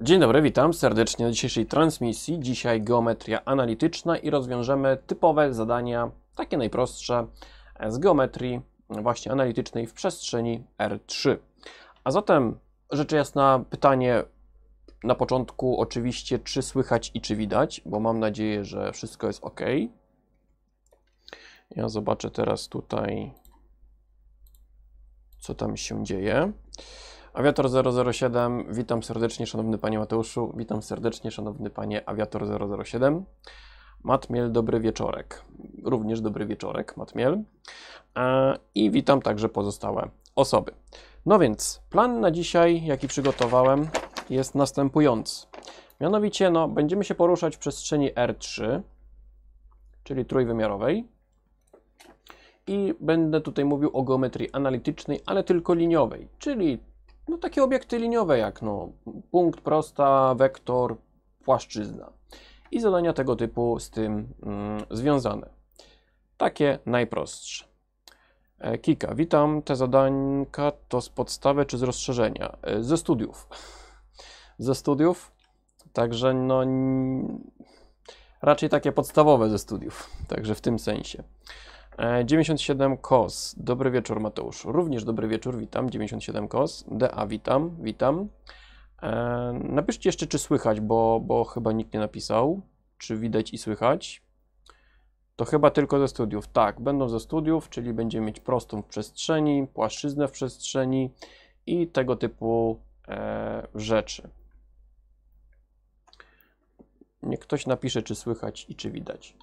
Dzień dobry, witam serdecznie na dzisiejszej transmisji. Dzisiaj geometria analityczna i rozwiążemy typowe zadania, takie najprostsze, z geometrii właśnie analitycznej w przestrzeni R3. A zatem, rzecz jasna, pytanie na początku oczywiście, czy słychać i czy widać, bo mam nadzieję, że wszystko jest ok. Ja zobaczę teraz tutaj, co tam się dzieje. Awiator 007, witam serdecznie, szanowny panie Mateuszu, witam serdecznie, szanowny panie Awiator 007. Matmiel, dobry wieczorek. Również dobry wieczorek, Matmiel. E, I witam także pozostałe osoby. No więc, plan na dzisiaj, jaki przygotowałem, jest następujący. Mianowicie, no, będziemy się poruszać w przestrzeni R3, czyli trójwymiarowej. I będę tutaj mówił o geometrii analitycznej, ale tylko liniowej, czyli no, takie obiekty liniowe jak no, punkt, prosta, wektor, płaszczyzna i zadania tego typu z tym mm, związane. Takie najprostsze. E, Kika, witam. Te zadanka to z podstawy czy z rozszerzenia? E, ze studiów. Ze studiów, także no raczej takie podstawowe ze studiów, także w tym sensie. 97 e, KOS. Dobry wieczór, Mateusz. Również dobry wieczór, witam. 97 KOS. DA, witam, witam. E, napiszcie jeszcze, czy słychać, bo, bo chyba nikt nie napisał. Czy widać i słychać? To chyba tylko ze studiów. Tak, będą ze studiów, czyli będziemy mieć prostą w przestrzeni, płaszczyznę w przestrzeni i tego typu e, rzeczy. Niech ktoś napisze, czy słychać i czy widać.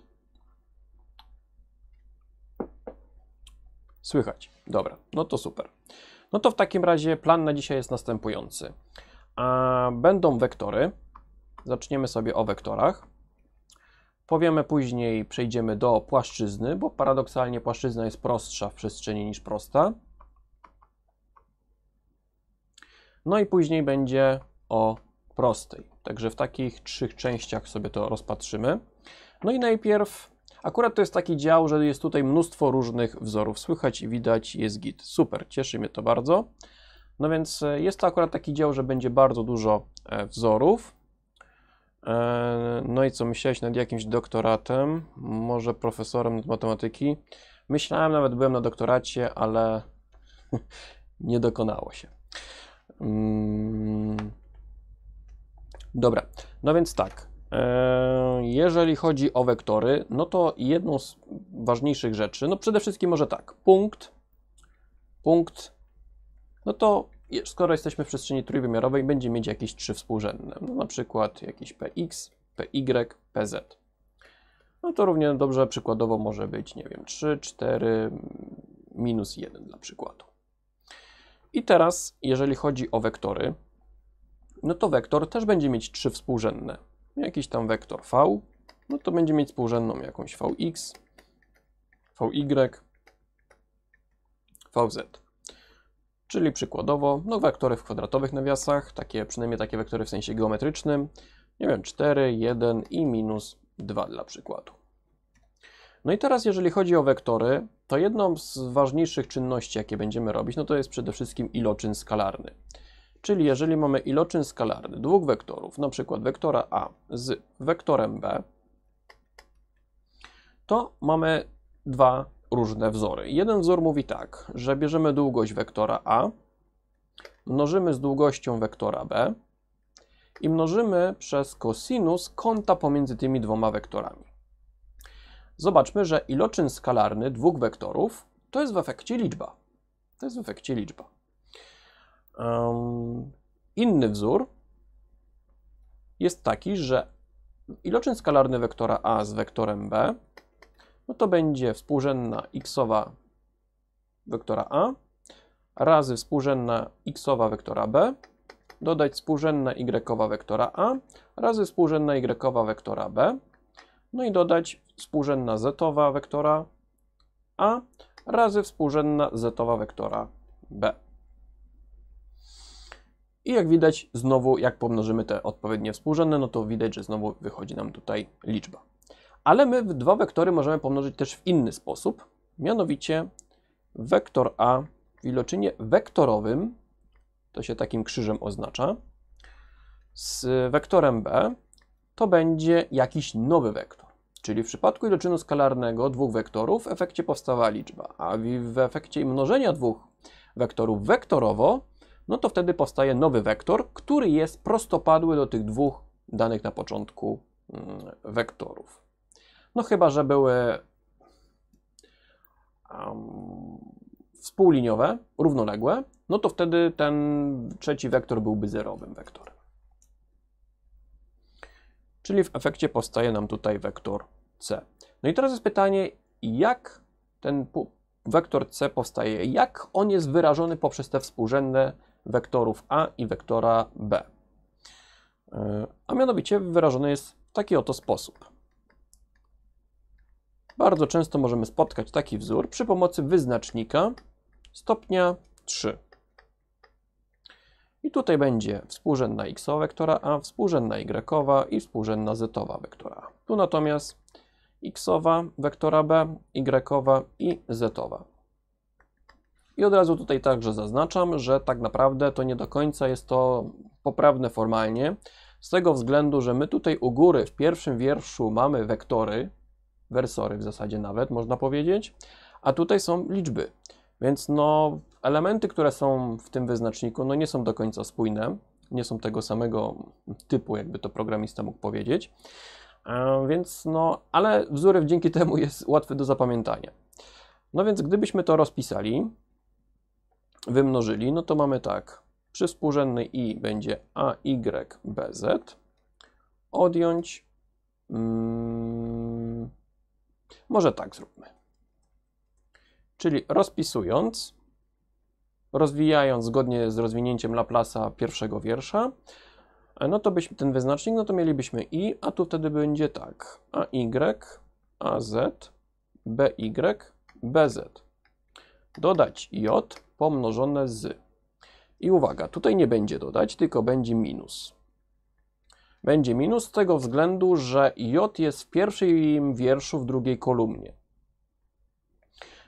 Słychać. Dobra, no to super. No to w takim razie plan na dzisiaj jest następujący. Będą wektory. Zaczniemy sobie o wektorach. Powiemy później, przejdziemy do płaszczyzny, bo paradoksalnie płaszczyzna jest prostsza w przestrzeni niż prosta. No i później będzie o prostej. Także w takich trzech częściach sobie to rozpatrzymy. No i najpierw Akurat to jest taki dział, że jest tutaj mnóstwo różnych wzorów. Słychać i widać, jest git. Super, cieszy mnie to bardzo. No więc e, jest to akurat taki dział, że będzie bardzo dużo e, wzorów. E, no i co, myślałeś nad jakimś doktoratem, może profesorem nad matematyki? Myślałem, nawet byłem na doktoracie, ale nie dokonało się. Mm. Dobra, no więc tak, Eee, jeżeli chodzi o wektory, no to jedną z ważniejszych rzeczy, no przede wszystkim może tak, punkt, punkt, no to skoro jesteśmy w przestrzeni trójwymiarowej, będzie mieć jakieś trzy współrzędne, no na przykład jakiś px, py, pz. No to równie dobrze przykładowo może być, nie wiem, 3, 4, minus 1 dla przykładu. I teraz, jeżeli chodzi o wektory, no to wektor też będzie mieć trzy współrzędne jakiś tam wektor v, no to będzie mieć współrzędną jakąś vx, vy, vz. Czyli przykładowo, no wektory w kwadratowych nawiasach, takie, przynajmniej takie wektory w sensie geometrycznym, nie wiem, 4, 1 i minus 2 dla przykładu. No i teraz, jeżeli chodzi o wektory, to jedną z ważniejszych czynności, jakie będziemy robić, no to jest przede wszystkim iloczyn skalarny. Czyli jeżeli mamy iloczyn skalarny dwóch wektorów, na przykład wektora A z wektorem B, to mamy dwa różne wzory. Jeden wzór mówi tak, że bierzemy długość wektora A, mnożymy z długością wektora B i mnożymy przez kosinus kąta pomiędzy tymi dwoma wektorami. Zobaczmy, że iloczyn skalarny dwóch wektorów to jest w efekcie liczba. To jest w efekcie liczba. Um, inny wzór jest taki, że iloczyn skalarny wektora a z wektorem b no to będzie współrzędna xowa wektora a razy współrzędna xowa wektora b dodać współrzędna y wektora a razy współrzędna y wektora b no i dodać współrzędna z wektora a razy współrzędna z wektora b. I jak widać, znowu jak pomnożymy te odpowiednie współrzędne, no to widać, że znowu wychodzi nam tutaj liczba. Ale my dwa wektory możemy pomnożyć też w inny sposób, mianowicie wektor A w iloczynie wektorowym, to się takim krzyżem oznacza, z wektorem B, to będzie jakiś nowy wektor. Czyli w przypadku iloczynu skalarnego dwóch wektorów w efekcie powstała liczba, a w efekcie mnożenia dwóch wektorów wektorowo no to wtedy powstaje nowy wektor, który jest prostopadły do tych dwóch danych na początku mm, wektorów. No chyba, że były um, współliniowe, równoległe, no to wtedy ten trzeci wektor byłby zerowym wektorem. Czyli w efekcie powstaje nam tutaj wektor C. No i teraz jest pytanie, jak ten wektor C powstaje, jak on jest wyrażony poprzez te współrzędne wektorów A i wektora B. E, a mianowicie wyrażony jest w taki oto sposób. Bardzo często możemy spotkać taki wzór przy pomocy wyznacznika stopnia 3. I tutaj będzie współrzędna x wektora a, współrzędna y i współrzędna z wektora a. Tu natomiast x wektora b, y i z -owa. I od razu tutaj także zaznaczam, że tak naprawdę to nie do końca jest to poprawne formalnie, z tego względu, że my tutaj u góry w pierwszym wierszu mamy wektory, wersory w zasadzie nawet można powiedzieć, a tutaj są liczby. Więc no, elementy, które są w tym wyznaczniku, no nie są do końca spójne, nie są tego samego typu, jakby to programista mógł powiedzieć. E, więc no, ale wzór dzięki temu jest łatwy do zapamiętania. No więc gdybyśmy to rozpisali, wymnożyli, no to mamy tak, przy współrzędnej i będzie AYBZ, odjąć, mm, może tak zróbmy. Czyli rozpisując, rozwijając zgodnie z rozwinięciem Laplace'a pierwszego wiersza, e, no to byśmy ten wyznacznik, no to mielibyśmy i, a tu wtedy będzie tak, AY, AZ, BY, BZ. Dodać J, pomnożone z. I uwaga, tutaj nie będzie dodać, tylko będzie minus. Będzie minus z tego względu, że j jest w pierwszym wierszu w drugiej kolumnie.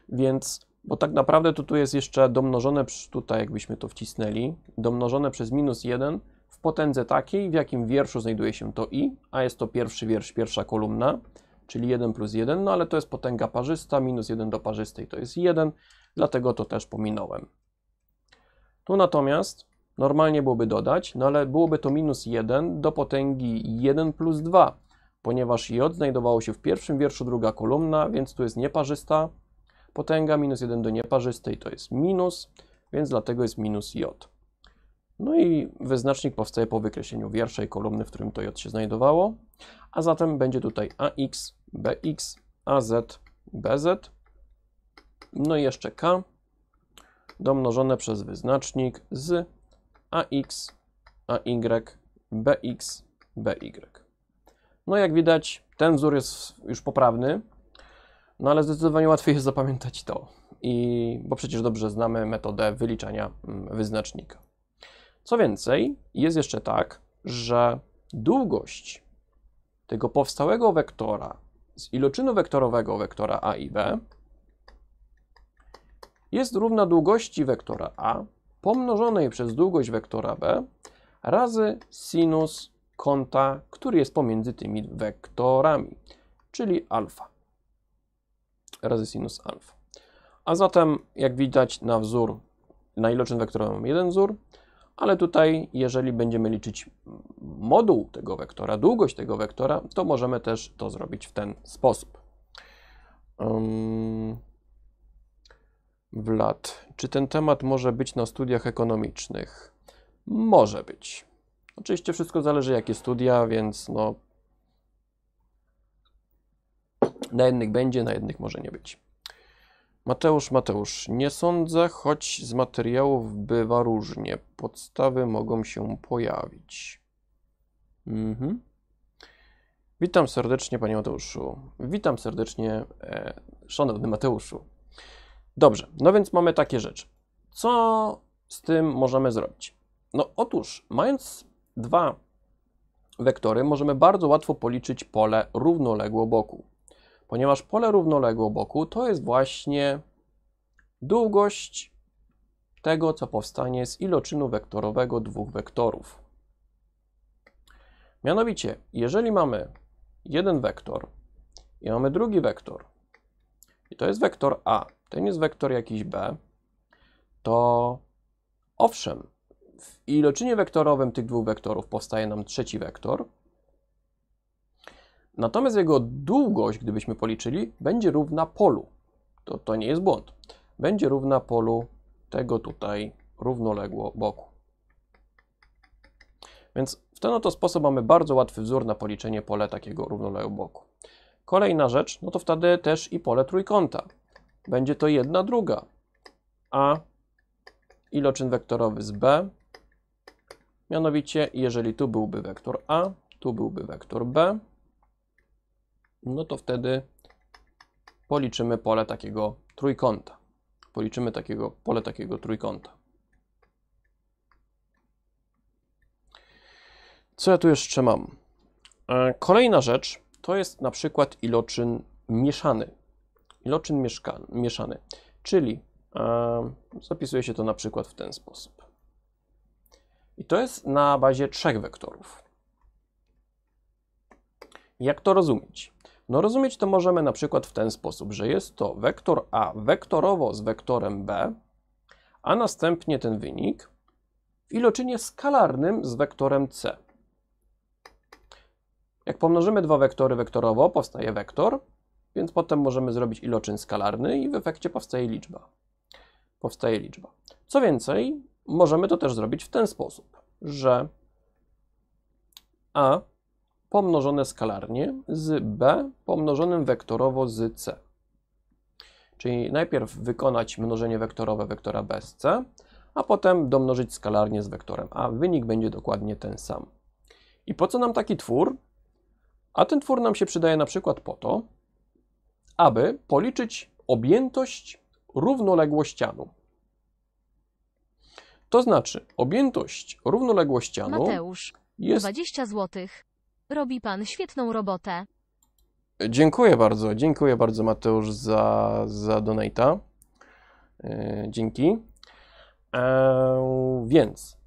Więc, bo tak naprawdę to tu jest jeszcze domnożone, tutaj jakbyśmy to wcisnęli, domnożone przez minus 1 w potędze takiej, w jakim wierszu znajduje się to i, a jest to pierwszy wiersz, pierwsza kolumna, czyli 1 plus 1, no ale to jest potęga parzysta, minus 1 do parzystej to jest 1, dlatego to też pominąłem. Tu natomiast normalnie byłoby dodać, no ale byłoby to minus 1 do potęgi 1 plus 2, ponieważ j znajdowało się w pierwszym wierszu druga kolumna, więc tu jest nieparzysta potęga, minus 1 do nieparzystej to jest minus, więc dlatego jest minus j. No i wyznacznik powstaje po wykreśleniu wiersza i kolumny, w którym to j się znajdowało, a zatem będzie tutaj ax, bx, az, bz no i jeszcze k domnożone przez wyznacznik z ax, ay, bx, by. No jak widać, ten wzór jest już poprawny, no ale zdecydowanie łatwiej jest zapamiętać to, I, bo przecież dobrze znamy metodę wyliczania mm, wyznacznika. Co więcej, jest jeszcze tak, że długość tego powstałego wektora z iloczynu wektorowego wektora a i b jest równa długości wektora A pomnożonej przez długość wektora B razy sinus kąta, który jest pomiędzy tymi wektorami, czyli alfa razy sinus alfa. A zatem, jak widać na wzór, na iloczyn wektora mamy jeden wzór, ale tutaj, jeżeli będziemy liczyć moduł tego wektora, długość tego wektora, to możemy też to zrobić w ten sposób. Um, lat. czy ten temat może być na studiach ekonomicznych? Może być. Oczywiście wszystko zależy jakie studia, więc no na jednych będzie, na jednych może nie być. Mateusz, Mateusz, nie sądzę, choć z materiałów bywa różnie. Podstawy mogą się pojawić. Mhm. Witam serdecznie, panie Mateuszu. Witam serdecznie, e, szanowny Mateuszu. Dobrze, no więc mamy takie rzeczy. Co z tym możemy zrobić? No otóż, mając dwa wektory, możemy bardzo łatwo policzyć pole równoległoboku, ponieważ pole równoległoboku to jest właśnie długość tego, co powstanie z iloczynu wektorowego dwóch wektorów. Mianowicie, jeżeli mamy jeden wektor i mamy drugi wektor, i to jest wektor A, ten jest wektor jakiś b, to owszem, w iloczynie wektorowym tych dwóch wektorów powstaje nam trzeci wektor, natomiast jego długość, gdybyśmy policzyli, będzie równa polu. To, to nie jest błąd. Będzie równa polu tego tutaj równoległo boku. Więc w ten oto sposób mamy bardzo łatwy wzór na policzenie pole takiego równoległego boku. Kolejna rzecz, no to wtedy też i pole trójkąta będzie to jedna druga. A iloczyn wektorowy z B, mianowicie jeżeli tu byłby wektor A, tu byłby wektor B, no to wtedy policzymy pole takiego trójkąta. Policzymy takiego, pole takiego trójkąta. Co ja tu jeszcze mam? E, kolejna rzecz to jest na przykład iloczyn mieszany iloczyn mieszany, czyli zapisuje się to na przykład w ten sposób. I to jest na bazie trzech wektorów. Jak to rozumieć? No rozumieć to możemy na przykład w ten sposób, że jest to wektor A wektorowo z wektorem B, a następnie ten wynik w iloczynie skalarnym z wektorem C. Jak pomnożymy dwa wektory wektorowo, powstaje wektor, więc potem możemy zrobić iloczyn skalarny i w efekcie powstaje liczba. Powstaje liczba. Co więcej, możemy to też zrobić w ten sposób, że a pomnożone skalarnie z b pomnożonym wektorowo z c. Czyli najpierw wykonać mnożenie wektorowe wektora b z c, a potem domnożyć skalarnie z wektorem a. Wynik będzie dokładnie ten sam. I po co nam taki twór? A ten twór nam się przydaje na przykład po to, aby policzyć objętość równoległościanu. To znaczy, objętość równoległościanu Mateusz, jest... 20 zł. Robi pan świetną robotę. Dziękuję bardzo, dziękuję bardzo Mateusz za, za donata. E, dzięki. E, więc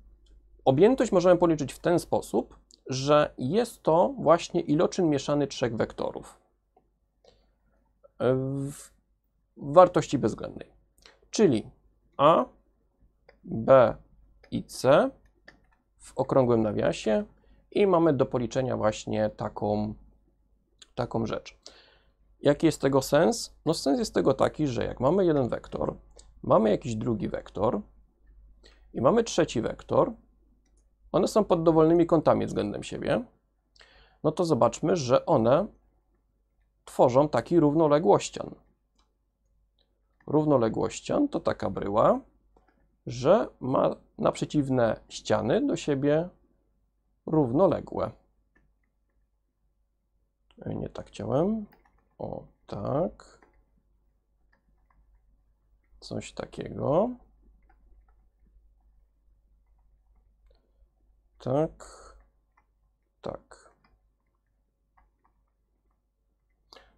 objętość możemy policzyć w ten sposób, że jest to właśnie iloczyn mieszany trzech wektorów. E, w wartości bezwzględnej. Czyli A, B i C w okrągłym nawiasie i mamy do policzenia właśnie taką, taką rzecz. Jaki jest tego sens? No sens jest tego taki, że jak mamy jeden wektor, mamy jakiś drugi wektor i mamy trzeci wektor, one są pod dowolnymi kątami względem siebie, no to zobaczmy, że one tworzą taki równoległościan. Równoległościan to taka bryła, że ma naprzeciwne ściany do siebie równoległe. E, nie tak chciałem. O tak. Coś takiego. Tak. Tak.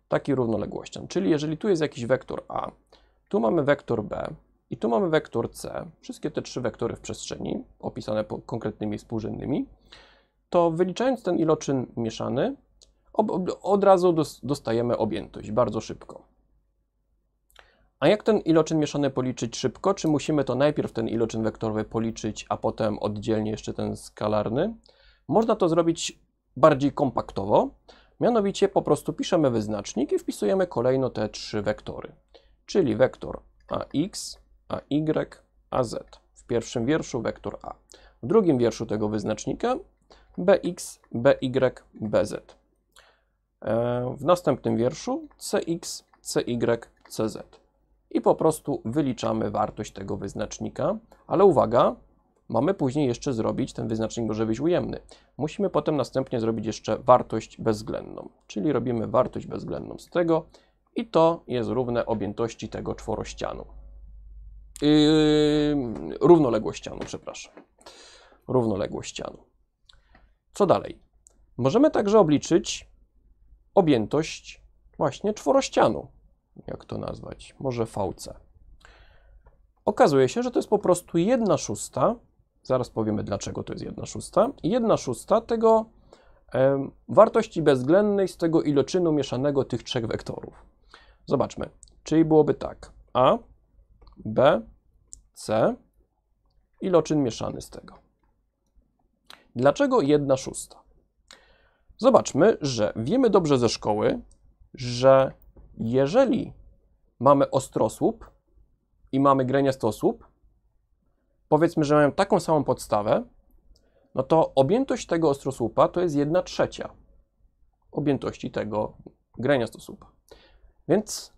takiej równoległością. Czyli jeżeli tu jest jakiś wektor A, tu mamy wektor B i tu mamy wektor C, wszystkie te trzy wektory w przestrzeni opisane konkretnymi współrzędnymi, to wyliczając ten iloczyn mieszany, od razu dostajemy objętość bardzo szybko. A jak ten iloczyn mieszany policzyć szybko? Czy musimy to najpierw ten iloczyn wektorowy policzyć, a potem oddzielnie jeszcze ten skalarny? Można to zrobić bardziej kompaktowo, Mianowicie po prostu piszemy wyznacznik i wpisujemy kolejno te trzy wektory, czyli wektor ax, ay, az. W pierwszym wierszu wektor a, w drugim wierszu tego wyznacznika bx, by, bz. E, w następnym wierszu cx, cy, cz. I po prostu wyliczamy wartość tego wyznacznika, ale uwaga, Mamy później jeszcze zrobić, ten wyznacznik może być ujemny. Musimy potem następnie zrobić jeszcze wartość bezwzględną, czyli robimy wartość bezwzględną z tego i to jest równe objętości tego czworościanu. Yy, równoległościanu, przepraszam. Równoległościanu. Co dalej? Możemy także obliczyć objętość właśnie czworościanu. Jak to nazwać? Może VC. Okazuje się, że to jest po prostu 1 szósta Zaraz powiemy, dlaczego to jest 1 szósta. 1 szósta tego e, wartości bezwzględnej z tego iloczynu mieszanego tych trzech wektorów. Zobaczmy, czyli byłoby tak. A, B, C, iloczyn mieszany z tego. Dlaczego 1 szósta? Zobaczmy, że wiemy dobrze ze szkoły, że jeżeli mamy ostrosłup i mamy greniastosłup, powiedzmy, że mają taką samą podstawę, no to objętość tego ostrosłupa to jest 1 trzecia objętości tego graniastosłupa. Więc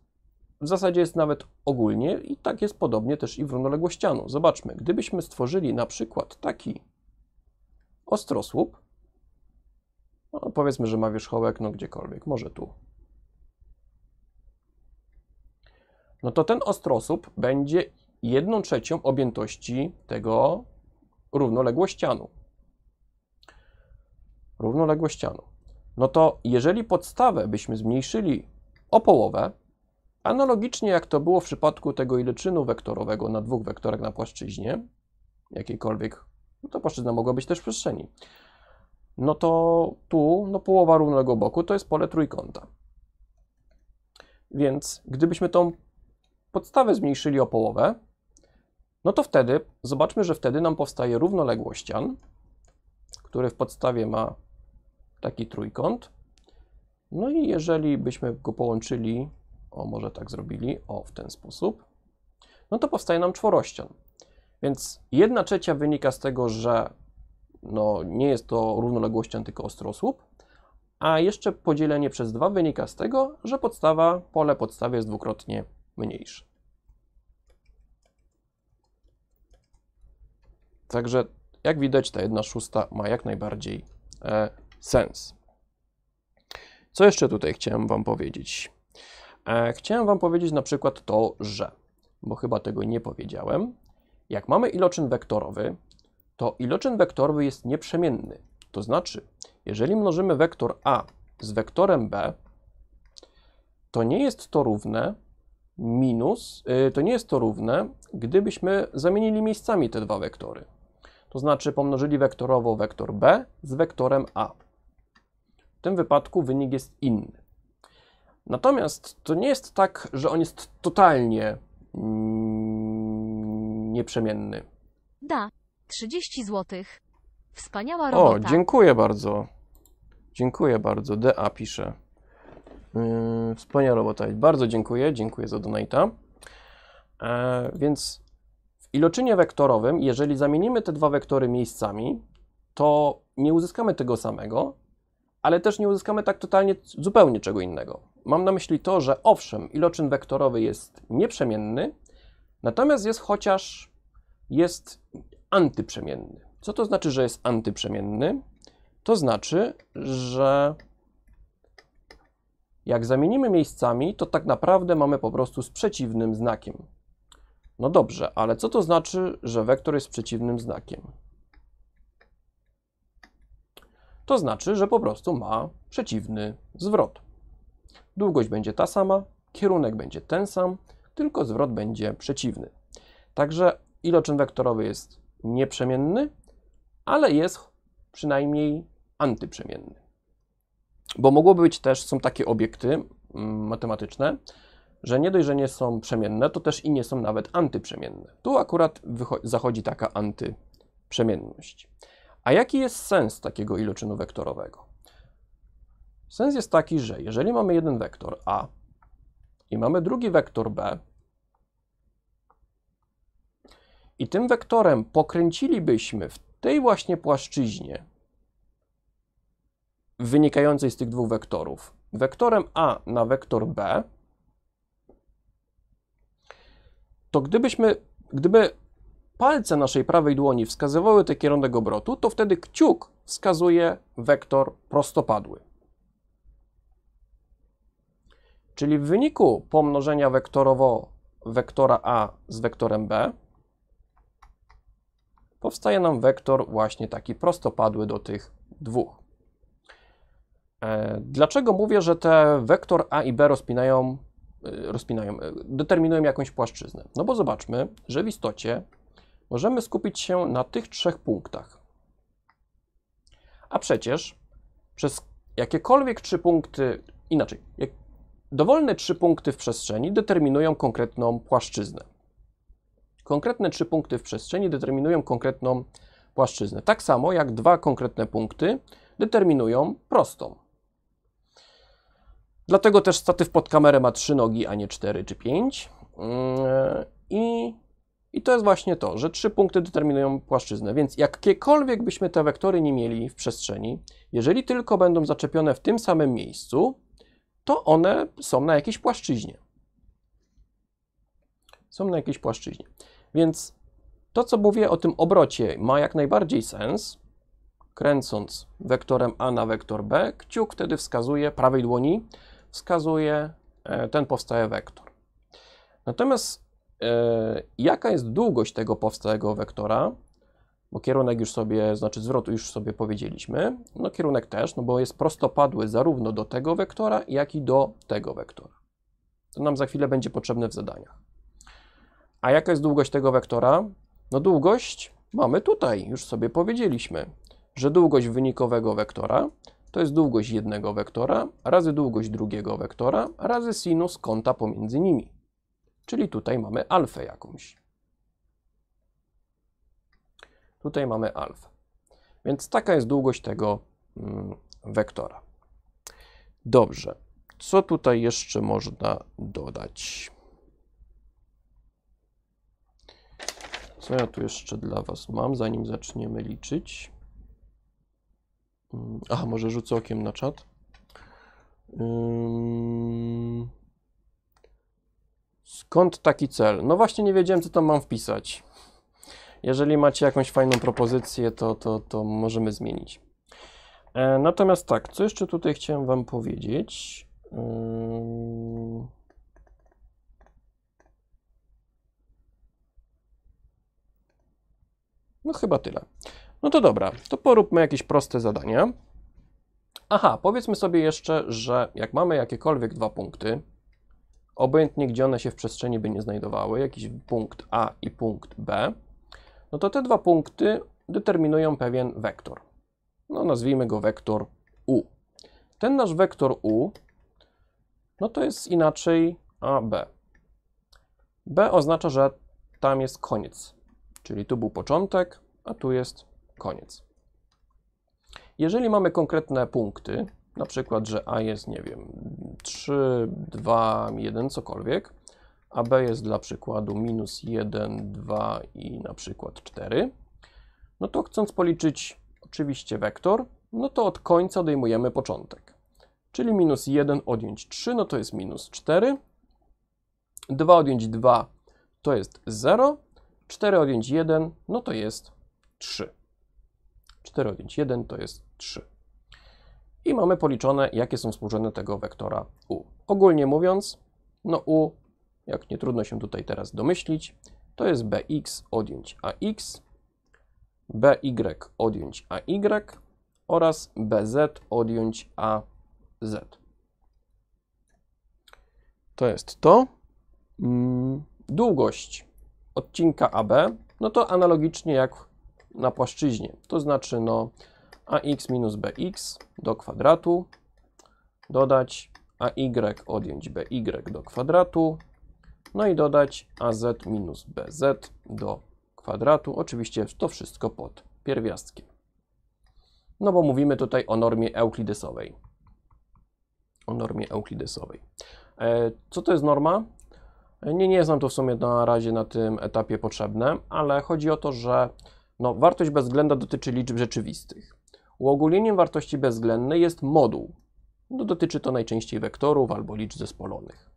w zasadzie jest nawet ogólnie i tak jest podobnie też i w równoległościanu. Zobaczmy, gdybyśmy stworzyli na przykład taki ostrosłup, no powiedzmy, że ma wierzchołek, no gdziekolwiek, może tu. No to ten ostrosłup będzie jedną trzecią objętości tego równoległościanu. Równoległościanu. No to jeżeli podstawę byśmy zmniejszyli o połowę, analogicznie jak to było w przypadku tego iloczynu wektorowego na dwóch wektorach na płaszczyźnie, jakiejkolwiek, no to płaszczyzna mogła być też w przestrzeni, no to tu no połowa równego boku to jest pole trójkąta. Więc gdybyśmy tą podstawę zmniejszyli o połowę, no to wtedy, zobaczmy, że wtedy nam powstaje równoległość ścian, który w podstawie ma taki trójkąt. No i jeżeli byśmy go połączyli, o może tak zrobili, o w ten sposób, no to powstaje nam czworościan. Więc jedna trzecia wynika z tego, że no, nie jest to równoległościan, tylko ostrosłup, a jeszcze podzielenie przez dwa wynika z tego, że podstawa, pole podstawy jest dwukrotnie mniejsze. Także jak widać ta 1 szósta ma jak najbardziej e, sens. Co jeszcze tutaj chciałem Wam powiedzieć? E, chciałem Wam powiedzieć na przykład to, że, bo chyba tego nie powiedziałem, jak mamy iloczyn wektorowy, to iloczyn wektorowy jest nieprzemienny. To znaczy, jeżeli mnożymy wektor A z wektorem B, to nie jest to równe minus, y, to nie jest to równe, gdybyśmy zamienili miejscami te dwa wektory to znaczy pomnożyli wektorowo wektor b z wektorem a. W tym wypadku wynik jest inny. Natomiast to nie jest tak, że on jest totalnie mm, nieprzemienny. Da, 30 zł. Wspaniała robota. O, dziękuję bardzo. Dziękuję bardzo. DA pisze. Yy, wspaniała robota. Bardzo dziękuję. Dziękuję za donata. E, więc iloczynie wektorowym, jeżeli zamienimy te dwa wektory miejscami, to nie uzyskamy tego samego, ale też nie uzyskamy tak totalnie zupełnie czego innego. Mam na myśli to, że owszem, iloczyn wektorowy jest nieprzemienny, natomiast jest chociaż jest antyprzemienny. Co to znaczy, że jest antyprzemienny? To znaczy, że jak zamienimy miejscami, to tak naprawdę mamy po prostu z przeciwnym znakiem. No dobrze, ale co to znaczy, że wektor jest przeciwnym znakiem? To znaczy, że po prostu ma przeciwny zwrot. Długość będzie ta sama, kierunek będzie ten sam, tylko zwrot będzie przeciwny. Także iloczyn wektorowy jest nieprzemienny, ale jest przynajmniej antyprzemienny. Bo mogłoby być też, są takie obiekty mm, matematyczne, że nie dość, że nie są przemienne, to też i nie są nawet antyprzemienne. Tu akurat zachodzi taka antyprzemienność. A jaki jest sens takiego iloczynu wektorowego? Sens jest taki, że jeżeli mamy jeden wektor A i mamy drugi wektor B i tym wektorem pokręcilibyśmy w tej właśnie płaszczyźnie wynikającej z tych dwóch wektorów wektorem A na wektor B, to gdybyśmy, gdyby palce naszej prawej dłoni wskazywały ten kierunek obrotu, to wtedy kciuk wskazuje wektor prostopadły. Czyli w wyniku pomnożenia wektorowo wektora A z wektorem B powstaje nam wektor właśnie taki prostopadły do tych dwóch. E, dlaczego mówię, że te wektor A i B rozpinają Y, rozpinają, y, determinują jakąś płaszczyznę. No bo zobaczmy, że w istocie możemy skupić się na tych trzech punktach. A przecież przez jakiekolwiek trzy punkty, inaczej, jak, dowolne trzy punkty w przestrzeni determinują konkretną płaszczyznę. Konkretne trzy punkty w przestrzeni determinują konkretną płaszczyznę. Tak samo jak dwa konkretne punkty determinują prostą. Dlatego też statyw pod kamerę ma trzy nogi, a nie cztery czy pięć. Yy, I, I to jest właśnie to, że trzy punkty determinują płaszczyznę, więc jakiekolwiek byśmy te wektory nie mieli w przestrzeni, jeżeli tylko będą zaczepione w tym samym miejscu, to one są na jakiejś płaszczyźnie. Są na jakiejś płaszczyźnie. Więc to, co mówię o tym obrocie, ma jak najbardziej sens. Kręcąc wektorem A na wektor B, kciuk wtedy wskazuje prawej dłoni, wskazuje e, ten powstały wektor. Natomiast e, jaka jest długość tego powstałego wektora? Bo kierunek już sobie, znaczy zwrotu już sobie powiedzieliśmy. No kierunek też, no bo jest prostopadły zarówno do tego wektora, jak i do tego wektora. To nam za chwilę będzie potrzebne w zadaniach. A jaka jest długość tego wektora? No długość mamy tutaj, już sobie powiedzieliśmy, że długość wynikowego wektora to jest długość jednego wektora razy długość drugiego wektora razy sinus kąta pomiędzy nimi. Czyli tutaj mamy alfę jakąś. Tutaj mamy alfę. Więc taka jest długość tego mm, wektora. Dobrze. Co tutaj jeszcze można dodać? Co ja tu jeszcze dla Was mam, zanim zaczniemy liczyć? Mm, aha, może rzucę okiem na czat. Skąd taki cel? No właśnie nie wiedziałem, co tam mam wpisać. Jeżeli macie jakąś fajną propozycję, to, to, to możemy zmienić. E, natomiast tak, co jeszcze tutaj chciałem Wam powiedzieć? No chyba tyle. No to dobra, to poróbmy jakieś proste zadanie. Aha, powiedzmy sobie jeszcze, że jak mamy jakiekolwiek dwa punkty, obojętnie gdzie one się w przestrzeni by nie znajdowały, jakiś punkt A i punkt B, no to te dwa punkty determinują pewien wektor. No nazwijmy go wektor U. Ten nasz wektor U, no to jest inaczej AB. B oznacza, że tam jest koniec, czyli tu był początek, a tu jest Koniec. Jeżeli mamy konkretne punkty, na przykład, że A jest, nie wiem, 3, 2, 1, cokolwiek, a B jest dla przykładu minus 1, 2 i na przykład 4, no to chcąc policzyć oczywiście wektor, no to od końca odejmujemy początek. Czyli minus 1 odjąć 3, no to jest minus 4, 2 odjąć 2 to jest 0, 4 odjąć 1, no to jest 3. 4 odjąć 1 to jest 3. I mamy policzone, jakie są współrzędne tego wektora u. Ogólnie mówiąc, no u, jak nie trudno się tutaj teraz domyślić, to jest bx odjąć ax, by odjąć ay oraz bz odjąć az. To jest to. Mm, długość odcinka AB, no to analogicznie jak na płaszczyźnie, to znaczy no ax minus bx do kwadratu, dodać ay odjąć by do kwadratu, no i dodać az minus bz do kwadratu, oczywiście to wszystko pod pierwiastkiem. No bo mówimy tutaj o normie euklidesowej. O normie euklidesowej. E, co to jest norma? E, nie, nie znam to w sumie na razie na tym etapie potrzebne, ale chodzi o to, że no, wartość bezwzględna dotyczy liczb rzeczywistych. Uogólnieniem wartości bezwzględnej jest moduł. No, dotyczy to najczęściej wektorów albo liczb zespolonych.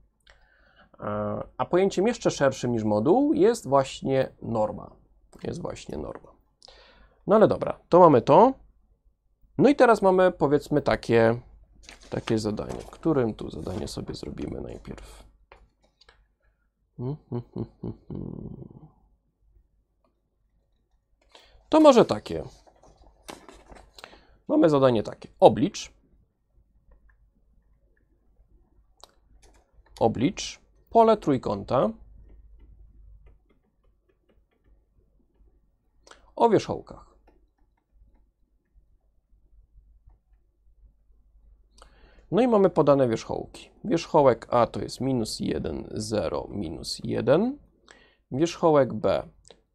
E, a pojęciem jeszcze szerszym niż moduł jest właśnie norma. Jest właśnie norma. No ale dobra, to mamy to. No i teraz mamy powiedzmy takie, takie zadanie. Którym tu zadanie sobie zrobimy najpierw? Mm, hmm, hmm, hmm, hmm to może takie. Mamy zadanie takie. Oblicz. Oblicz pole trójkąta o wierzchołkach. No i mamy podane wierzchołki. Wierzchołek A to jest minus 1, 0, minus 1. Wierzchołek B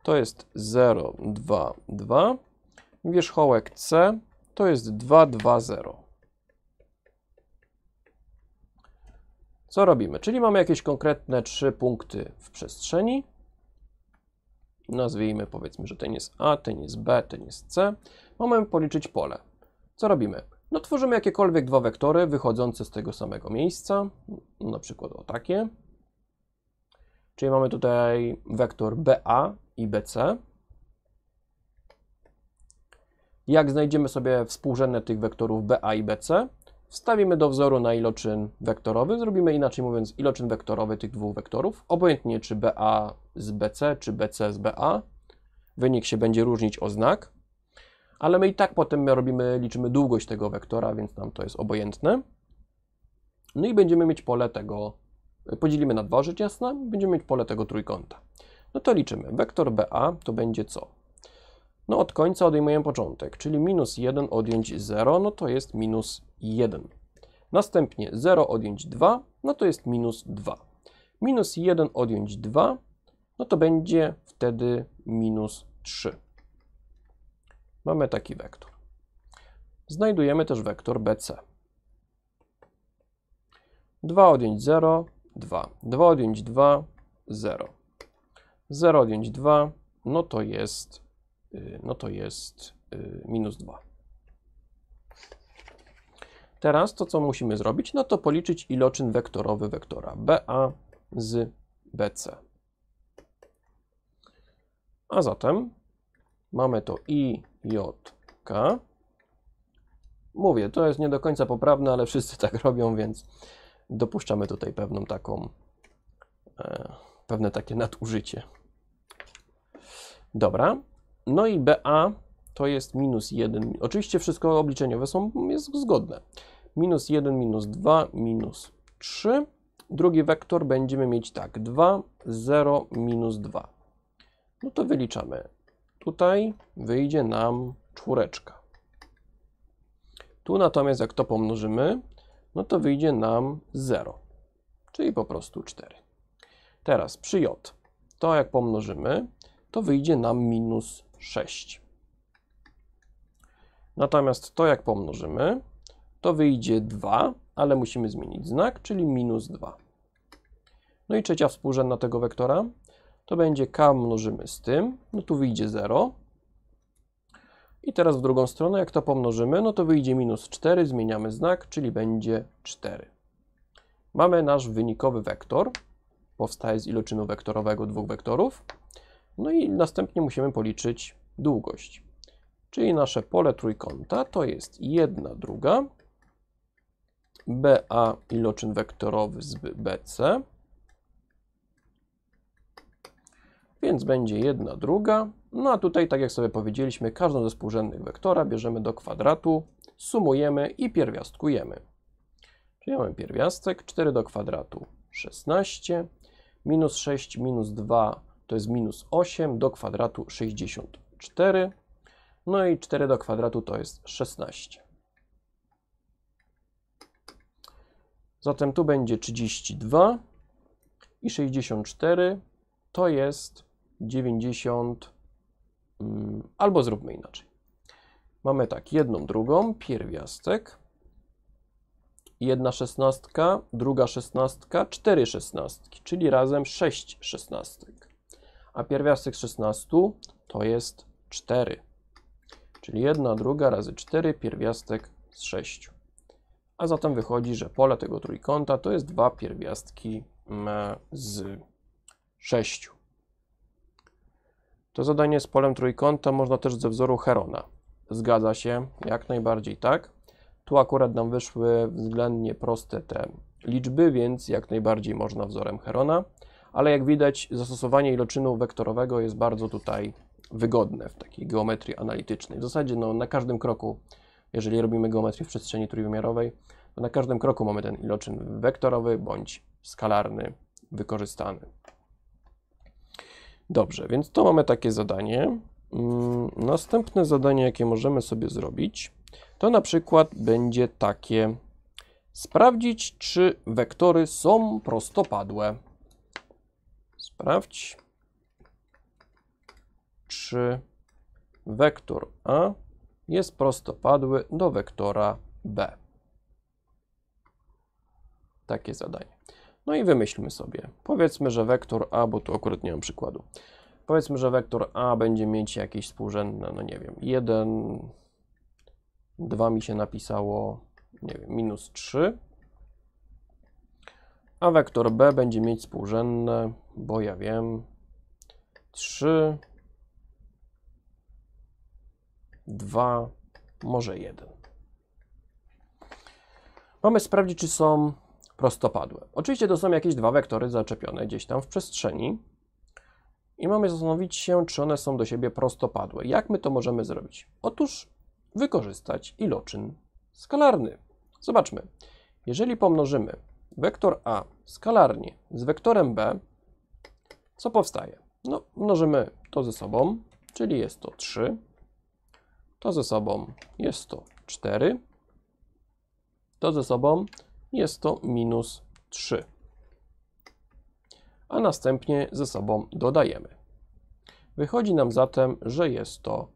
to jest 0, 2, 2. Wierzchołek C to jest 2, 2, 0. Co robimy? Czyli mamy jakieś konkretne trzy punkty w przestrzeni. Nazwijmy, powiedzmy, że ten jest A, ten jest B, ten jest C. Mamy policzyć pole. Co robimy? No tworzymy jakiekolwiek dwa wektory wychodzące z tego samego miejsca, na przykład o takie. Czyli mamy tutaj wektor BA, i BC. Jak znajdziemy sobie współrzędne tych wektorów BA i BC, wstawimy do wzoru na iloczyn wektorowy, zrobimy inaczej mówiąc iloczyn wektorowy tych dwóch wektorów, obojętnie czy BA z BC, czy BC z BA. Wynik się będzie różnić o znak, ale my i tak potem robimy, liczymy długość tego wektora, więc nam to jest obojętne. No i będziemy mieć pole tego, podzielimy na dwa rzecz jasna, będziemy mieć pole tego trójkąta. No to liczymy. Wektor BA to będzie co? No od końca odejmujemy początek, czyli minus 1 odjąć 0, no to jest minus 1. Następnie 0 odjąć 2, no to jest minus 2. Minus 1 odjąć 2, no to będzie wtedy minus 3. Mamy taki wektor. Znajdujemy też wektor BC. 2 odjąć 0, 2. 2 odjąć 2, 0. 2, no to jest, y, no to jest y, minus 2. Teraz to, co musimy zrobić, no to policzyć iloczyn wektorowy wektora BA z BC. A zatem mamy to i IJK. Mówię, to jest nie do końca poprawne, ale wszyscy tak robią, więc dopuszczamy tutaj pewną taką, e, pewne takie nadużycie. Dobra. No i BA to jest minus 1. Oczywiście wszystko obliczeniowe są jest zgodne. Minus 1, minus 2, minus 3. Drugi wektor będziemy mieć tak. 2, 0, minus 2. No to wyliczamy. Tutaj wyjdzie nam czwóreczka. Tu natomiast jak to pomnożymy, no to wyjdzie nam 0, czyli po prostu 4. Teraz przy j, to jak pomnożymy, to wyjdzie nam minus 6. Natomiast to jak pomnożymy, to wyjdzie 2, ale musimy zmienić znak, czyli minus 2. No i trzecia współrzędna tego wektora to będzie k mnożymy z tym, no tu wyjdzie 0. I teraz w drugą stronę, jak to pomnożymy, no to wyjdzie minus 4, zmieniamy znak, czyli będzie 4. Mamy nasz wynikowy wektor, powstaje z iloczynu wektorowego dwóch wektorów. No i następnie musimy policzyć długość. Czyli nasze pole trójkąta to jest 1 druga BA iloczyn wektorowy z BC więc będzie 1 druga. No a tutaj, tak jak sobie powiedzieliśmy, każdą ze współrzędnych wektora bierzemy do kwadratu, sumujemy i pierwiastkujemy. Czyli mamy pierwiastek, 4 do kwadratu 16, minus 6 minus 2 to jest minus 8 do kwadratu 64. No i 4 do kwadratu to jest 16. Zatem tu będzie 32 i 64 to jest 90, mm, albo zróbmy inaczej. Mamy tak, jedną, drugą, pierwiastek, jedna szesnastka, druga szesnastka, cztery szesnastki, czyli razem sześć szesnastek a pierwiastek 16 to jest 4. Czyli 1 druga razy 4 pierwiastek z 6. A zatem wychodzi, że pole tego trójkąta to jest 2 pierwiastki mm, z 6. To zadanie z polem trójkąta można też ze wzoru Herona. Zgadza się, jak najbardziej tak. Tu akurat nam wyszły względnie proste te liczby, więc jak najbardziej można wzorem Herona ale jak widać zastosowanie iloczynu wektorowego jest bardzo tutaj wygodne w takiej geometrii analitycznej. W zasadzie no, na każdym kroku, jeżeli robimy geometrię w przestrzeni trójwymiarowej, to na każdym kroku mamy ten iloczyn wektorowy bądź skalarny wykorzystany. Dobrze, więc to mamy takie zadanie. Mm, następne zadanie, jakie możemy sobie zrobić, to na przykład będzie takie sprawdzić, czy wektory są prostopadłe. Sprawdź, czy wektor A jest prostopadły do wektora B. Takie zadanie. No i wymyślmy sobie. Powiedzmy, że wektor A, bo tu akurat nie mam przykładu. Powiedzmy, że wektor A będzie mieć jakieś współrzędne, no nie wiem, 1, 2 mi się napisało, nie wiem, minus 3. A wektor B będzie mieć współrzędne, bo ja wiem, 3, 2, może 1. Mamy sprawdzić, czy są prostopadłe. Oczywiście to są jakieś dwa wektory zaczepione gdzieś tam w przestrzeni i mamy zastanowić się, czy one są do siebie prostopadłe. Jak my to możemy zrobić? Otóż wykorzystać iloczyn skalarny. Zobaczmy. Jeżeli pomnożymy wektor A skalarnie z wektorem B, co powstaje? No, mnożymy to ze sobą, czyli jest to 3, to ze sobą jest to 4, to ze sobą jest to minus 3. A następnie ze sobą dodajemy. Wychodzi nam zatem, że jest to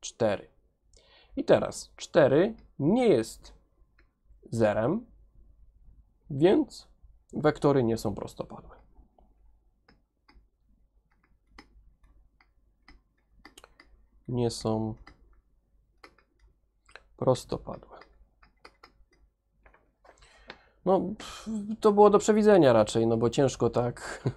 4. I teraz 4 nie jest zerem, więc wektory nie są prostopadłe. Nie są prostopadłe. No, to było do przewidzenia raczej, no bo ciężko tak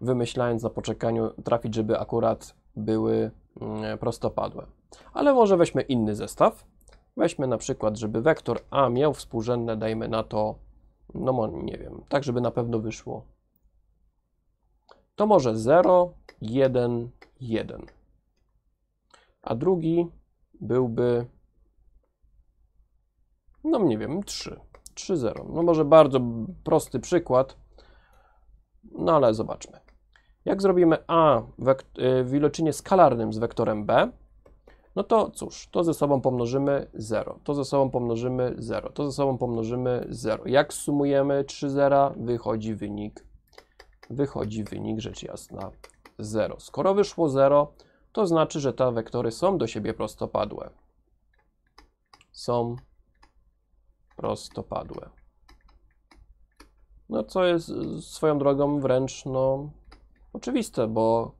wymyślając na poczekaniu trafić, żeby akurat były mm, prostopadłe. Ale może weźmy inny zestaw. Weźmy na przykład, żeby wektor A miał współrzędne, dajmy na to no nie wiem, tak żeby na pewno wyszło. To może 0, 1, 1. A drugi byłby, no nie wiem, 3. 3, 0. No może bardzo prosty przykład, no ale zobaczmy. Jak zrobimy A w, y, w iloczynie skalarnym z wektorem B, no to cóż, to ze sobą pomnożymy 0, to ze sobą pomnożymy 0, to ze sobą pomnożymy 0. Jak sumujemy 3 zera, wychodzi wynik, wychodzi wynik rzecz jasna 0. Skoro wyszło 0, to znaczy, że te wektory są do siebie prostopadłe. Są prostopadłe. No co jest swoją drogą wręcz no oczywiste, bo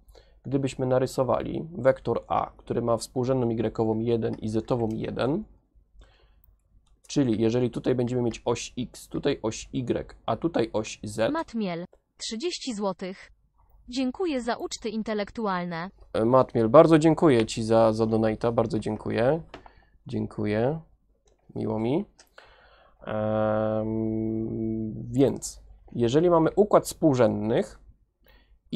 gdybyśmy narysowali wektor A, który ma współrzędną y 1 i zetową 1, czyli jeżeli tutaj będziemy mieć oś x, tutaj oś y, a tutaj oś z. Matmiel, 30 zł. Dziękuję za uczty intelektualne. E, Matmiel, bardzo dziękuję Ci za, za donata, bardzo dziękuję. Dziękuję, miło mi. Um, więc, jeżeli mamy układ współrzędnych,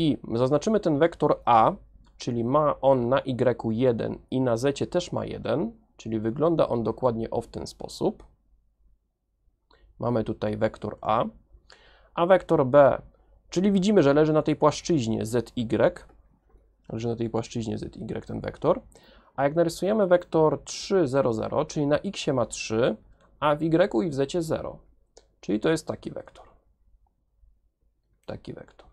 i zaznaczymy ten wektor A, czyli ma on na Y1 i na Z też ma 1, czyli wygląda on dokładnie o w ten sposób. Mamy tutaj wektor A, a wektor B, czyli widzimy, że leży na tej płaszczyźnie ZY, leży na tej płaszczyźnie ZY ten wektor, a jak narysujemy wektor 3, 0, 0, czyli na x ma 3, a w y i w z 0, czyli to jest taki wektor. Taki wektor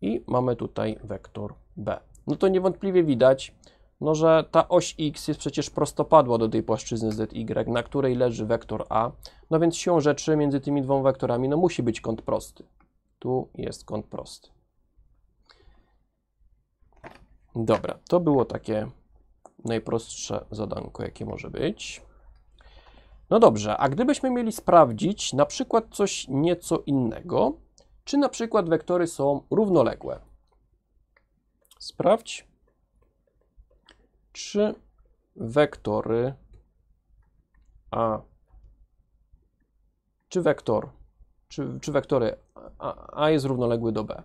i mamy tutaj wektor B. No to niewątpliwie widać, no, że ta oś x jest przecież prostopadła do tej płaszczyzny zy, na której leży wektor a, no więc siłą rzeczy między tymi dwoma wektorami no musi być kąt prosty. Tu jest kąt prosty. Dobra, to było takie najprostsze zadanko, jakie może być. No dobrze, a gdybyśmy mieli sprawdzić na przykład coś nieco innego, czy na przykład wektory są równoległe. Sprawdź, czy wektory A, czy wektor, czy, czy wektory A, A jest równoległy do B.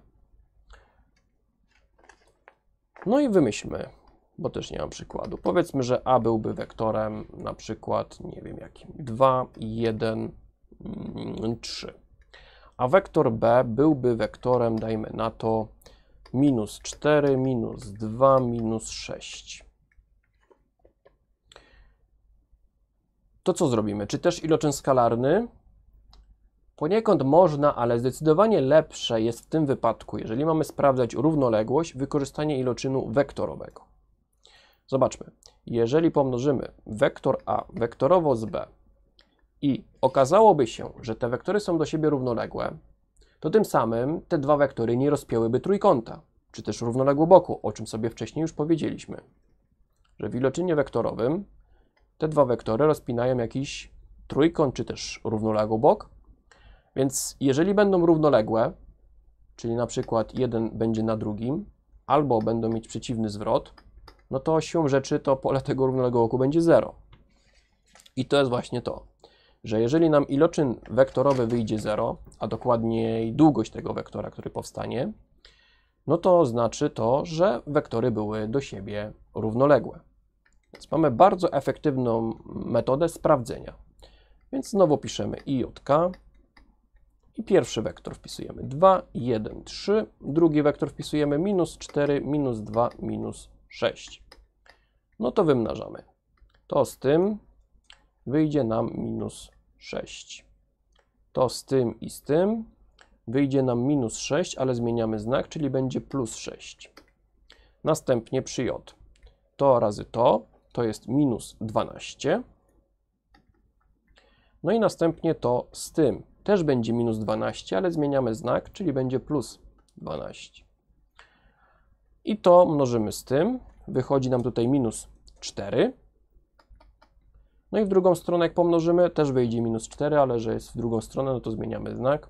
No i wymyślmy, bo też nie mam przykładu. Powiedzmy, że A byłby wektorem na przykład, nie wiem jakim, 2, 1, 3 a wektor b byłby wektorem, dajmy na to, minus 4, minus 2, minus 6. To co zrobimy? Czy też iloczyn skalarny? Poniekąd można, ale zdecydowanie lepsze jest w tym wypadku, jeżeli mamy sprawdzać równoległość, wykorzystanie iloczynu wektorowego. Zobaczmy. Jeżeli pomnożymy wektor A wektorowo z B, i okazałoby się, że te wektory są do siebie równoległe, to tym samym te dwa wektory nie rozpięłyby trójkąta, czy też równoległoboku, boku, o czym sobie wcześniej już powiedzieliśmy. Że w iloczynie wektorowym te dwa wektory rozpinają jakiś trójkąt, czy też równoległy bok, więc jeżeli będą równoległe, czyli na przykład jeden będzie na drugim, albo będą mieć przeciwny zwrot, no to siłą rzeczy to pole tego równoległego będzie 0. I to jest właśnie to że jeżeli nam iloczyn wektorowy wyjdzie 0, a dokładniej długość tego wektora, który powstanie, no to znaczy to, że wektory były do siebie równoległe. Więc mamy bardzo efektywną metodę sprawdzenia. Więc znowu piszemy IJK i pierwszy wektor wpisujemy 2, 1, 3, drugi wektor wpisujemy minus 4, minus 2, minus 6. No to wymnażamy. To z tym wyjdzie nam minus 6. To z tym i z tym wyjdzie nam minus 6, ale zmieniamy znak, czyli będzie plus 6. Następnie przy j. To razy to, to jest minus 12. No i następnie to z tym. Też będzie minus 12, ale zmieniamy znak, czyli będzie plus 12. I to mnożymy z tym. Wychodzi nam tutaj minus 4. No i w drugą stronę jak pomnożymy, też wyjdzie minus 4, ale że jest w drugą stronę, no to zmieniamy znak,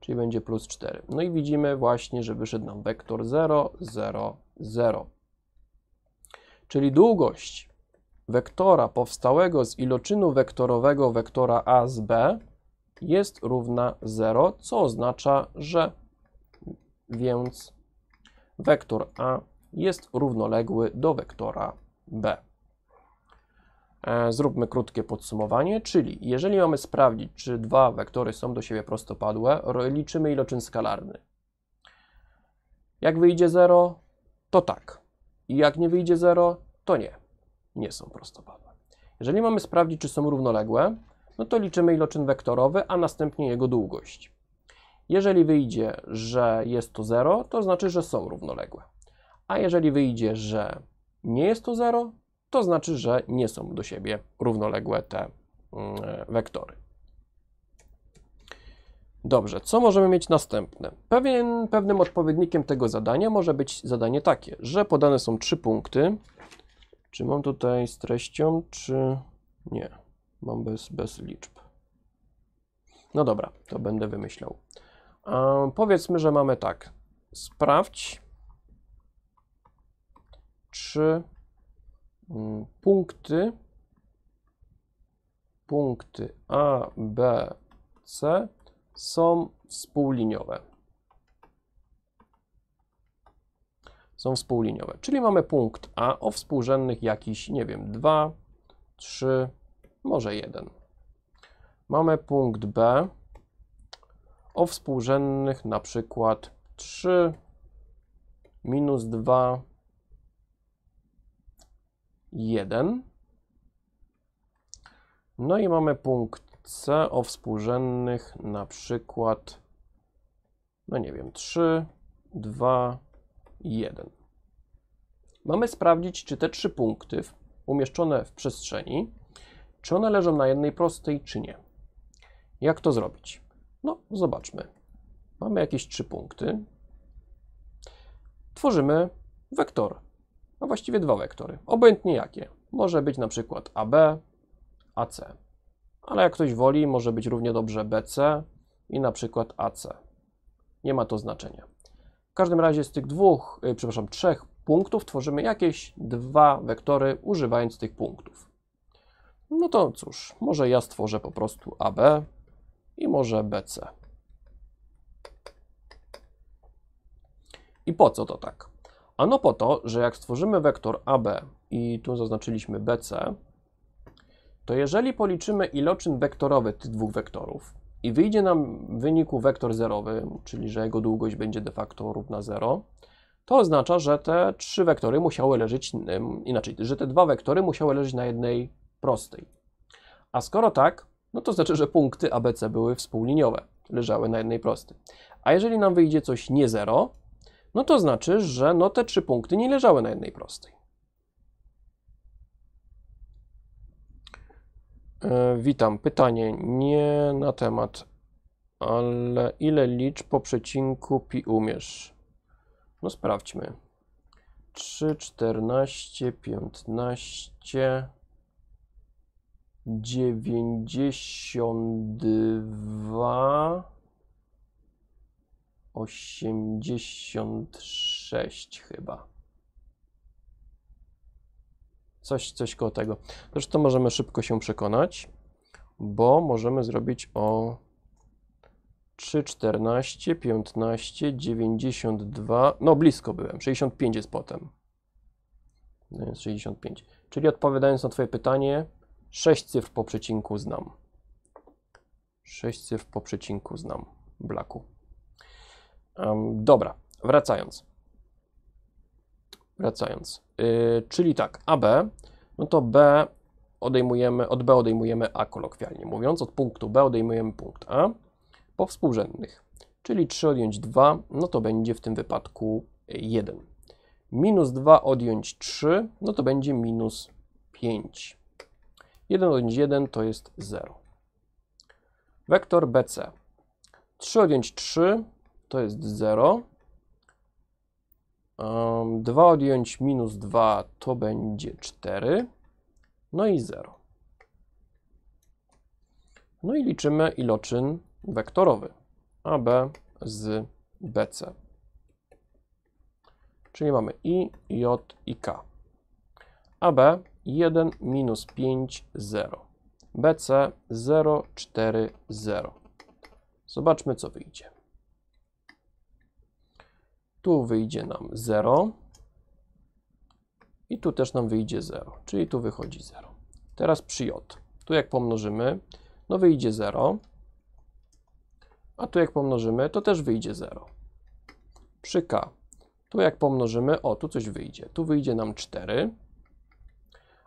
czyli będzie plus 4. No i widzimy właśnie, że wyszedł nam wektor 0, 0, 0. Czyli długość wektora powstałego z iloczynu wektorowego wektora a z b jest równa 0, co oznacza, że więc wektor a jest równoległy do wektora b. E, zróbmy krótkie podsumowanie, czyli jeżeli mamy sprawdzić, czy dwa wektory są do siebie prostopadłe, liczymy iloczyn skalarny. Jak wyjdzie 0, to tak. I jak nie wyjdzie 0, to nie. Nie są prostopadłe. Jeżeli mamy sprawdzić, czy są równoległe, no to liczymy iloczyn wektorowy, a następnie jego długość. Jeżeli wyjdzie, że jest to 0, to znaczy, że są równoległe. A jeżeli wyjdzie, że nie jest to 0, to znaczy, że nie są do siebie równoległe te mm, e, wektory. Dobrze, co możemy mieć następne? Pewien, pewnym odpowiednikiem tego zadania może być zadanie takie, że podane są trzy punkty. Czy mam tutaj z treścią, czy nie? Mam bez, bez liczb. No dobra, to będę wymyślał. powiedzmy, że mamy tak. Sprawdź, czy Mm, punkty, punkty A, B, C są współliniowe. Są współliniowe, czyli mamy punkt A o współrzędnych jakiś, nie wiem, 2, 3, może 1. Mamy punkt B o współrzędnych na przykład 3, minus 2, 1. No i mamy punkt C o współrzędnych na przykład, no nie wiem, 3, 2, 1. Mamy sprawdzić, czy te trzy punkty umieszczone w przestrzeni, czy one leżą na jednej prostej, czy nie. Jak to zrobić? No, zobaczmy. Mamy jakieś trzy punkty. Tworzymy wektor a właściwie dwa wektory, obojętnie jakie. Może być na przykład AB, AC, ale jak ktoś woli, może być równie dobrze BC i na przykład AC. Nie ma to znaczenia. W każdym razie z tych dwóch, y, przepraszam, trzech punktów tworzymy jakieś dwa wektory używając tych punktów. No to cóż, może ja stworzę po prostu AB i może BC. I po co to tak? Ano po to, że jak stworzymy wektor AB i tu zaznaczyliśmy BC, to jeżeli policzymy iloczyn wektorowy tych dwóch wektorów i wyjdzie nam w wyniku wektor zerowy, czyli że jego długość będzie de facto równa 0, to oznacza, że te trzy wektory musiały leżeć, inaczej, że te dwa wektory musiały leżeć na jednej prostej. A skoro tak, no to znaczy, że punkty ABC były współliniowe, leżały na jednej prostej. A jeżeli nam wyjdzie coś nie 0, no to znaczy, że no te trzy punkty nie leżały na jednej prostej. E, witam. Pytanie nie na temat, ale ile liczb po przecinku pi umiesz? No sprawdźmy. 3, 14, 15, 92, 86 chyba. Coś, coś koło tego. Zresztą możemy szybko się przekonać, bo możemy zrobić o 3, 14, 15, 92, no blisko byłem, 65 jest potem. No jest 65. Czyli odpowiadając na Twoje pytanie, 6 cyfr po przecinku znam. 6 cyfr po przecinku znam. Blaku. Um, dobra, wracając. Wracając. Yy, czyli tak, AB, no to B odejmujemy, od B odejmujemy A kolokwialnie mówiąc, od punktu B odejmujemy punkt A po współrzędnych, czyli 3 odjąć 2, no to będzie w tym wypadku 1. Minus 2 odjąć 3, no to będzie minus 5. 1 odjąć 1 to jest 0. Wektor BC. 3 odjąć 3 to jest 0. 2 odjąć minus 2 to będzie 4. No i 0. No i liczymy iloczyn wektorowy AB z BC. Czyli mamy I, J i K. AB 1, minus 5, 0. BC 0, 4, 0. Zobaczmy co wyjdzie. Tu wyjdzie nam 0. I tu też nam wyjdzie 0, czyli tu wychodzi 0. Teraz przy j. Tu jak pomnożymy, no wyjdzie 0. A tu jak pomnożymy, to też wyjdzie 0. Przy k. Tu jak pomnożymy, o, tu coś wyjdzie. Tu wyjdzie nam 4.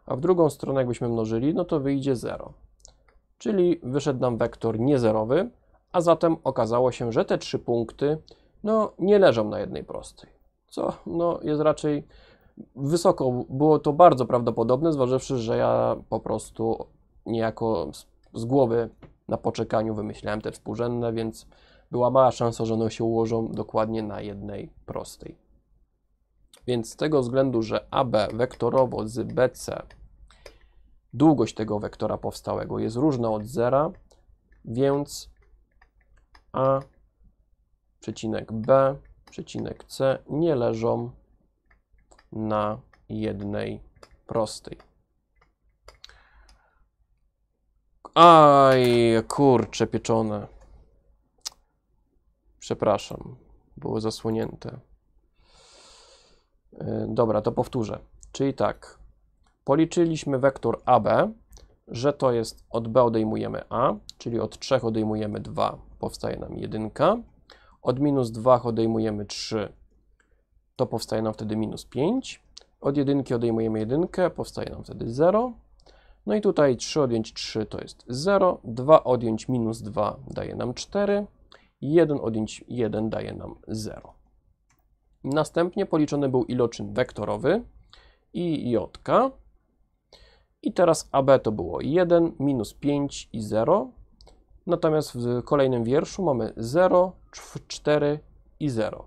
A w drugą stronę jakbyśmy mnożyli, no to wyjdzie 0. Czyli wyszedł nam wektor niezerowy, a zatem okazało się, że te trzy punkty no nie leżą na jednej prostej, co no jest raczej wysoko. Było to bardzo prawdopodobne, zważywszy, że ja po prostu niejako z, z głowy na poczekaniu wymyślałem te współrzędne, więc była mała szansa, że one się ułożą dokładnie na jednej prostej. Więc z tego względu, że AB wektorowo z BC długość tego wektora powstałego jest różna od zera, więc A przecinek B, przecinek C nie leżą na jednej prostej. Aj, kurcze pieczone. Przepraszam, były zasłonięte. E, dobra, to powtórzę. Czyli tak, policzyliśmy wektor AB, że to jest od B odejmujemy A, czyli od 3 odejmujemy 2, powstaje nam jedynka. Od minus 2 odejmujemy 3, to powstaje nam wtedy minus 5. Od 1 odejmujemy 1, powstaje nam wtedy 0. No i tutaj 3 odjąć 3 to jest 0, 2 odjąć minus 2 daje nam 4, 1 odjąć 1 daje nam 0. Następnie policzony był iloczyn wektorowy i j. I teraz AB to było 1, minus 5 i 0. Natomiast w kolejnym wierszu mamy 0, 4 i 0.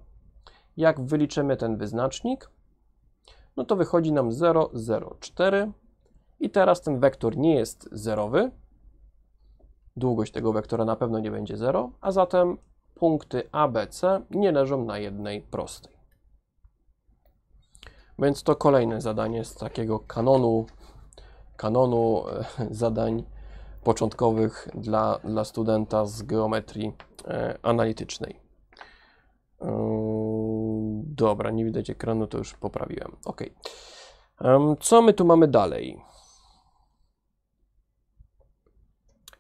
Jak wyliczymy ten wyznacznik? No to wychodzi nam 0, 0, 4. I teraz ten wektor nie jest zerowy. Długość tego wektora na pewno nie będzie 0, a zatem punkty ABC nie leżą na jednej prostej. Więc to kolejne zadanie z takiego kanonu, kanonu e, zadań początkowych dla, dla studenta z geometrii e, analitycznej. E, dobra, nie widać ekranu, to już poprawiłem. Ok. Co my tu mamy dalej?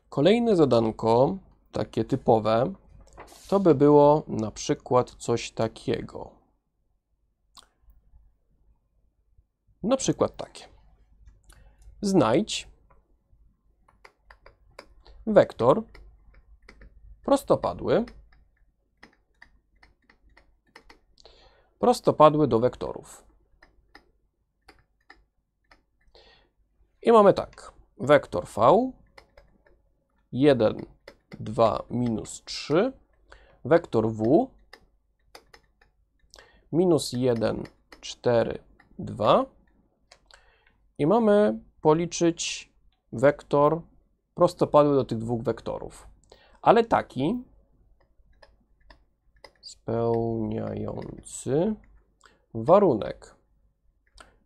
Kolejne zadanko, takie typowe, to by było na przykład coś takiego. Na przykład takie. Znajdź wektor prostopadły prostopadły do wektorów. I mamy tak, wektor V 1, 2, minus 3, wektor W minus 1, 4, 2 i mamy policzyć wektor prostopadły do tych dwóch wektorów, ale taki spełniający warunek,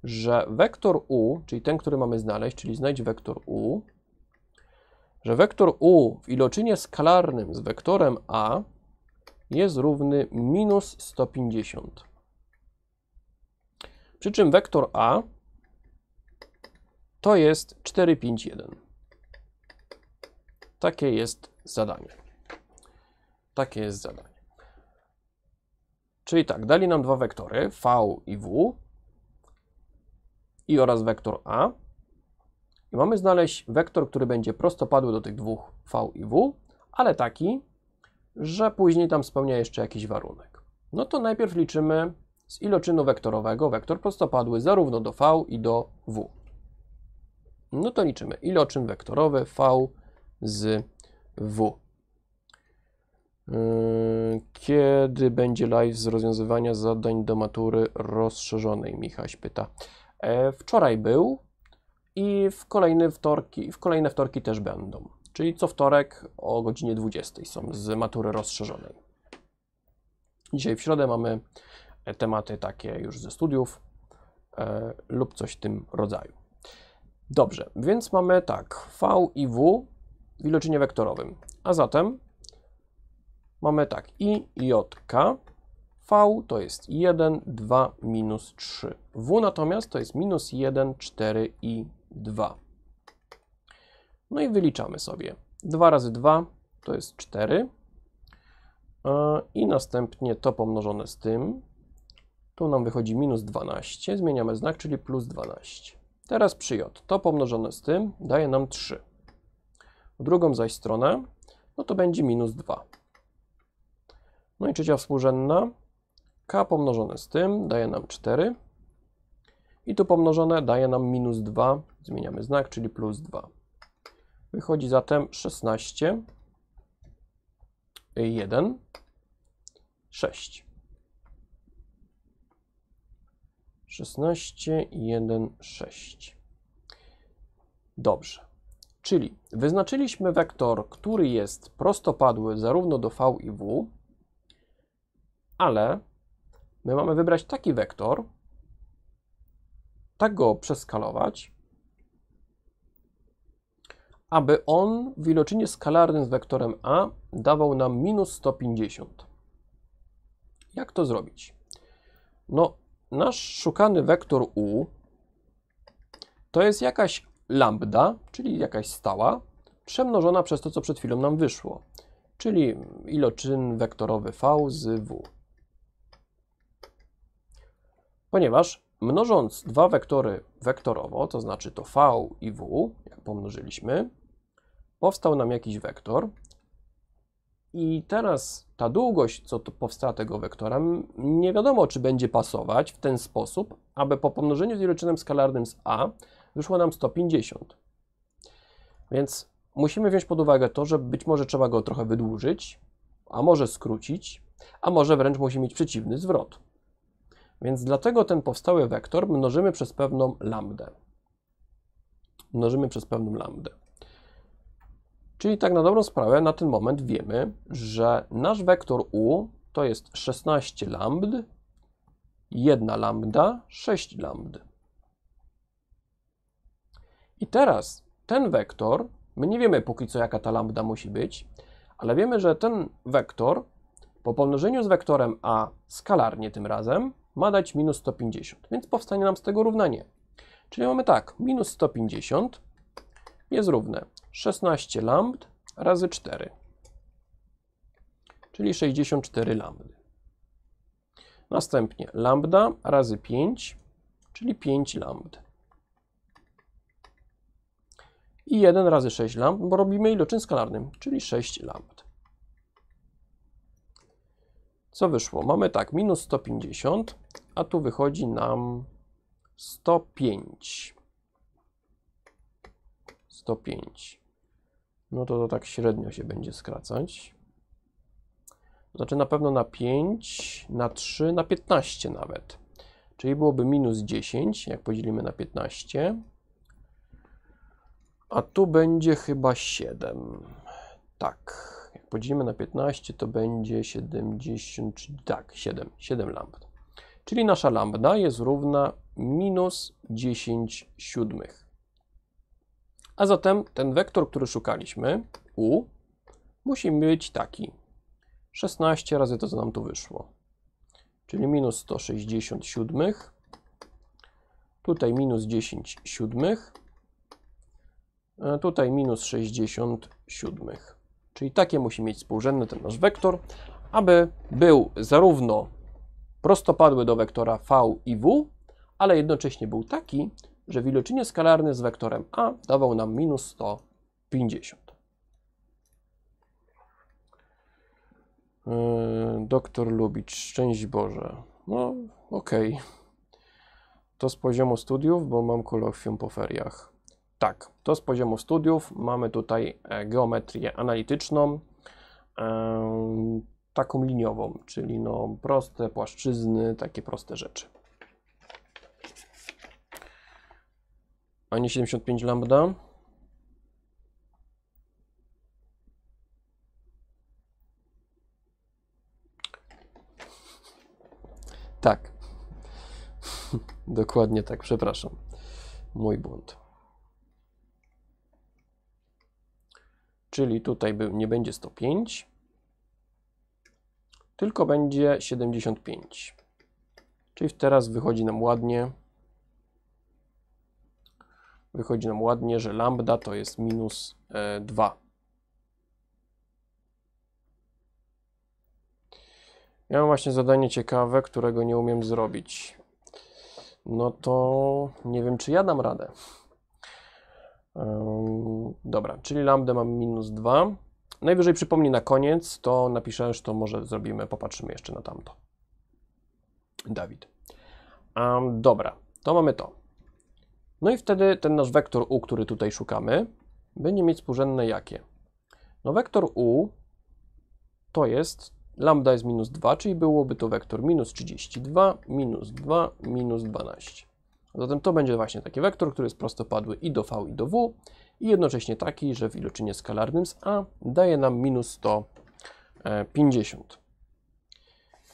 że wektor u, czyli ten, który mamy znaleźć, czyli znajdź wektor u, że wektor u w iloczynie skalarnym z wektorem a jest równy minus 150. Przy czym wektor a to jest 4, 5, 1. Takie jest zadanie. Takie jest zadanie. Czyli tak, dali nam dwa wektory, V i W i oraz wektor A. I mamy znaleźć wektor, który będzie prostopadły do tych dwóch V i W, ale taki, że później tam spełnia jeszcze jakiś warunek. No to najpierw liczymy z iloczynu wektorowego wektor prostopadły zarówno do V i do W. No to liczymy iloczyn wektorowy V z W. Yy, kiedy będzie live z rozwiązywania zadań do matury rozszerzonej? Michaś pyta. E, wczoraj był i w kolejne wtorki, w kolejne wtorki też będą. Czyli co wtorek o godzinie 20 są z matury rozszerzonej. Dzisiaj w środę mamy tematy takie już ze studiów e, lub coś w tym rodzaju. Dobrze, więc mamy tak, V i W w wektorowym. A zatem mamy tak, i j, k, v to jest 1, 2, minus 3. w natomiast to jest minus 1, 4 i 2. No i wyliczamy sobie. 2 razy 2 to jest 4. E, I następnie to pomnożone z tym. Tu nam wychodzi minus 12. Zmieniamy znak, czyli plus 12. Teraz przy j. To pomnożone z tym daje nam 3. W drugą zaś stronę, no to będzie minus 2. No i trzecia współrzędna, k pomnożone z tym daje nam 4 i tu pomnożone daje nam minus 2, zmieniamy znak, czyli plus 2. Wychodzi zatem 16, 1, 6. 16, 1, 6. Dobrze. Czyli wyznaczyliśmy wektor, który jest prostopadły zarówno do v i w, ale my mamy wybrać taki wektor, tak go przeskalować, aby on w iloczynie skalarnym z wektorem a dawał nam minus 150. Jak to zrobić? No, nasz szukany wektor u to jest jakaś lambda, czyli jakaś stała, przemnożona przez to, co przed chwilą nam wyszło, czyli iloczyn wektorowy v z w. Ponieważ mnożąc dwa wektory wektorowo, to znaczy to v i w, jak pomnożyliśmy, powstał nam jakiś wektor i teraz ta długość, co to powstała tego wektora, nie wiadomo, czy będzie pasować w ten sposób, aby po pomnożeniu z iloczynem skalarnym z a wyszło nam 150. Więc musimy wziąć pod uwagę to, że być może trzeba go trochę wydłużyć, a może skrócić, a może wręcz musi mieć przeciwny zwrot. Więc dlatego ten powstały wektor mnożymy przez pewną lambdę. Mnożymy przez pewną lambdę. Czyli tak na dobrą sprawę na ten moment wiemy, że nasz wektor u to jest 16 lambd, 1 lambda, 6 lambda. I teraz ten wektor, my nie wiemy póki co jaka ta lambda musi być, ale wiemy, że ten wektor po pomnożeniu z wektorem A skalarnie tym razem ma dać minus 150, więc powstanie nam z tego równanie. Czyli mamy tak, minus 150 jest równe 16 lambd razy 4, czyli 64 lambdy. Następnie lambda razy 5, czyli 5 lambda i 1 razy 6 lamp, bo robimy iloczyn skalarnym, czyli 6 lamp. Co wyszło? Mamy tak, minus 150, a tu wychodzi nam 105. 105. No to to tak średnio się będzie skracać. Znaczy na pewno na 5, na 3, na 15 nawet. Czyli byłoby minus 10, jak podzielimy na 15 a tu będzie chyba 7. Tak. Jak podzielimy na 15, to będzie 70, tak, 7, 7 lamp. Czyli nasza lambda jest równa minus 10 siódmych. A zatem ten wektor, który szukaliśmy, u, musi być taki. 16 razy to, co nam tu wyszło. Czyli minus 167. Tutaj minus 10 siódmych E, tutaj minus 67. Czyli takie musi mieć współrzędne ten nasz wektor, aby był zarówno prostopadły do wektora v i w, ale jednocześnie był taki, że wiloczynie skalarny z wektorem a dawał nam minus 150. Yy, e, doktor Lubicz, szczęść Boże. No, okej. Okay. To z poziomu studiów, bo mam kolokwium po feriach. Tak, to z poziomu studiów. Mamy tutaj e, geometrię analityczną, e, taką liniową, czyli no proste płaszczyzny, takie proste rzeczy. A nie 75 lambda. Tak. Dokładnie tak, przepraszam. Mój błąd. czyli tutaj nie będzie 105, tylko będzie 75. Czyli teraz wychodzi nam ładnie, wychodzi nam ładnie, że lambda to jest minus 2. E, ja mam właśnie zadanie ciekawe, którego nie umiem zrobić. No to nie wiem, czy ja dam radę. Dobra, czyli lambda mam minus 2. Najwyżej przypomnij na koniec, to napiszesz, to może zrobimy, popatrzymy jeszcze na tamto. Dawid. Um, dobra, to mamy to. No i wtedy ten nasz wektor u, który tutaj szukamy, będzie mieć współrzędne jakie? No wektor u to jest, lambda jest minus 2, czyli byłoby to wektor minus 32, minus 2, minus 12. Zatem to będzie właśnie taki wektor, który jest prostopadły i do v, i do w i jednocześnie taki, że w iloczynie skalarnym z a daje nam minus 150. E,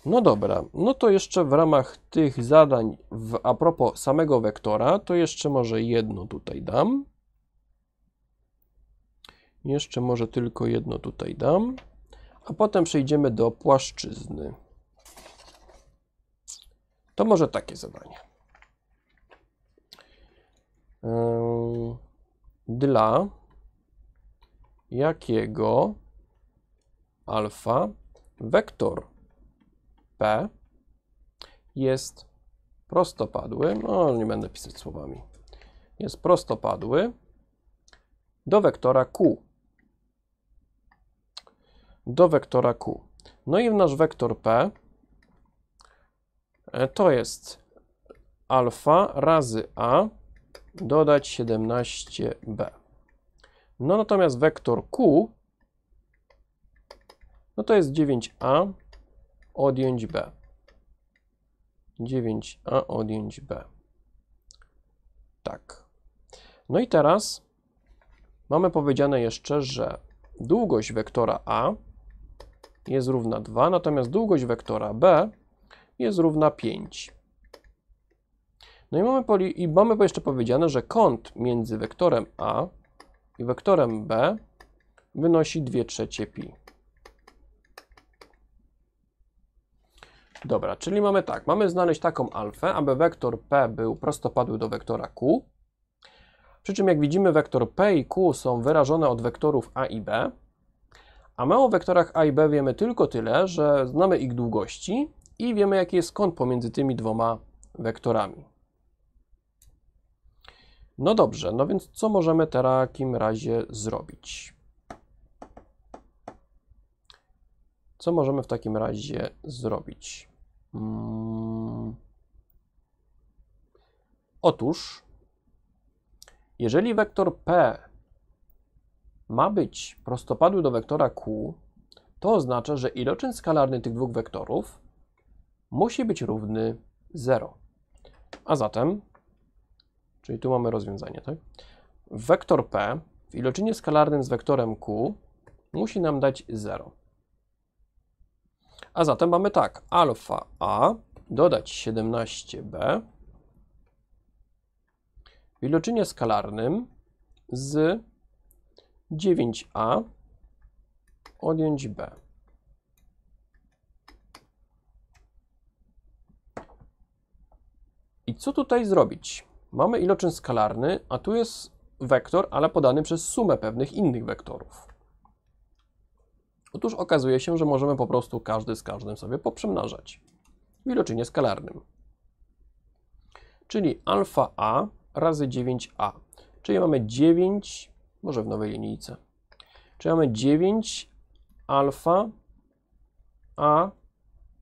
no dobra, no to jeszcze w ramach tych zadań w, a propos samego wektora, to jeszcze może jedno tutaj dam. Jeszcze może tylko jedno tutaj dam. A potem przejdziemy do płaszczyzny. To może takie zadanie dla jakiego alfa wektor P jest prostopadły, no nie będę pisać słowami, jest prostopadły do wektora Q. Do wektora Q. No i nasz wektor P e, to jest alfa razy A dodać 17b. No natomiast wektor Q no to jest 9a odjąć b. 9a odjąć b. Tak. No i teraz mamy powiedziane jeszcze, że długość wektora a jest równa 2, natomiast długość wektora b jest równa 5. No i mamy, poli, i mamy jeszcze powiedziane, że kąt między wektorem A i wektorem B wynosi 2 trzecie pi. Dobra, czyli mamy tak, mamy znaleźć taką alfę, aby wektor P był prostopadły do wektora Q, przy czym jak widzimy wektor P i Q są wyrażone od wektorów A i B, a my o wektorach A i B wiemy tylko tyle, że znamy ich długości i wiemy jaki jest kąt pomiędzy tymi dwoma wektorami. No dobrze, no więc co możemy w takim razie zrobić? Co możemy w takim razie zrobić? Mm. Otóż, jeżeli wektor P ma być prostopadły do wektora Q, to oznacza, że iloczyn skalarny tych dwóch wektorów musi być równy 0. A zatem Czyli tu mamy rozwiązanie, tak? Wektor P w iloczynie skalarnym z wektorem Q musi nam dać 0. A zatem mamy tak, alfa A dodać 17B w iloczynie skalarnym z 9A odjąć B. I co tutaj zrobić? mamy iloczyn skalarny, a tu jest wektor, ale podany przez sumę pewnych innych wektorów. Otóż okazuje się, że możemy po prostu każdy z każdym sobie poprzemnażać w iloczynie skalarnym. Czyli alfa a razy 9a, czyli mamy 9, może w nowej linijce, czyli mamy 9 alfa a,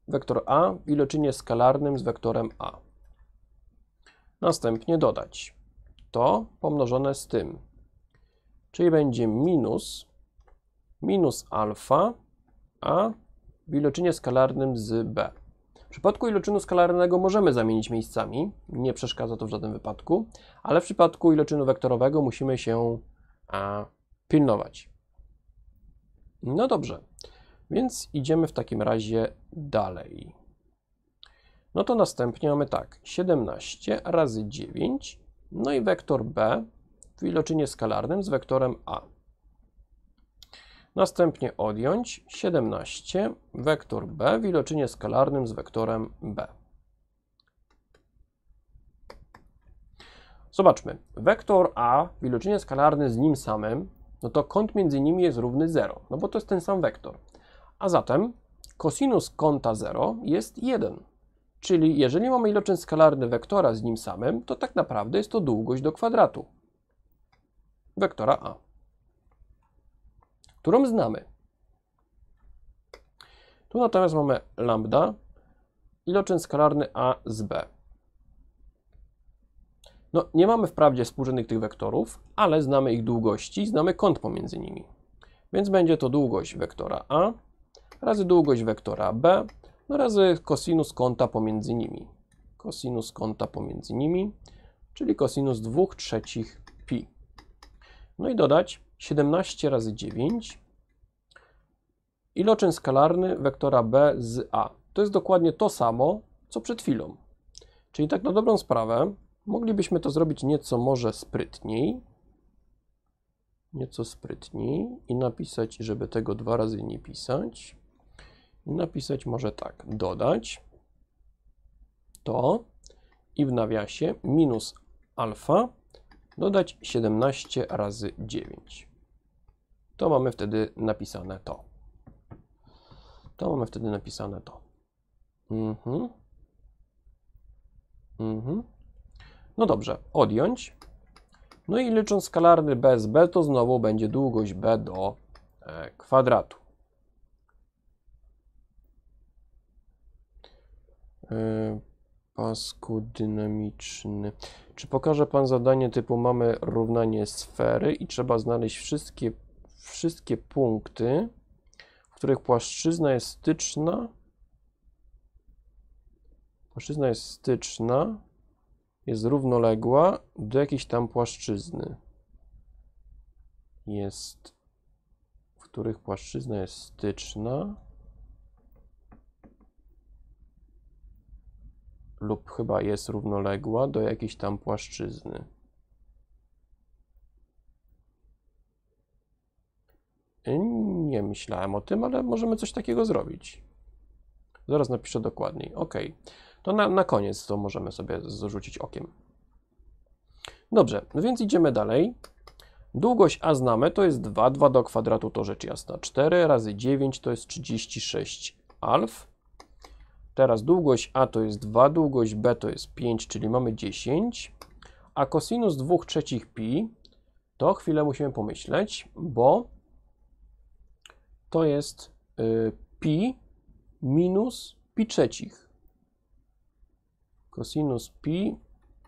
wektor a w iloczynie skalarnym z wektorem a. Następnie dodać to pomnożone z tym, czyli będzie minus minus alfa a w iloczynie skalarnym z b. W przypadku iloczynu skalarnego możemy zamienić miejscami, nie przeszkadza to w żadnym wypadku, ale w przypadku iloczynu wektorowego musimy się a, pilnować. No dobrze, więc idziemy w takim razie dalej. No to następnie mamy tak, 17 razy 9, no i wektor b w iloczynie skalarnym z wektorem a. Następnie odjąć 17 wektor b w iloczynie skalarnym z wektorem b. Zobaczmy, wektor a w iloczynie skalarny z nim samym, no to kąt między nimi jest równy 0, no bo to jest ten sam wektor. A zatem kosinus kąta 0 jest 1. Czyli jeżeli mamy iloczyn skalarny wektora z nim samym, to tak naprawdę jest to długość do kwadratu wektora a, którą znamy. Tu natomiast mamy lambda, iloczyn skalarny a z b. No, nie mamy wprawdzie współrzędnych tych wektorów, ale znamy ich długości, znamy kąt pomiędzy nimi. Więc będzie to długość wektora a razy długość wektora b no razy kosinus kąta pomiędzy nimi. Kosinus kąta pomiędzy nimi, czyli kosinus 2 trzecich pi. No i dodać 17 razy 9 iloczyn skalarny wektora b z a. To jest dokładnie to samo, co przed chwilą. Czyli tak na dobrą sprawę moglibyśmy to zrobić nieco może sprytniej, nieco sprytniej i napisać, żeby tego dwa razy nie pisać napisać może tak, dodać to i w nawiasie minus alfa dodać 17 razy 9. To mamy wtedy napisane to. To mamy wtedy napisane to. Mhm. Mhm. No dobrze, odjąć. No i licząc skalarny b z b, to znowu będzie długość b do e, kwadratu. E, pasku dynamiczny. Czy pokaże Pan zadanie typu mamy równanie sfery i trzeba znaleźć wszystkie, wszystkie punkty, w których płaszczyzna jest styczna? Płaszczyzna jest styczna, jest równoległa do jakiejś tam płaszczyzny. Jest, w których płaszczyzna jest styczna. lub chyba jest równoległa do jakiejś tam płaszczyzny. Y, nie myślałem o tym, ale możemy coś takiego zrobić. Zaraz napiszę dokładniej. Ok, to na, na koniec to możemy sobie zrzucić okiem. Dobrze, no więc idziemy dalej. Długość a znamy to jest 2, 2 do kwadratu to rzecz jasna 4 razy 9 to jest 36 alf. Teraz długość A to jest 2, długość B to jest 5, czyli mamy 10, a kosinus 2 trzecich pi to chwilę musimy pomyśleć, bo to jest y, pi minus pi trzecich. Kosinus pi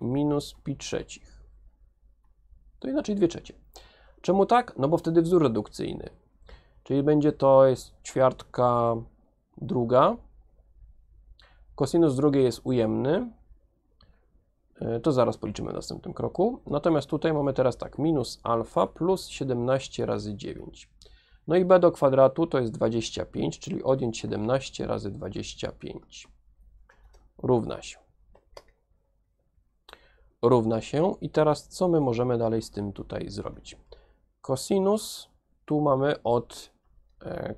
minus pi trzecich. To inaczej 2 trzecie. Czemu tak? No bo wtedy wzór redukcyjny. Czyli będzie to jest ćwiartka druga Kosinus drugiej jest ujemny. E, to zaraz policzymy w następnym kroku. Natomiast tutaj mamy teraz tak, minus alfa plus 17 razy 9. No i b do kwadratu to jest 25, czyli odjąć 17 razy 25 równa się. Równa się i teraz co my możemy dalej z tym tutaj zrobić? Kosinus tu mamy od,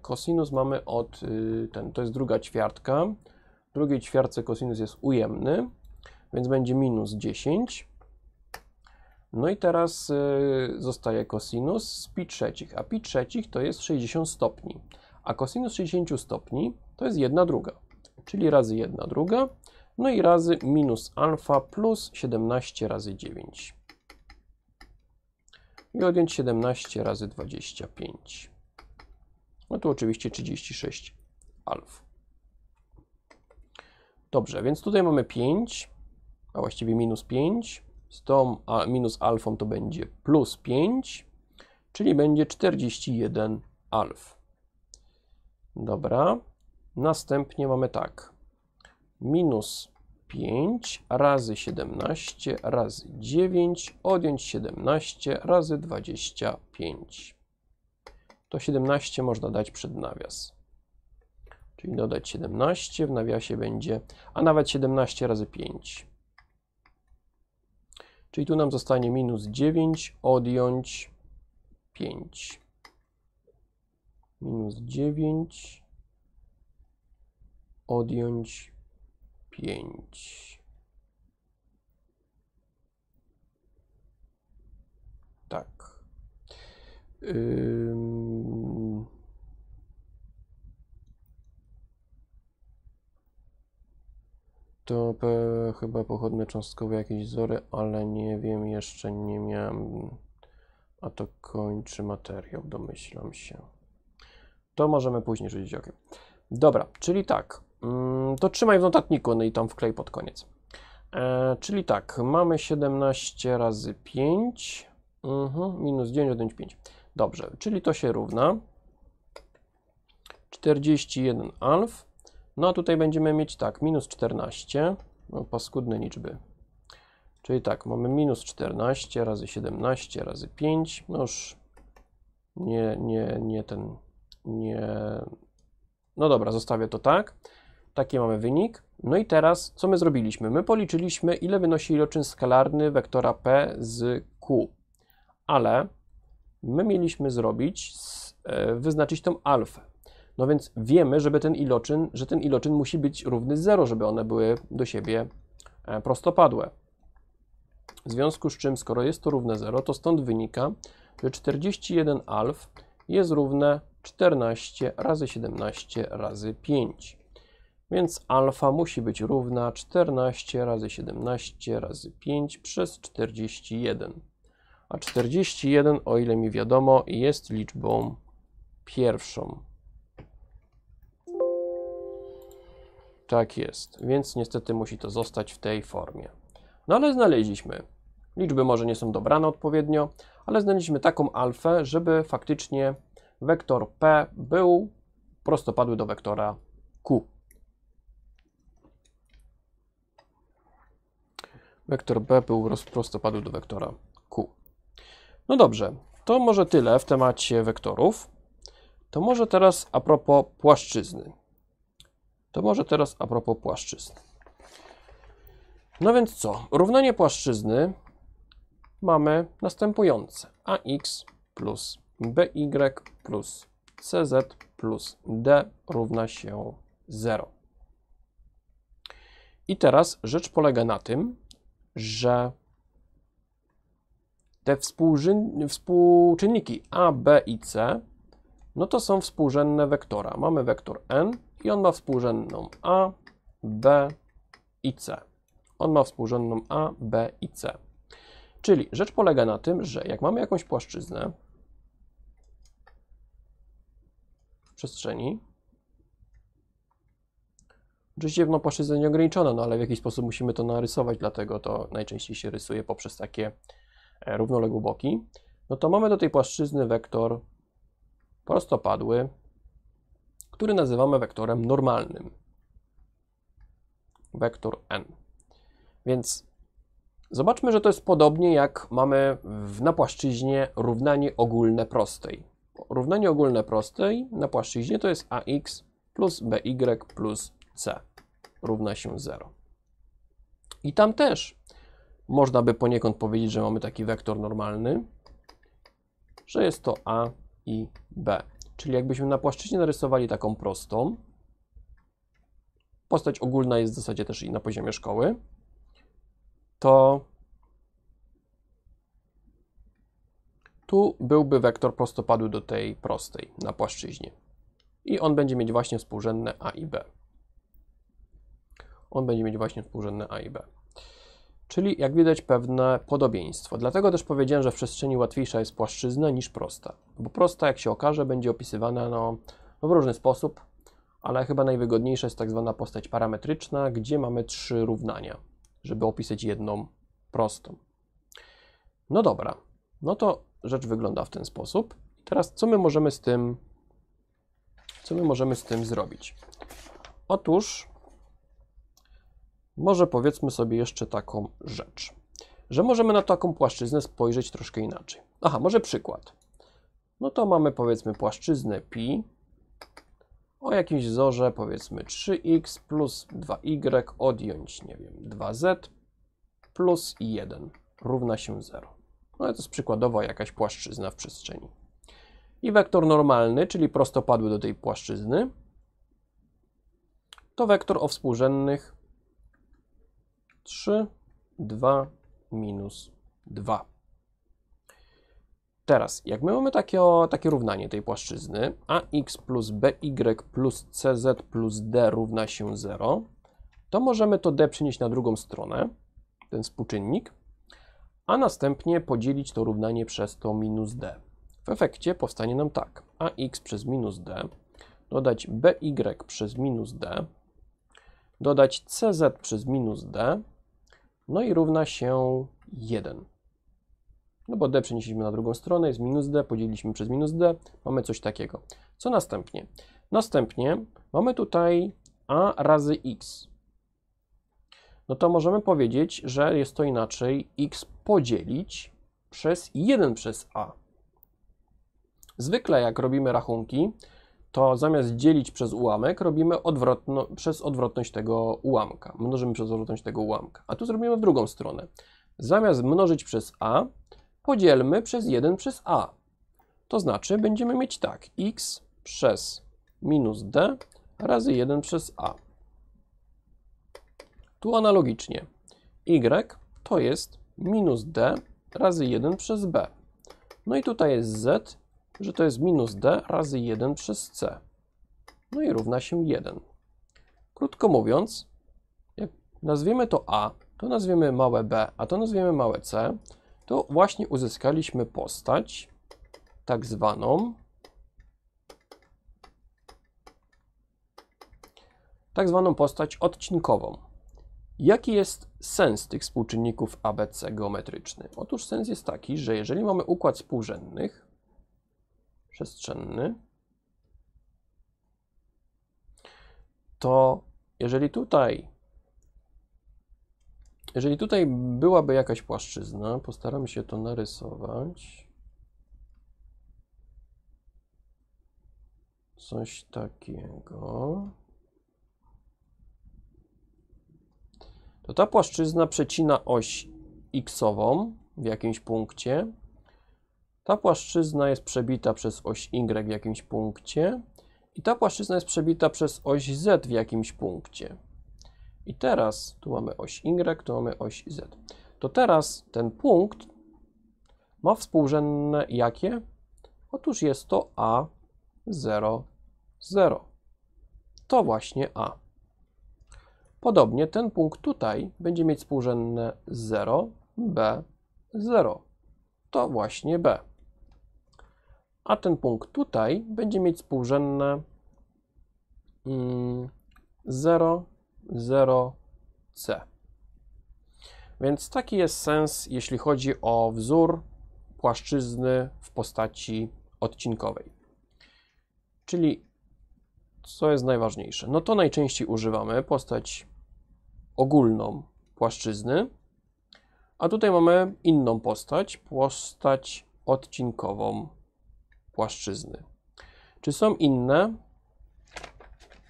kosinus e, mamy od, y, ten, to jest druga ćwiartka, drugiej ćwiartce kosinus jest ujemny, więc będzie minus 10. No i teraz y, zostaje kosinus z pi trzecich, a pi trzecich to jest 60 stopni, a kosinus 60 stopni to jest 1 druga, czyli razy 1 druga, no i razy minus alfa plus 17 razy 9. I odjąć 17 razy 25. No tu oczywiście 36 alf. Dobrze, więc tutaj mamy 5, a właściwie minus 5. Z tą a, minus alfą to będzie plus 5, czyli będzie 41 alf. Dobra. Następnie mamy tak. Minus 5 razy 17 razy 9, odjąć 17 razy 25. To 17 można dać przed nawias. Czyli dodać 17, w nawiasie będzie, a nawet 17 razy 5. Czyli tu nam zostanie minus 9, odjąć 5. Minus 9, odjąć 5. Tak. to chyba pochodne cząstkowo jakieś wzory, ale nie wiem, jeszcze nie miałem. A to kończy materiał, domyślam się. To możemy później rzucić okiem. Dobra, czyli tak. Mm, to trzymaj w notatniku no i tam wklej pod koniec. E, czyli tak, mamy 17 razy 5. Mhm, minus 9, odjąć 5. Dobrze, czyli to się równa 41 alf no a tutaj będziemy mieć tak, minus 14, no, paskudne liczby. Czyli tak, mamy minus 14 razy 17 razy 5, no już nie, nie, nie ten, nie, no dobra, zostawię to tak. Taki mamy wynik. No i teraz, co my zrobiliśmy? My policzyliśmy, ile wynosi iloczyn skalarny wektora P z Q. Ale my mieliśmy zrobić, e, wyznaczyć tą alfę. No więc wiemy, żeby ten iloczyn, że ten iloczyn musi być równy 0, żeby one były do siebie e, prostopadłe. W związku z czym, skoro jest to równe 0, to stąd wynika, że 41 alf jest równe 14 razy 17 razy 5. Więc alfa musi być równa 14 razy 17 razy 5 przez 41. A 41, o ile mi wiadomo, jest liczbą pierwszą. Tak jest, więc niestety musi to zostać w tej formie. No ale znaleźliśmy. Liczby może nie są dobrane odpowiednio, ale znaleźliśmy taką alfę, żeby faktycznie wektor P był prostopadły do wektora Q. Wektor B był prostopadły do wektora Q. No dobrze, to może tyle w temacie wektorów. To może teraz a propos płaszczyzny. To może teraz a propos płaszczyzn. No więc co? Równanie płaszczyzny mamy następujące. AX plus BY plus CZ plus D równa się 0. I teraz rzecz polega na tym, że te współczynniki A, B i C, no to są współrzędne wektora. Mamy wektor n i on ma współrzędną A, B i C. On ma współrzędną A, B i C. Czyli rzecz polega na tym, że jak mamy jakąś płaszczyznę w przestrzeni, oczywiście no, płaszczyznę nieograniczona, no ale w jakiś sposób musimy to narysować, dlatego to najczęściej się rysuje poprzez takie e, równoległe boki, no to mamy do tej płaszczyzny wektor prostopadły który nazywamy wektorem normalnym. Wektor n. Więc zobaczmy, że to jest podobnie jak mamy w, na płaszczyźnie równanie ogólne prostej. Równanie ogólne prostej na płaszczyźnie to jest ax plus by plus c równa się 0. I tam też można by poniekąd powiedzieć, że mamy taki wektor normalny, że jest to a i b. Czyli jakbyśmy na płaszczyźnie narysowali taką prostą, postać ogólna jest w zasadzie też i na poziomie szkoły, to tu byłby wektor prostopadły do tej prostej na płaszczyźnie. I on będzie mieć właśnie współrzędne a i b. On będzie mieć właśnie współrzędne a i b. Czyli jak widać pewne podobieństwo. Dlatego też powiedziałem, że w przestrzeni łatwiejsza jest płaszczyzna niż prosta. Bo prosta, jak się okaże, będzie opisywana no, no w różny sposób, ale chyba najwygodniejsza jest tak zwana postać parametryczna, gdzie mamy trzy równania, żeby opisać jedną prostą. No dobra, no to rzecz wygląda w ten sposób. Teraz co my możemy z tym, co my możemy z tym zrobić? Otóż może powiedzmy sobie jeszcze taką rzecz, że możemy na taką płaszczyznę spojrzeć troszkę inaczej. Aha, może przykład. No to mamy powiedzmy płaszczyznę pi o jakimś wzorze powiedzmy 3x plus 2y odjąć, nie wiem, 2z plus 1 równa się 0. No to jest przykładowo jakaś płaszczyzna w przestrzeni. I wektor normalny, czyli prostopadły do tej płaszczyzny, to wektor o współrzędnych 3, 2, minus 2. Teraz, jak my mamy takie, takie równanie tej płaszczyzny, ax plus by plus cz plus d równa się 0, to możemy to d przenieść na drugą stronę, ten współczynnik, a następnie podzielić to równanie przez to minus d. W efekcie powstanie nam tak, ax przez minus d dodać by przez minus d dodać cz przez minus d, no i równa się 1. No bo d przenieśliśmy na drugą stronę, jest minus d, podzieliliśmy przez minus d, mamy coś takiego. Co następnie? Następnie mamy tutaj a razy x. No to możemy powiedzieć, że jest to inaczej x podzielić przez 1 przez a. Zwykle jak robimy rachunki, to zamiast dzielić przez ułamek, robimy odwrotno, przez odwrotność tego ułamka. Mnożymy przez odwrotność tego ułamka. A tu zrobimy w drugą stronę. Zamiast mnożyć przez a, podzielmy przez 1 przez a. To znaczy będziemy mieć tak, x przez minus d razy 1 przez a. Tu analogicznie, y to jest minus d razy 1 przez b. No i tutaj jest z że to jest minus d razy 1 przez c. No i równa się 1. Krótko mówiąc, jak nazwiemy to a, to nazwiemy małe b, a to nazwiemy małe c, to właśnie uzyskaliśmy postać tak zwaną tak zwaną postać odcinkową. Jaki jest sens tych współczynników ABC geometryczny? Otóż sens jest taki, że jeżeli mamy układ współrzędnych, przestrzenny, to jeżeli tutaj, jeżeli tutaj byłaby jakaś płaszczyzna, postaram się to narysować. Coś takiego. To ta płaszczyzna przecina oś x w jakimś punkcie, ta płaszczyzna jest przebita przez oś Y w jakimś punkcie i ta płaszczyzna jest przebita przez oś Z w jakimś punkcie. I teraz tu mamy oś Y, tu mamy oś Z. To teraz ten punkt ma współrzędne jakie? Otóż jest to A0, 0. To właśnie A. Podobnie ten punkt tutaj będzie mieć współrzędne 0, B, 0. To właśnie B a ten punkt tutaj będzie mieć współrzędne 0, mm, 0, C. Więc taki jest sens, jeśli chodzi o wzór płaszczyzny w postaci odcinkowej. Czyli co jest najważniejsze? No to najczęściej używamy postać ogólną płaszczyzny, a tutaj mamy inną postać, postać odcinkową płaszczyzny. Czy są inne?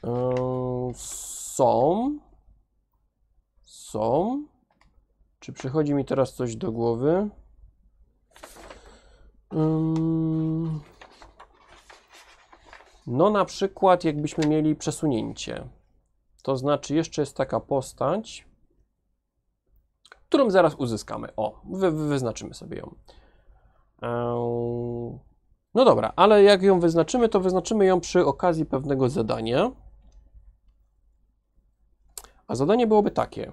E, są. Są. Czy przychodzi mi teraz coś do głowy? No na przykład jakbyśmy mieli przesunięcie. To znaczy jeszcze jest taka postać, którą zaraz uzyskamy. O, wy, wyznaczymy sobie ją. E, no dobra, ale jak ją wyznaczymy, to wyznaczymy ją przy okazji pewnego zadania. A zadanie byłoby takie.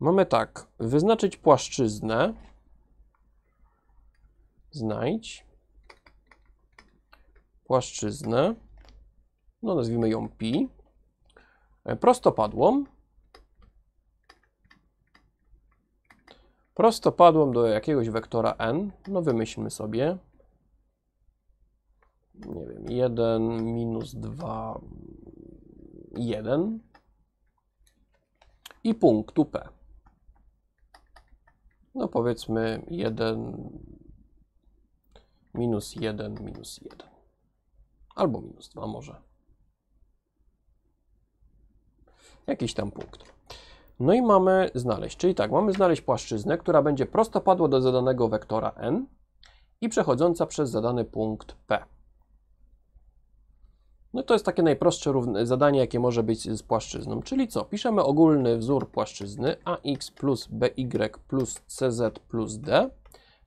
Mamy tak, wyznaczyć płaszczyznę, znajdź płaszczyznę, no nazwijmy ją pi, e, prostopadłą, prostopadłą do jakiegoś wektora n, no wymyślmy sobie, nie wiem, 1 minus 2, 1 i punktu P. No powiedzmy 1 minus 1 minus 1 albo minus 2 może. Jakiś tam punkt. No i mamy znaleźć, czyli tak, mamy znaleźć płaszczyznę, która będzie prostopadła do zadanego wektora n i przechodząca przez zadany punkt p. No to jest takie najprostsze zadanie, jakie może być z płaszczyzną, czyli co? Piszemy ogólny wzór płaszczyzny ax plus by plus cz plus d,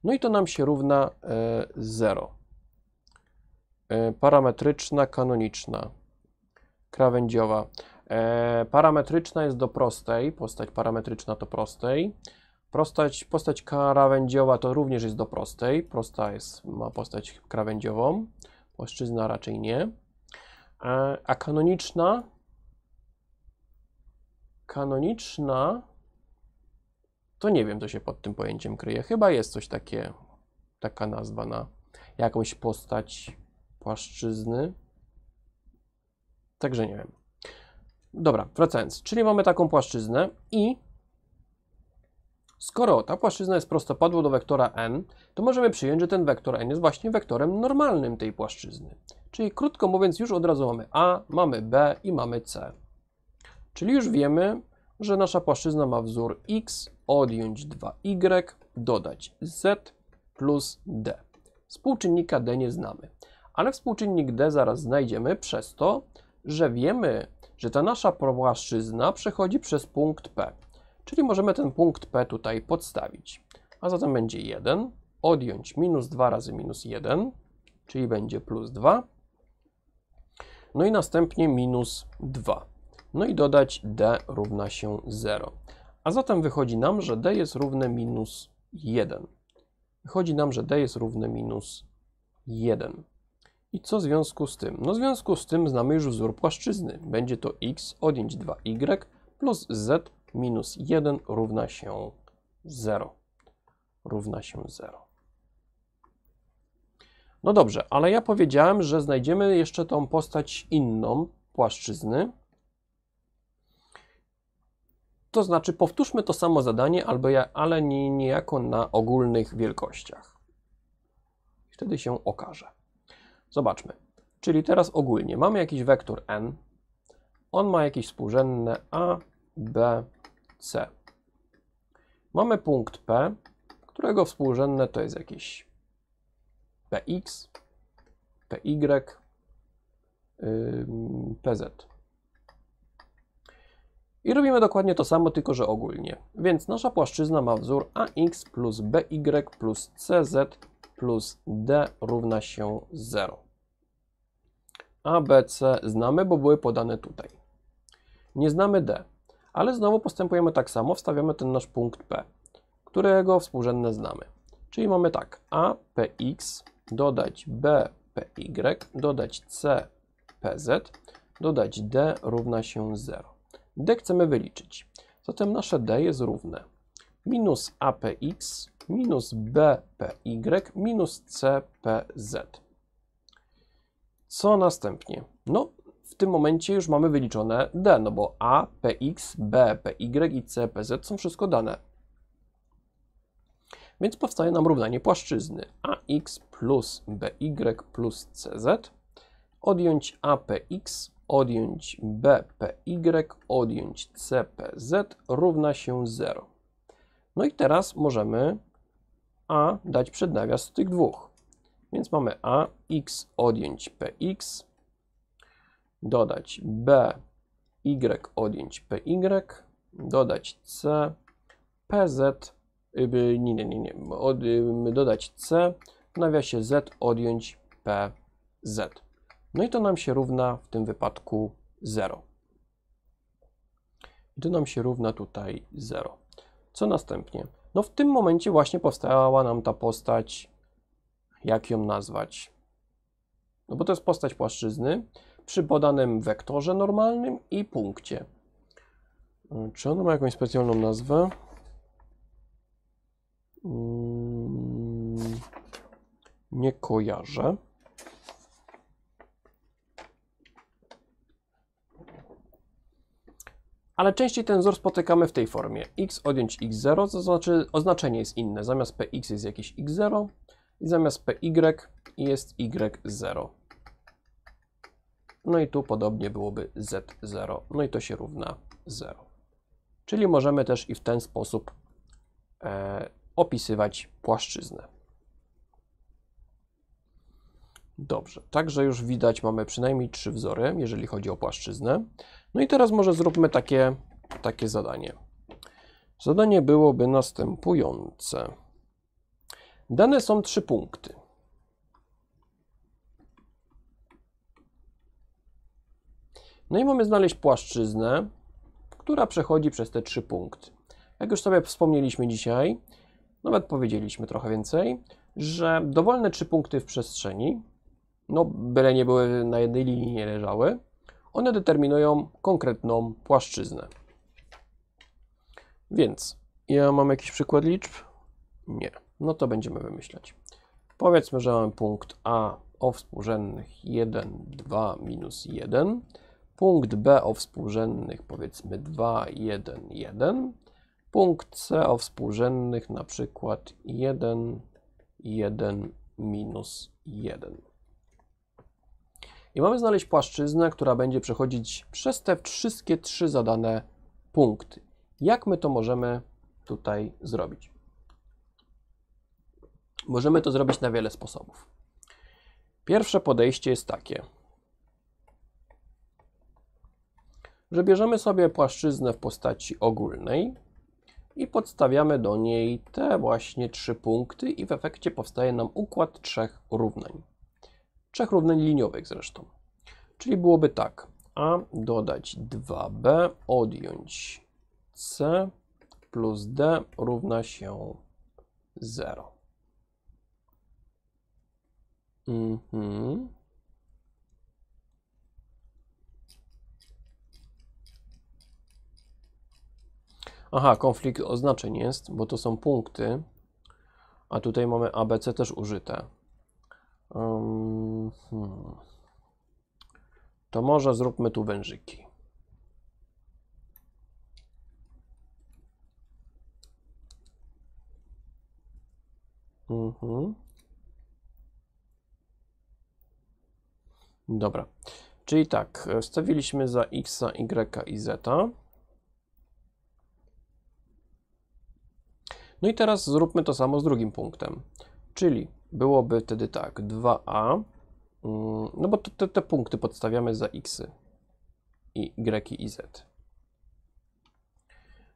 no i to nam się równa 0. E, e, parametryczna, kanoniczna, krawędziowa. E, parametryczna jest do prostej, postać parametryczna to prostej. Postać, postać krawędziowa to również jest do prostej, prosta jest, ma postać krawędziową, płaszczyzna raczej nie. E, a kanoniczna, kanoniczna, to nie wiem, co się pod tym pojęciem kryje. Chyba jest coś takie, taka nazwa na jakąś postać płaszczyzny. Także nie wiem. Dobra, wracając. Czyli mamy taką płaszczyznę i skoro ta płaszczyzna jest prostopadła do wektora n, to możemy przyjąć, że ten wektor n jest właśnie wektorem normalnym tej płaszczyzny. Czyli krótko mówiąc, już od razu mamy a, mamy b i mamy c. Czyli już wiemy, że nasza płaszczyzna ma wzór x, odjąć 2y, dodać z plus d. Współczynnika d nie znamy, ale współczynnik d zaraz znajdziemy przez to, że wiemy, że ta nasza płaszczyzna przechodzi przez punkt P. Czyli możemy ten punkt P tutaj podstawić. A zatem będzie 1, odjąć minus 2 razy minus 1, czyli będzie plus 2. No i następnie minus 2. No i dodać d równa się 0. A zatem wychodzi nam, że d jest równe minus 1. Wychodzi nam, że d jest równe minus 1. I co w związku z tym? No w związku z tym znamy już wzór płaszczyzny. Będzie to x odjąć 2y plus z minus 1 równa się 0. Równa się 0. No dobrze, ale ja powiedziałem, że znajdziemy jeszcze tą postać inną płaszczyzny. To znaczy powtórzmy to samo zadanie, albo ja, ale niejako na ogólnych wielkościach. Wtedy się okaże. Zobaczmy. Czyli teraz ogólnie mamy jakiś wektor n, on ma jakieś współrzędne a, b, c. Mamy punkt p, którego współrzędne to jest jakieś px, py, pz. I robimy dokładnie to samo, tylko że ogólnie. Więc nasza płaszczyzna ma wzór ax plus by y plus cz plus D równa się 0. A, B, C znamy, bo były podane tutaj. Nie znamy D, ale znowu postępujemy tak samo, wstawiamy ten nasz punkt P, którego współrzędne znamy. Czyli mamy tak, A, dodać B, PY dodać C, PZ dodać D równa się 0. D chcemy wyliczyć. Zatem nasze D jest równe minus APX minus BPY minus CPZ. Co następnie? No, w tym momencie już mamy wyliczone D, no bo A, PX, B, PY i CPZ są wszystko dane. Więc powstaje nam równanie płaszczyzny AX plus BY plus CZ, odjąć APX, odjąć BPY, odjąć CPZ równa się 0. No i teraz możemy a dać przed nawias tych dwóch. Więc mamy a, x odjąć px, dodać b, y odjąć py, dodać c, pz, y, nie, nie, nie, nie od, y, dodać c, w nawiasie z odjąć pz. No i to nam się równa w tym wypadku 0. I to nam się równa tutaj 0. Co następnie? No w tym momencie właśnie powstała nam ta postać, jak ją nazwać? No bo to jest postać płaszczyzny przy podanym wektorze normalnym i punkcie. Czy ona ma jakąś specjalną nazwę? Mm, nie kojarzę. ale częściej ten wzór spotykamy w tej formie. x odjąć x0, to znaczy oznaczenie jest inne. Zamiast px jest jakieś x0 i zamiast py jest y0. No i tu podobnie byłoby z0, no i to się równa 0. Czyli możemy też i w ten sposób e, opisywać płaszczyznę. Dobrze, także już widać mamy przynajmniej trzy wzory, jeżeli chodzi o płaszczyznę. No i teraz może zróbmy takie, takie zadanie. Zadanie byłoby następujące. Dane są trzy punkty. No i mamy znaleźć płaszczyznę, która przechodzi przez te trzy punkty. Jak już sobie wspomnieliśmy dzisiaj, nawet powiedzieliśmy trochę więcej, że dowolne trzy punkty w przestrzeni, no byle nie były na jednej linii, nie leżały, one determinują konkretną płaszczyznę. Więc ja mam jakiś przykład liczb? Nie. No to będziemy wymyślać. Powiedzmy, że mamy punkt A o współrzędnych 1, 2, minus 1. Punkt B o współrzędnych powiedzmy 2, 1, 1. Punkt C o współrzędnych na przykład 1, 1, minus 1. I mamy znaleźć płaszczyznę, która będzie przechodzić przez te wszystkie trzy zadane punkty. Jak my to możemy tutaj zrobić? Możemy to zrobić na wiele sposobów. Pierwsze podejście jest takie, że bierzemy sobie płaszczyznę w postaci ogólnej i podstawiamy do niej te właśnie trzy punkty i w efekcie powstaje nam układ trzech równań trzech równań liniowych zresztą. Czyli byłoby tak. A dodać 2b, odjąć c plus d równa się 0. Mhm. Aha, konflikt oznaczeń jest, bo to są punkty, a tutaj mamy ABC też użyte hmm. To może zróbmy tu wężyki. Mhm. Dobra. Czyli tak, e, wstawiliśmy za x, y i z. No i teraz zróbmy to samo z drugim punktem. Czyli byłoby wtedy tak, 2a, mm, no bo te, te punkty podstawiamy za x, -y, i y i z.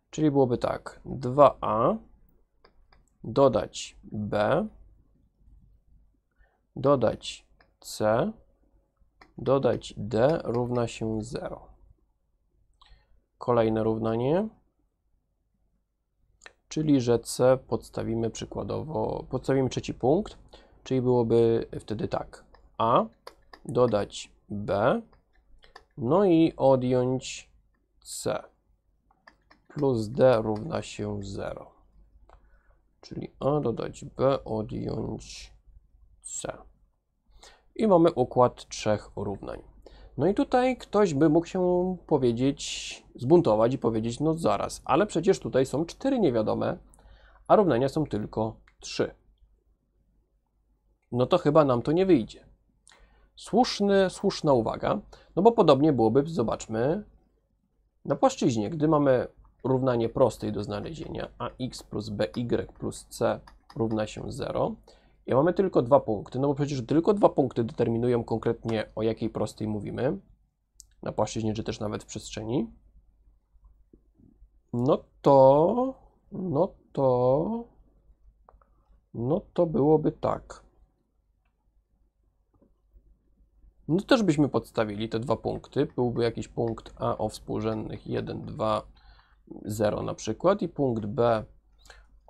Czyli byłoby tak, 2a dodać b, dodać c, dodać d równa się 0. Kolejne równanie czyli że C podstawimy przykładowo, podstawimy trzeci punkt, czyli byłoby wtedy tak, A dodać B, no i odjąć C plus D równa się 0. Czyli A dodać B, odjąć C. I mamy układ trzech równań. No i tutaj ktoś by mógł się powiedzieć, zbuntować i powiedzieć, no zaraz, ale przecież tutaj są cztery niewiadome, a równania są tylko trzy. No to chyba nam to nie wyjdzie. Słuszny, słuszna uwaga, no bo podobnie byłoby, zobaczmy, na płaszczyźnie, gdy mamy równanie prostej do znalezienia, ax plus by plus c równa się 0, i mamy tylko dwa punkty, no bo przecież tylko dwa punkty determinują konkretnie o jakiej prostej mówimy na płaszczyźnie, czy też nawet w przestrzeni. No to, no to, no to byłoby tak. No to też byśmy podstawili te dwa punkty. Byłby jakiś punkt A o współrzędnych 1, 2, 0 na przykład i punkt B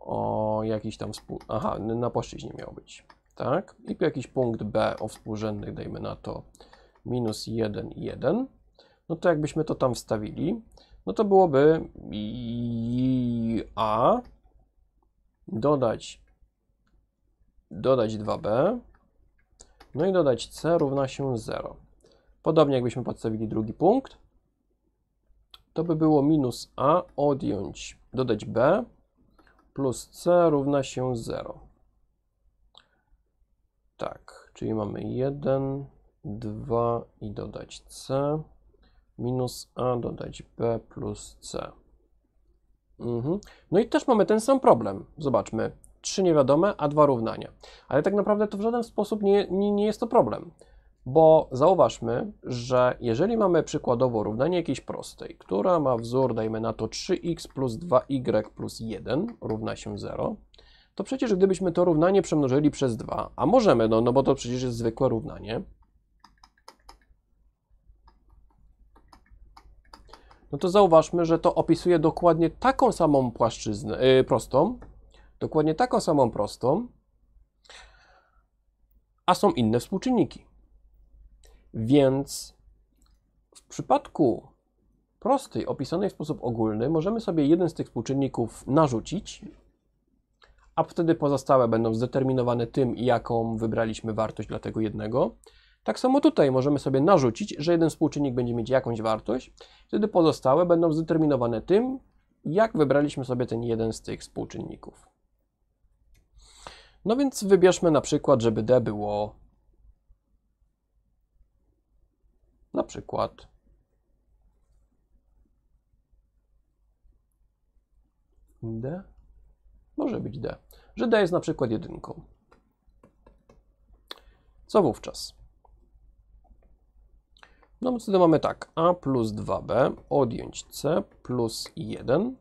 o jakiś tam współ... Aha, na płaszczyźnie miał być, tak? I jakiś punkt B o współrzędnych, dajmy na to minus 1, 1. No to jakbyśmy to tam wstawili, no to byłoby i A dodać dodać 2B no i dodać C równa się 0. Podobnie jakbyśmy podstawili drugi punkt, to by było minus A odjąć, dodać B plus c równa się 0. Tak, czyli mamy 1, 2 i dodać c, minus a dodać b plus c. Mhm. No i też mamy ten sam problem. Zobaczmy, 3 niewiadome, a 2 równania. Ale tak naprawdę to w żaden sposób nie, nie, nie jest to problem. Bo zauważmy, że jeżeli mamy przykładowo równanie jakiejś prostej, która ma wzór, dajmy na to 3x plus 2y plus 1 równa się 0, to przecież gdybyśmy to równanie przemnożyli przez 2, a możemy, no, no bo to przecież jest zwykłe równanie, no to zauważmy, że to opisuje dokładnie taką samą płaszczyznę, yy, prostą, dokładnie taką samą prostą, a są inne współczynniki. Więc w przypadku prostej, opisanej w sposób ogólny, możemy sobie jeden z tych współczynników narzucić, a wtedy pozostałe będą zdeterminowane tym, jaką wybraliśmy wartość dla tego jednego. Tak samo tutaj możemy sobie narzucić, że jeden współczynnik będzie mieć jakąś wartość, wtedy pozostałe będą zdeterminowane tym, jak wybraliśmy sobie ten jeden z tych współczynników. No więc wybierzmy na przykład, żeby d było Na przykład D. Może być D. Że D jest na przykład jedynką. Co wówczas? No wtedy mamy tak, a plus 2b, odjąć c plus 1.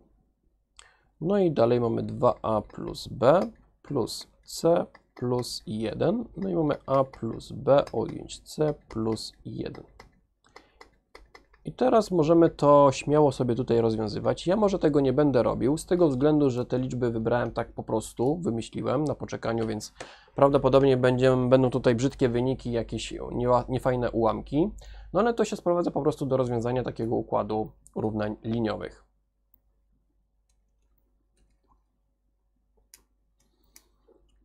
No i dalej mamy 2a plus b plus c plus 1. No i mamy a plus b, odjąć c plus 1. I teraz możemy to śmiało sobie tutaj rozwiązywać. Ja może tego nie będę robił, z tego względu, że te liczby wybrałem tak po prostu, wymyśliłem na poczekaniu, więc prawdopodobnie będzie, będą tutaj brzydkie wyniki, jakieś niefajne ułamki. No ale to się sprowadza po prostu do rozwiązania takiego układu równań liniowych.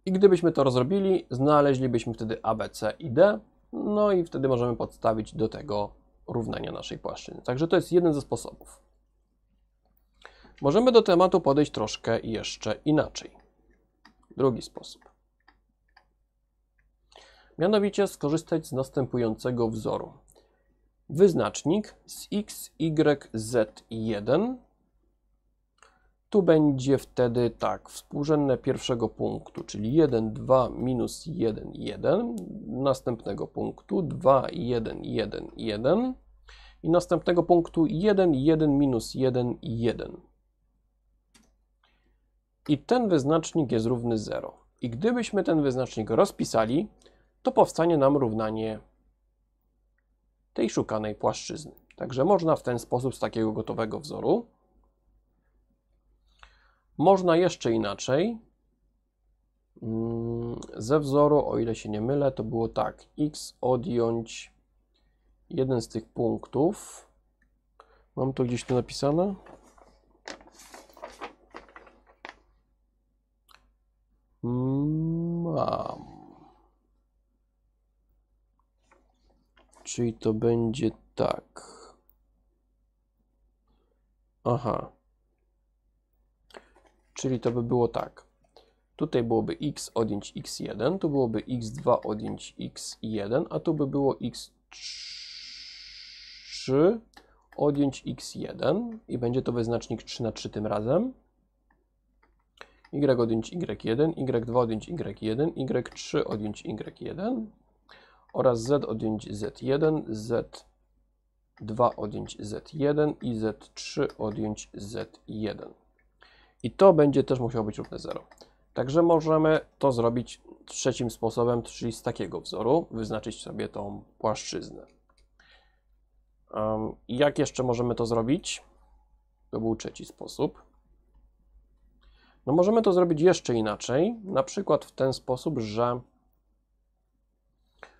I gdybyśmy to rozrobili, znaleźlibyśmy wtedy A, B, C i D, no i wtedy możemy podstawić do tego równania naszej płaszczyzny. Także to jest jeden ze sposobów. Możemy do tematu podejść troszkę jeszcze inaczej. Drugi sposób. Mianowicie skorzystać z następującego wzoru. Wyznacznik z x, y, z 1 tu będzie wtedy tak, współrzędne pierwszego punktu, czyli 1, 2, minus 1, 1, następnego punktu 2, 1, 1, 1 i następnego punktu 1, 1, minus 1, 1. I ten wyznacznik jest równy 0. I gdybyśmy ten wyznacznik rozpisali, to powstanie nam równanie tej szukanej płaszczyzny. Także można w ten sposób z takiego gotowego wzoru można jeszcze inaczej. Mm, ze wzoru, o ile się nie mylę, to było tak. X odjąć jeden z tych punktów. Mam to gdzieś tu napisane. Mam. Czyli to będzie tak. Aha. Czyli to by było tak. Tutaj byłoby x odjąć x1, tu byłoby x2 odjąć x1, a tu by było x3 odjąć x1 i będzie to wyznacznik 3 na 3 tym razem. y odjąć y1, y2 odjąć y1, y3 odjąć y1 oraz z odjąć z1, z2 odjąć z1 i z3 odjąć z1. I to będzie też musiało być równe 0. Także możemy to zrobić trzecim sposobem, czyli z takiego wzoru, wyznaczyć sobie tą płaszczyznę. jak jeszcze możemy to zrobić? To był trzeci sposób. No możemy to zrobić jeszcze inaczej, na przykład w ten sposób, że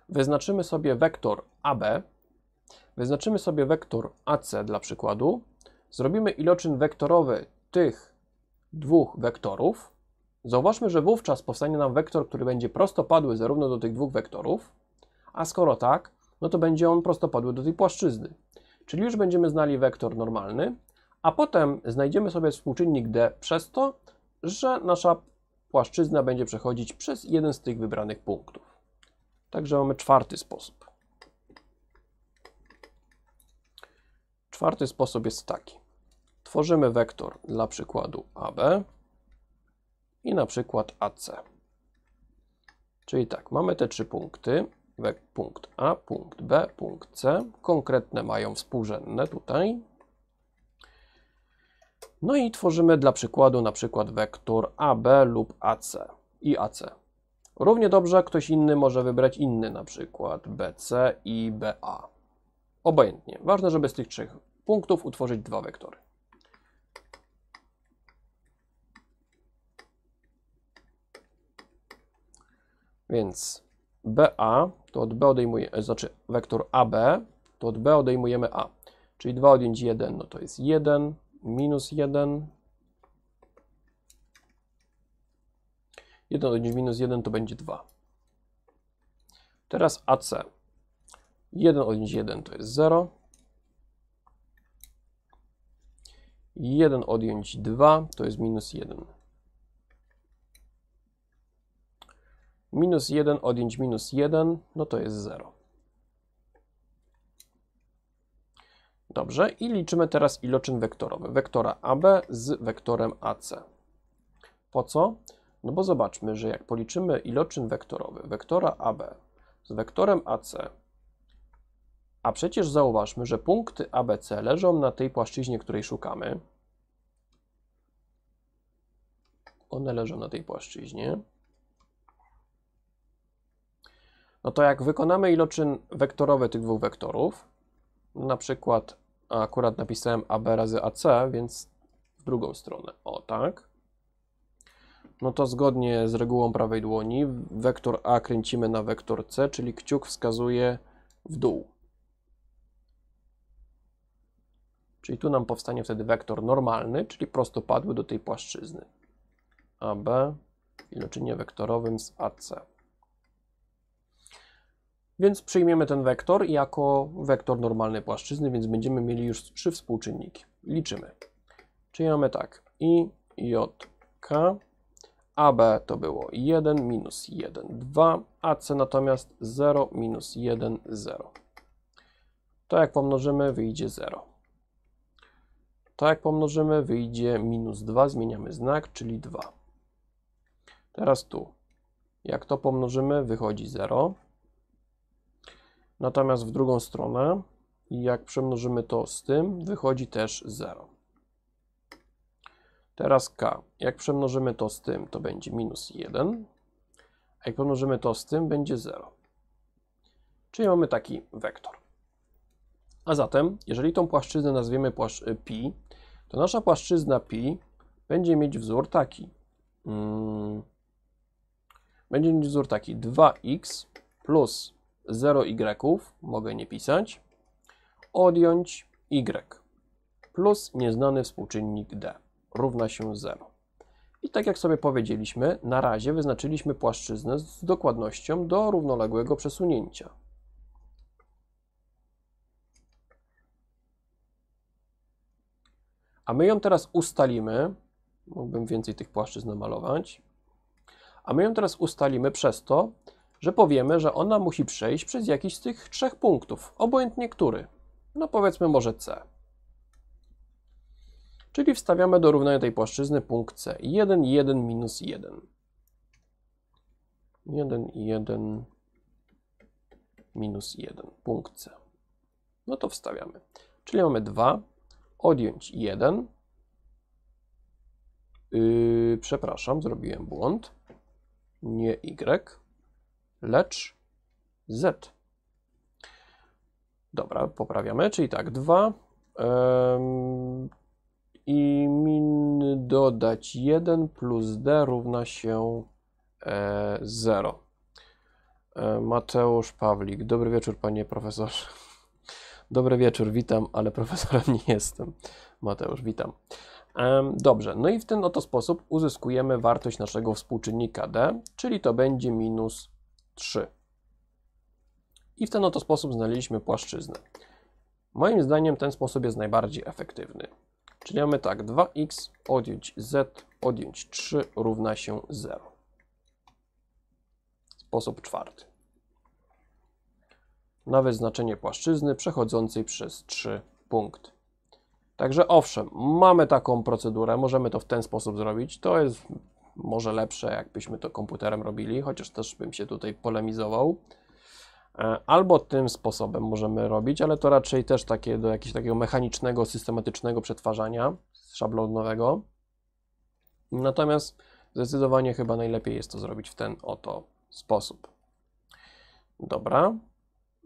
wyznaczymy sobie wektor AB, wyznaczymy sobie wektor AC dla przykładu, zrobimy iloczyn wektorowy tych dwóch wektorów, zauważmy, że wówczas powstanie nam wektor, który będzie prostopadły zarówno do tych dwóch wektorów, a skoro tak, no to będzie on prostopadły do tej płaszczyzny. Czyli już będziemy znali wektor normalny, a potem znajdziemy sobie współczynnik d przez to, że nasza płaszczyzna będzie przechodzić przez jeden z tych wybranych punktów. Także mamy czwarty sposób. Czwarty sposób jest taki. Tworzymy wektor dla przykładu AB i na przykład AC. Czyli tak, mamy te trzy punkty, punkt A, punkt B, punkt C. Konkretne mają współrzędne tutaj. No i tworzymy dla przykładu na przykład wektor AB lub AC i AC. Równie dobrze ktoś inny może wybrać inny, na przykład BC i BA. Obojętnie. Ważne, żeby z tych trzech punktów utworzyć dwa wektory. Więc BA to od B odejmujemy, e, znaczy wektor AB to od B odejmujemy A. Czyli 2 odjąć 1, no to jest 1, minus 1. 1 odjąć minus 1 to będzie 2. Teraz AC. 1 odjąć 1 to jest 0. 1 odjąć 2 to jest minus 1. Minus 1, odjąć minus 1, no to jest 0. Dobrze, i liczymy teraz iloczyn wektorowy, wektora AB z wektorem AC. Po co? No bo zobaczmy, że jak policzymy iloczyn wektorowy wektora AB z wektorem AC, a przecież zauważmy, że punkty ABC leżą na tej płaszczyźnie, której szukamy. One leżą na tej płaszczyźnie. no to jak wykonamy iloczyn wektorowy tych dwóch wektorów, na przykład akurat napisałem AB razy AC, więc w drugą stronę, o tak, no to zgodnie z regułą prawej dłoni wektor A kręcimy na wektor C, czyli kciuk wskazuje w dół. Czyli tu nam powstanie wtedy wektor normalny, czyli prostopadły do tej płaszczyzny. AB iloczynie wektorowym z AC. Więc przyjmiemy ten wektor jako wektor normalnej płaszczyzny, więc będziemy mieli już trzy współczynniki. Liczymy. Czyli mamy tak, i, j, k, AB to było 1, minus 1, 2, AC natomiast 0, minus 1, 0. To jak pomnożymy wyjdzie 0. To jak pomnożymy wyjdzie minus 2, zmieniamy znak, czyli 2. Teraz tu. Jak to pomnożymy wychodzi 0. Natomiast w drugą stronę, jak przemnożymy to z tym, wychodzi też 0. Teraz k. Jak przemnożymy to z tym, to będzie minus 1. A jak pomnożymy to z tym, będzie 0. Czyli mamy taki wektor. A zatem, jeżeli tą płaszczyznę nazwiemy płasz y, pi, to nasza płaszczyzna pi będzie mieć wzór taki. Hmm, będzie mieć wzór taki 2x plus 0 y, mogę nie pisać, odjąć y plus nieznany współczynnik d równa się 0. I tak jak sobie powiedzieliśmy, na razie wyznaczyliśmy płaszczyznę z dokładnością do równoległego przesunięcia. A my ją teraz ustalimy, mógłbym więcej tych płaszczyzn namalować, a my ją teraz ustalimy przez to, że powiemy, że ona musi przejść przez jakiś z tych trzech punktów, obojętnie który. No powiedzmy może C. Czyli wstawiamy do równania tej płaszczyzny punkt C. 1, 1, minus 1. 1, 1, minus 1, punkt C. No to wstawiamy. Czyli mamy 2, odjąć 1. Yy, przepraszam, zrobiłem błąd. Nie Y lecz z. Dobra, poprawiamy, czyli tak, 2 i min dodać 1 plus d równa się 0. E, e, Mateusz Pawlik, dobry wieczór panie profesorze. Dobry wieczór, witam, ale profesorem nie jestem. Mateusz, witam. Dobrze, no i w ten oto sposób uzyskujemy wartość naszego współczynnika d, czyli to będzie minus 3. I w ten oto sposób znaleźliśmy płaszczyznę. Moim zdaniem ten sposób jest najbardziej efektywny. Czyli mamy tak, 2x odjąć z odjąć 3 równa się 0. Sposób czwarty. Na wyznaczenie płaszczyzny przechodzącej przez 3 punkt. Także owszem, mamy taką procedurę, możemy to w ten sposób zrobić. To jest może lepsze, jakbyśmy to komputerem robili, chociaż też bym się tutaj polemizował. E, albo tym sposobem możemy robić, ale to raczej też takie do jakiegoś takiego mechanicznego, systematycznego przetwarzania szablonowego. Natomiast zdecydowanie chyba najlepiej jest to zrobić w ten oto sposób. Dobra.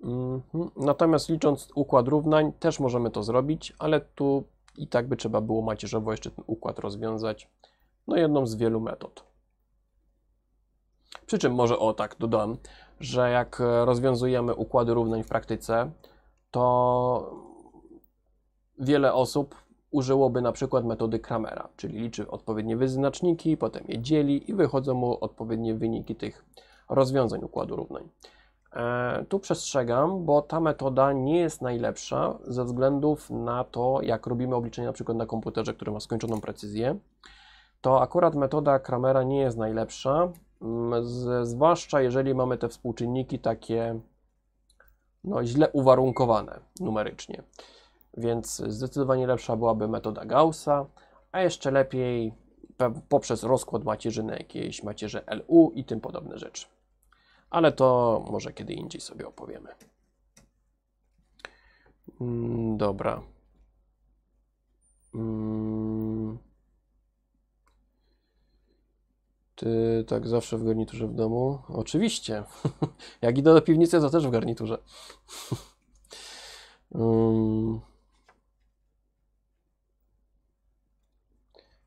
Mhm. Natomiast licząc układ równań też możemy to zrobić, ale tu i tak by trzeba było macierzowo jeszcze ten układ rozwiązać no jedną z wielu metod. Przy czym może o tak dodam, że jak e, rozwiązujemy układy równań w praktyce, to wiele osób użyłoby na przykład metody Kramera, czyli liczy odpowiednie wyznaczniki, potem je dzieli i wychodzą mu odpowiednie wyniki tych rozwiązań układu równań. E, tu przestrzegam, bo ta metoda nie jest najlepsza ze względów na to, jak robimy obliczenia na przykład na komputerze, który ma skończoną precyzję to akurat metoda Kramera nie jest najlepsza, mm, zwłaszcza jeżeli mamy te współczynniki takie no, źle uwarunkowane numerycznie. Więc zdecydowanie lepsza byłaby metoda Gaussa, a jeszcze lepiej poprzez rozkład macierzy na jakieś macierze LU i tym podobne rzeczy. Ale to może kiedy indziej sobie opowiemy. Mm, dobra. Mm. Ty tak zawsze w garniturze w domu? Oczywiście. Jak idę do piwnicy, to też w garniturze. um.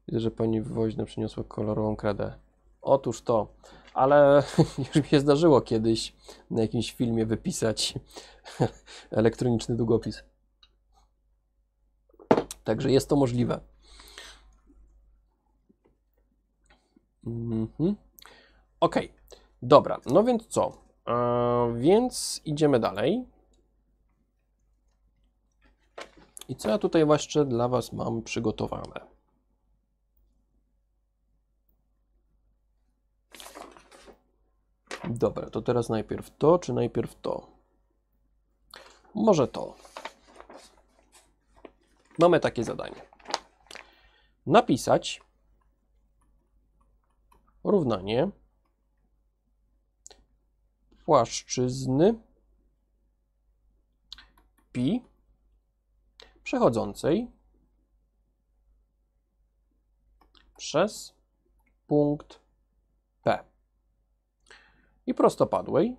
Widzę, że pani woźna przyniosła kolorową kredę. Otóż to, ale już mi się zdarzyło kiedyś na jakimś filmie wypisać elektroniczny długopis. Także jest to możliwe. Mhm. Ok, dobra, no więc co? E, więc idziemy dalej. I co ja tutaj właśnie dla Was mam przygotowane? Dobra, to teraz najpierw to, czy najpierw to? Może to. Mamy takie zadanie. Napisać równanie płaszczyzny pi przechodzącej przez punkt P i prostopadłej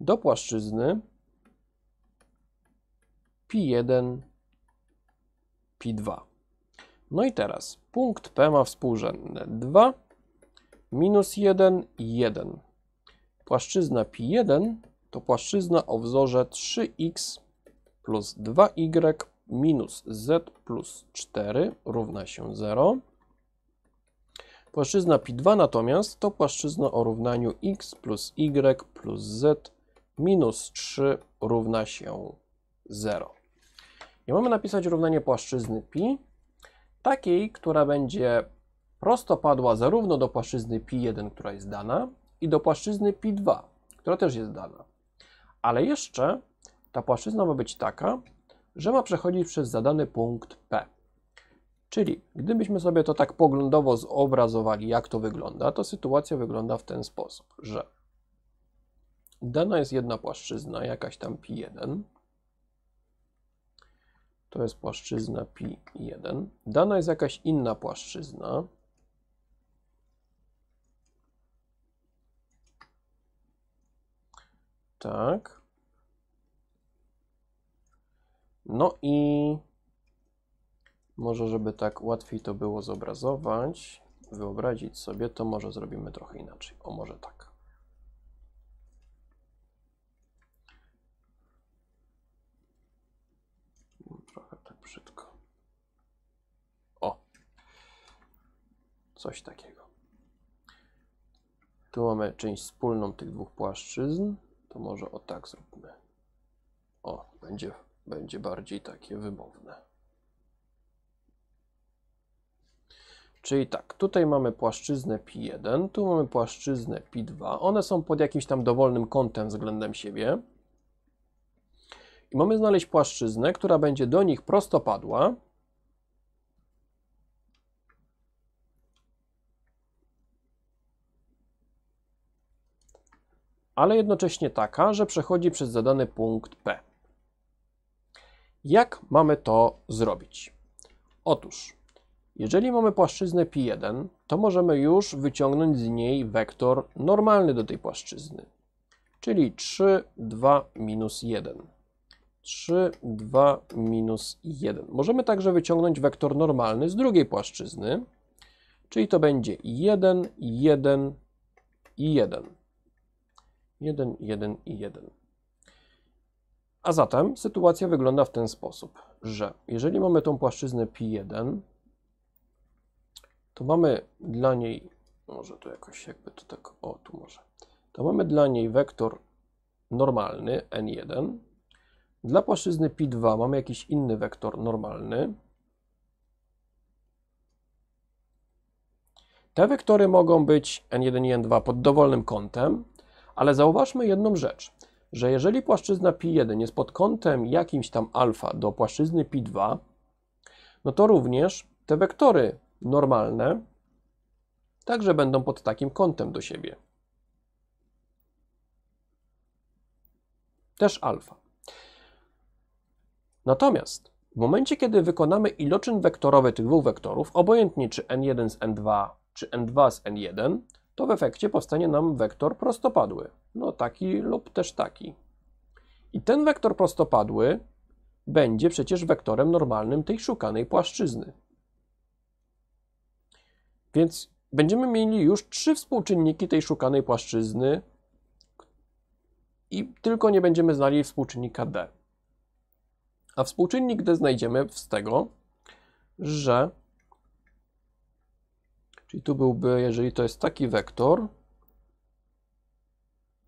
do płaszczyzny pi1, pi2. No i teraz punkt P ma współrzędne 2, minus 1, 1. Płaszczyzna pi1 to płaszczyzna o wzorze 3x plus 2y minus z plus 4 równa się 0. Płaszczyzna pi2 natomiast to płaszczyzna o równaniu x plus y plus z minus 3 równa się 0. I mamy napisać równanie płaszczyzny pi takiej, która będzie prosto padła zarówno do płaszczyzny pi1, która jest dana, i do płaszczyzny pi2, która też jest dana. Ale jeszcze ta płaszczyzna ma być taka, że ma przechodzić przez zadany punkt P. Czyli gdybyśmy sobie to tak poglądowo zobrazowali, jak to wygląda, to sytuacja wygląda w ten sposób, że dana jest jedna płaszczyzna, jakaś tam pi1, to jest płaszczyzna pi1. Dana jest jakaś inna płaszczyzna. Tak. No i może, żeby tak łatwiej to było zobrazować, wyobrazić sobie, to może zrobimy trochę inaczej. O, może tak. Trochę tak brzydko. O! Coś takiego. Tu mamy część wspólną tych dwóch płaszczyzn. To może o tak zróbmy. O, będzie, będzie bardziej takie wymowne. Czyli tak, tutaj mamy płaszczyznę pi1, tu mamy płaszczyznę pi2. One są pod jakimś tam dowolnym kątem względem siebie. I mamy znaleźć płaszczyznę, która będzie do nich prostopadła. ale jednocześnie taka, że przechodzi przez zadany punkt P. Jak mamy to zrobić? Otóż, jeżeli mamy płaszczyznę pi1, to możemy już wyciągnąć z niej wektor normalny do tej płaszczyzny, czyli 3, 2, minus 1. 3, 2, minus 1. Możemy także wyciągnąć wektor normalny z drugiej płaszczyzny, czyli to będzie 1, 1 i 1. 1, 1 i 1. A zatem sytuacja wygląda w ten sposób, że jeżeli mamy tą płaszczyznę pi1, to mamy dla niej, może to jakoś jakby to tak, o tu może, to mamy dla niej wektor normalny n1, dla płaszczyzny pi2 mamy jakiś inny wektor normalny. Te wektory mogą być n1 i n2 pod dowolnym kątem, ale zauważmy jedną rzecz, że jeżeli płaszczyzna pi1 jest pod kątem jakimś tam alfa do płaszczyzny pi2, no to również te wektory normalne także będą pod takim kątem do siebie. Też alfa. Natomiast w momencie, kiedy wykonamy iloczyn wektorowy tych dwóch wektorów, obojętnie czy n1 z n2, czy n2 z n1, to w efekcie powstanie nam wektor prostopadły. No taki lub też taki. I ten wektor prostopadły będzie przecież wektorem normalnym tej szukanej płaszczyzny. Więc będziemy mieli już trzy współczynniki tej szukanej płaszczyzny i tylko nie będziemy znali współczynnika d. A współczynnik D znajdziemy z tego, że czyli tu byłby, jeżeli to jest taki wektor,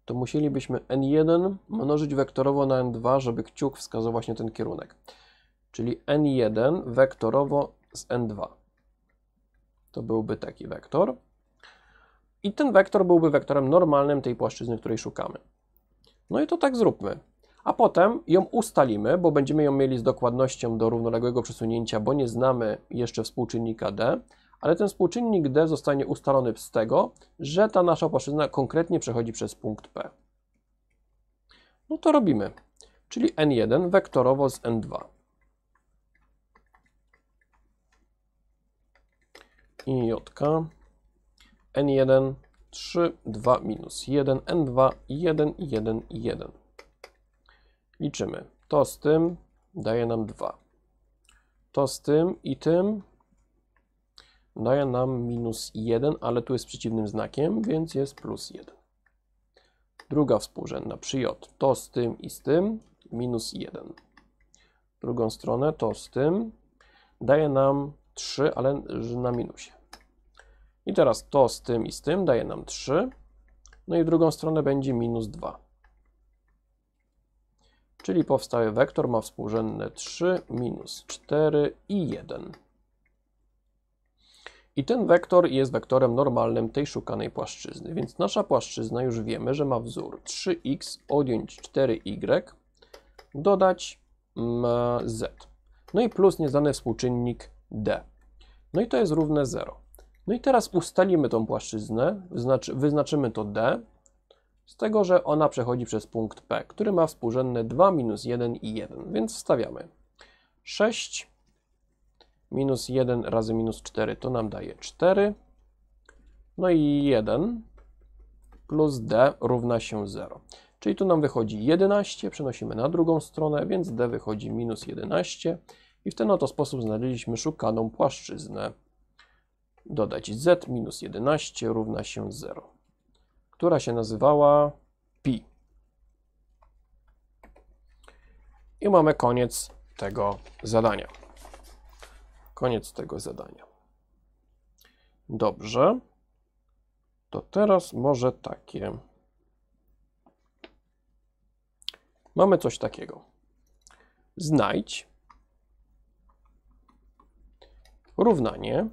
to musielibyśmy n1 mnożyć wektorowo na n2, żeby kciuk wskazał właśnie ten kierunek. Czyli n1 wektorowo z n2. To byłby taki wektor. I ten wektor byłby wektorem normalnym tej płaszczyzny, której szukamy. No i to tak zróbmy a potem ją ustalimy, bo będziemy ją mieli z dokładnością do równoległego przesunięcia, bo nie znamy jeszcze współczynnika D, ale ten współczynnik D zostanie ustalony z tego, że ta nasza płaszczyzna konkretnie przechodzi przez punkt P. No to robimy, czyli N1 wektorowo z N2. I J, N1, 3, 2, minus 1, N2, 1, 1, 1. Liczymy. To z tym daje nam 2. To z tym i tym daje nam minus 1, ale tu jest przeciwnym znakiem, więc jest plus 1. Druga współrzędna przy j. To z tym i z tym minus 1. Drugą stronę to z tym daje nam 3, ale na minusie. I teraz to z tym i z tym daje nam 3. No i w drugą stronę będzie minus 2 czyli powstały wektor ma współrzędne 3, minus 4 i 1. I ten wektor jest wektorem normalnym tej szukanej płaszczyzny, więc nasza płaszczyzna już wiemy, że ma wzór 3x odjąć 4y, y dodać z. No i plus nieznany współczynnik d. No i to jest równe 0. No i teraz ustalimy tą płaszczyznę, znaczy, wyznaczymy to d, z tego, że ona przechodzi przez punkt P, który ma współrzędne 2, minus 1 i 1, więc wstawiamy 6 minus 1 razy minus 4 to nam daje 4, no i 1 plus d równa się 0. Czyli tu nam wychodzi 11, przenosimy na drugą stronę, więc d wychodzi minus 11 i w ten oto sposób znaleźliśmy szukaną płaszczyznę. Dodać z minus 11 równa się 0 która się nazywała pi. I mamy koniec tego zadania. Koniec tego zadania. Dobrze. To teraz może takie. Mamy coś takiego. Znajdź równanie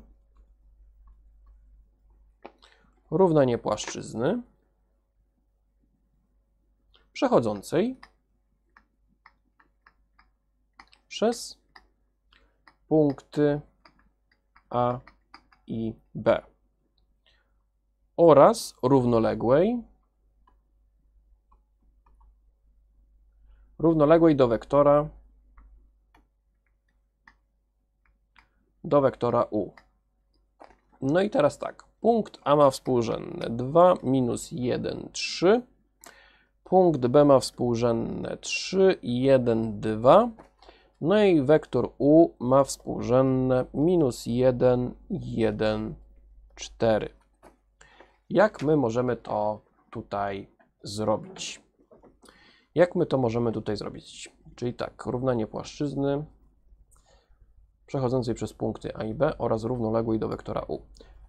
równanie płaszczyzny przechodzącej przez punkty A i B oraz równoległej równoległej do wektora do wektora U. No i teraz tak, punkt A ma współrzędne 2 minus 1, 3 Punkt B ma współrzędne 3 1, 2. No i wektor U ma współrzędne minus 1, 1, 4. Jak my możemy to tutaj zrobić? Jak my to możemy tutaj zrobić? Czyli tak, równanie płaszczyzny przechodzącej przez punkty A i B oraz równoległej do wektora U.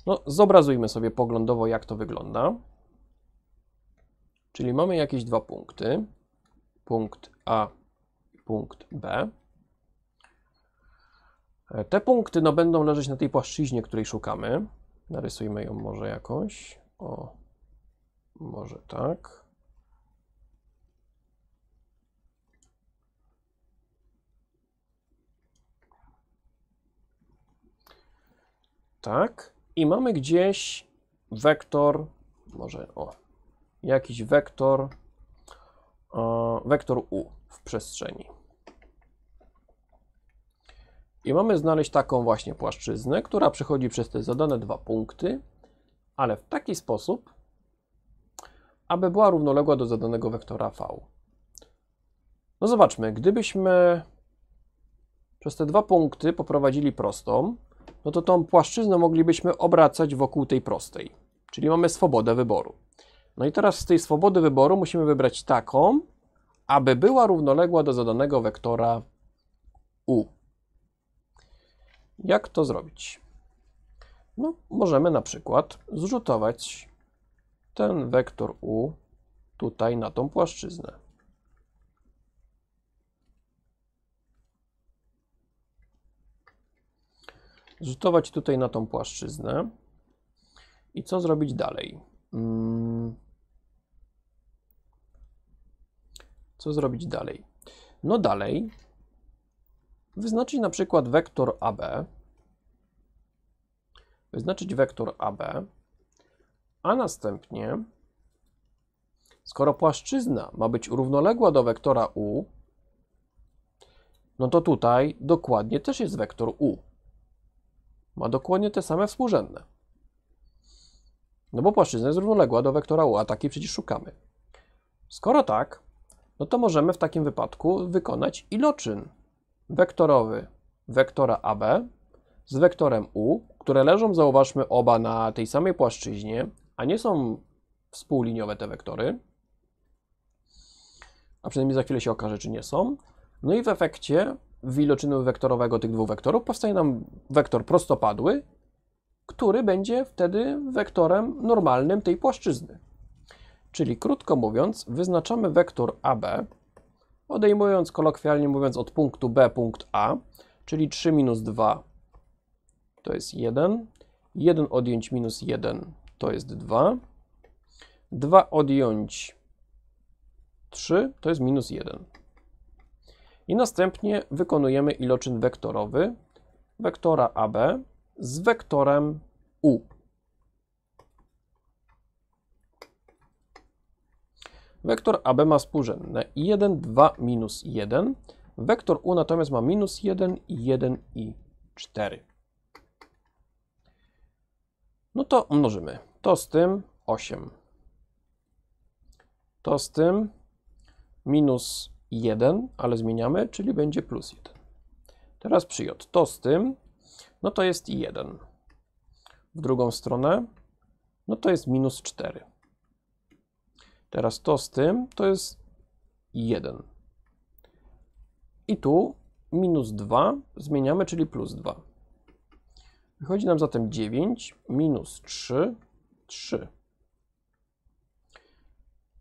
No, zobrazujmy sobie poglądowo, jak to wygląda. Czyli mamy jakieś dwa punkty, punkt A i punkt B. E, te punkty no, będą leżeć na tej płaszczyźnie, której szukamy. Narysujmy ją może jakoś. O, może tak. Tak. I mamy gdzieś wektor, może o, jakiś wektor, e, wektor u w przestrzeni. I mamy znaleźć taką właśnie płaszczyznę, która przechodzi przez te zadane dwa punkty, ale w taki sposób, aby była równoległa do zadanego wektora v. No zobaczmy, gdybyśmy przez te dwa punkty poprowadzili prostą, no to tą płaszczyznę moglibyśmy obracać wokół tej prostej, czyli mamy swobodę wyboru. No i teraz z tej swobody wyboru musimy wybrać taką, aby była równoległa do zadanego wektora u. Jak to zrobić? No, możemy na przykład zrzutować ten wektor u tutaj na tą płaszczyznę. Zrzutować tutaj na tą płaszczyznę. I co zrobić dalej? Hmm. Co zrobić dalej? No dalej wyznaczyć na przykład wektor AB, wyznaczyć wektor AB, a następnie, skoro płaszczyzna ma być równoległa do wektora U, no to tutaj dokładnie też jest wektor U. Ma dokładnie te same współrzędne. No bo płaszczyzna jest równoległa do wektora U, a takiej przecież szukamy. Skoro tak, no to możemy w takim wypadku wykonać iloczyn wektorowy wektora AB z wektorem U, które leżą, zauważmy, oba na tej samej płaszczyźnie, a nie są współliniowe te wektory, a przynajmniej za chwilę się okaże, czy nie są. No i w efekcie wiloczynu wektorowego tych dwóch wektorów powstaje nam wektor prostopadły, który będzie wtedy wektorem normalnym tej płaszczyzny. Czyli krótko mówiąc, wyznaczamy wektor AB, odejmując kolokwialnie mówiąc od punktu B punkt A, czyli 3 minus 2 to jest 1, 1 odjąć minus 1 to jest 2, 2 odjąć 3 to jest minus 1. I następnie wykonujemy iloczyn wektorowy wektora AB z wektorem U. Wektor AB ma współrzędne 1, 2, minus 1. Wektor U natomiast ma minus 1, 1 i 4. No to mnożymy. To z tym 8. To z tym minus 1, ale zmieniamy, czyli będzie plus 1. Teraz przyjąć to z tym, no to jest 1. W drugą stronę, no to jest minus 4. Teraz to z tym to jest 1. I tu minus 2 zmieniamy, czyli plus 2. Wychodzi nam zatem 9 minus 3, 3.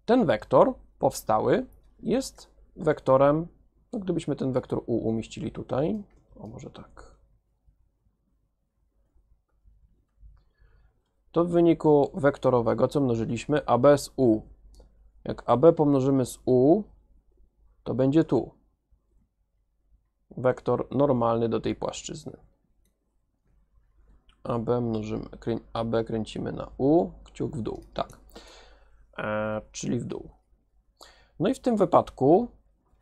Ten wektor powstały jest wektorem, no gdybyśmy ten wektor u umieścili tutaj, o może tak, to w wyniku wektorowego, co mnożyliśmy, a bez u jak AB pomnożymy z U, to będzie tu wektor normalny do tej płaszczyzny. AB mnożymy, krę, AB kręcimy na U, kciuk w dół, tak, e, czyli w dół. No i w tym wypadku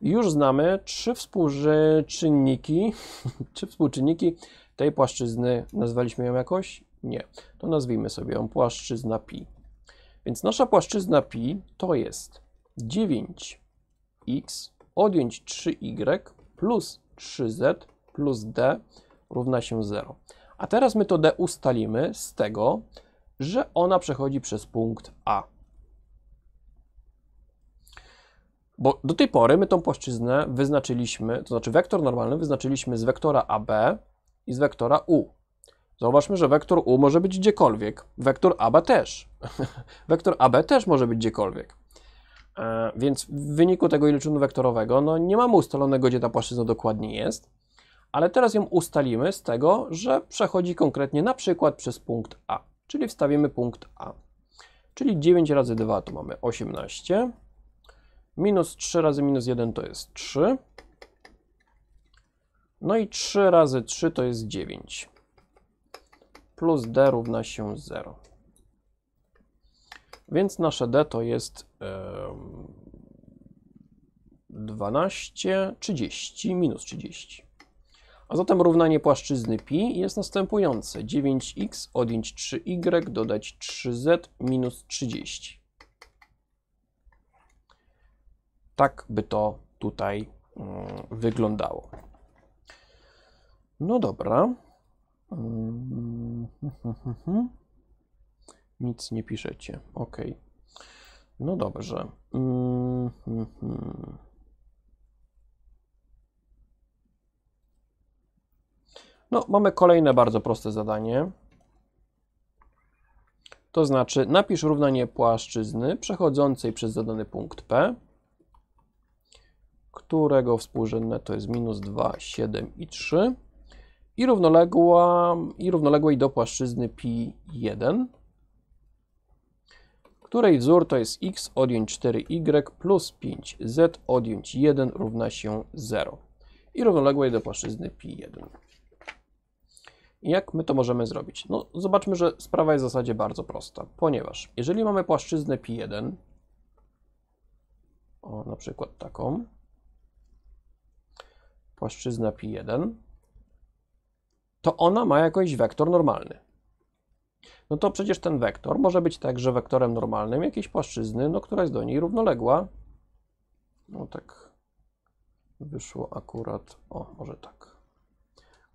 już znamy trzy współczynniki, trzy współczynniki tej płaszczyzny, nazwaliśmy ją jakoś? Nie. To nazwijmy sobie ją płaszczyzna pi. Więc nasza płaszczyzna pi to jest 9x odjąć 3y y plus 3z plus d równa się 0. A teraz my to d ustalimy z tego, że ona przechodzi przez punkt A. Bo do tej pory my tą płaszczyznę wyznaczyliśmy, to znaczy wektor normalny wyznaczyliśmy z wektora AB i z wektora U. Zauważmy, że wektor U może być gdziekolwiek. Wektor AB też. wektor AB też może być gdziekolwiek. E, więc w wyniku tego iloczynu wektorowego, no nie mamy ustalonego, gdzie ta płaszczyzna dokładnie jest, ale teraz ją ustalimy z tego, że przechodzi konkretnie na przykład przez punkt A, czyli wstawimy punkt A. Czyli 9 razy 2 to mamy 18, minus 3 razy minus 1 to jest 3, no i 3 razy 3 to jest 9 plus d równa się 0. Więc nasze d to jest yy, 12, 30, minus 30. A zatem równanie płaszczyzny pi jest następujące. 9x odjąć 3y y dodać 3z minus 30. Tak by to tutaj yy, wyglądało. No dobra. Nic nie piszecie. Ok. No dobrze. No, mamy kolejne bardzo proste zadanie. To znaczy, napisz równanie płaszczyzny przechodzącej przez zadany punkt P, którego współrzędne to jest minus 2, 7 i 3 i, równoległa, i równoległej do płaszczyzny pi1, której wzór to jest x odjąć 4y y plus 5z odjąć 1 równa się 0 i równoległej do płaszczyzny pi1. Jak my to możemy zrobić? No, zobaczmy, że sprawa jest w zasadzie bardzo prosta, ponieważ jeżeli mamy płaszczyznę pi1, o, na przykład taką, płaszczyzna pi1, to ona ma jakiś wektor normalny. No to przecież ten wektor może być także wektorem normalnym jakiejś płaszczyzny, no, która jest do niej równoległa. No tak wyszło akurat, o, może tak.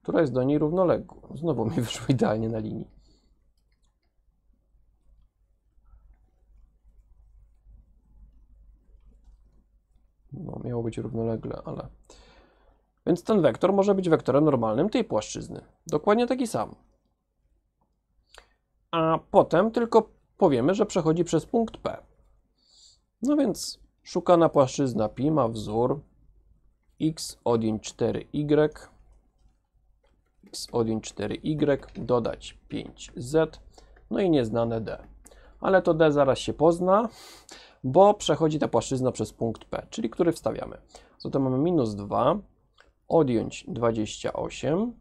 Która jest do niej równoległa. Znowu mi wyszło idealnie na linii. No, miało być równolegle, ale więc ten wektor może być wektorem normalnym tej płaszczyzny. Dokładnie taki sam. A potem tylko powiemy, że przechodzi przez punkt P. No więc szukana płaszczyzna pi ma wzór x odjęć 4y y. x odjąć 4y, y dodać 5z, no i nieznane d. Ale to d zaraz się pozna, bo przechodzi ta płaszczyzna przez punkt P, czyli który wstawiamy. Zatem mamy minus 2 odjąć 28,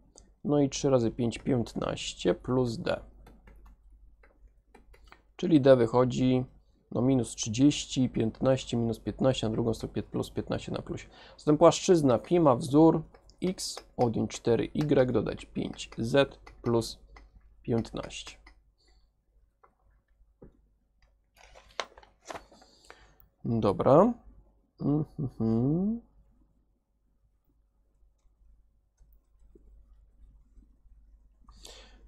no i 3 razy 5, 15 plus d. Czyli d wychodzi no minus 30, 15, minus 15, na drugą stronę plus 15 na plusie. Zatem płaszczyzna pi ma wzór x, odjąć 4y, y, dodać 5z plus 15. Dobra. Mm -hmm.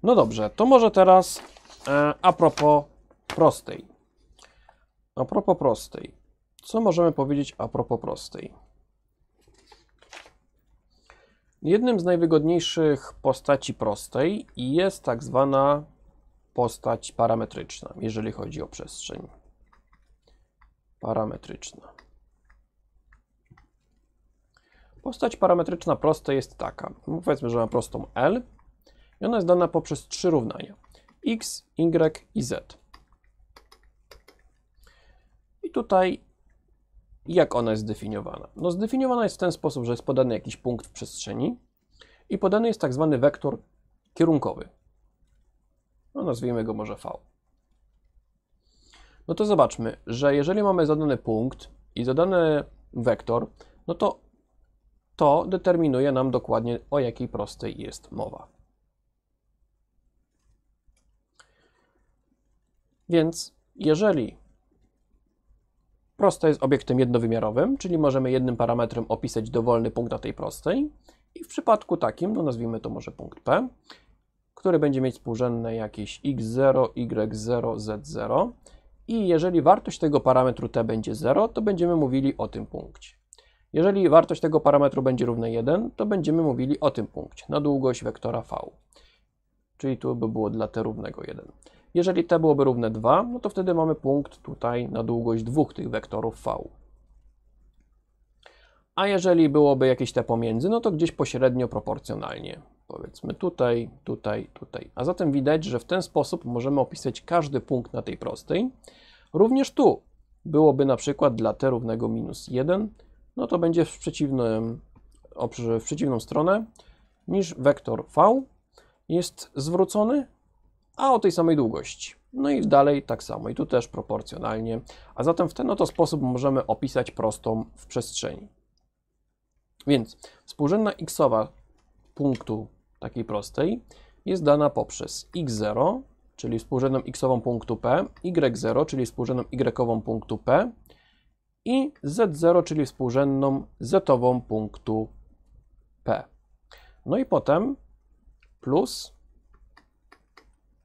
No dobrze, to może teraz e, a propos prostej. A propos prostej. Co możemy powiedzieć a propos prostej? Jednym z najwygodniejszych postaci prostej jest tak zwana postać parametryczna, jeżeli chodzi o przestrzeń. Parametryczna. Postać parametryczna prostej jest taka. Powiedzmy, że mam prostą L i ona jest dana poprzez trzy równania. x, y i z. I tutaj jak ona jest zdefiniowana? No zdefiniowana jest w ten sposób, że jest podany jakiś punkt w przestrzeni i podany jest tak zwany wektor kierunkowy. No nazwijmy go może V. No to zobaczmy, że jeżeli mamy zadany punkt i zadany wektor, no to to determinuje nam dokładnie o jakiej prostej jest mowa. Więc jeżeli prosta jest obiektem jednowymiarowym, czyli możemy jednym parametrem opisać dowolny punkt na tej prostej i w przypadku takim, no nazwijmy to może punkt P, który będzie mieć współrzędne jakieś x0, y0, z0 i jeżeli wartość tego parametru t będzie 0, to będziemy mówili o tym punkcie. Jeżeli wartość tego parametru będzie równa 1, to będziemy mówili o tym punkcie, na długość wektora v, czyli tu by było dla t równego 1. Jeżeli t byłoby równe 2, no to wtedy mamy punkt tutaj na długość dwóch tych wektorów v. A jeżeli byłoby jakieś te pomiędzy, no to gdzieś pośrednio proporcjonalnie. Powiedzmy tutaj, tutaj, tutaj. A zatem widać, że w ten sposób możemy opisać każdy punkt na tej prostej. Również tu byłoby na przykład dla t równego minus 1, no to będzie w, przeciwnym, w przeciwną stronę niż wektor v jest zwrócony, a o tej samej długości. No i dalej tak samo, i tu też proporcjonalnie, a zatem w ten oto sposób możemy opisać prostą w przestrzeni. Więc współrzędna xowa punktu takiej prostej jest dana poprzez x0, czyli współrzędną xową punktu p, y0, czyli współrzędną y punktu p i z0, czyli współrzędną z punktu p. No i potem plus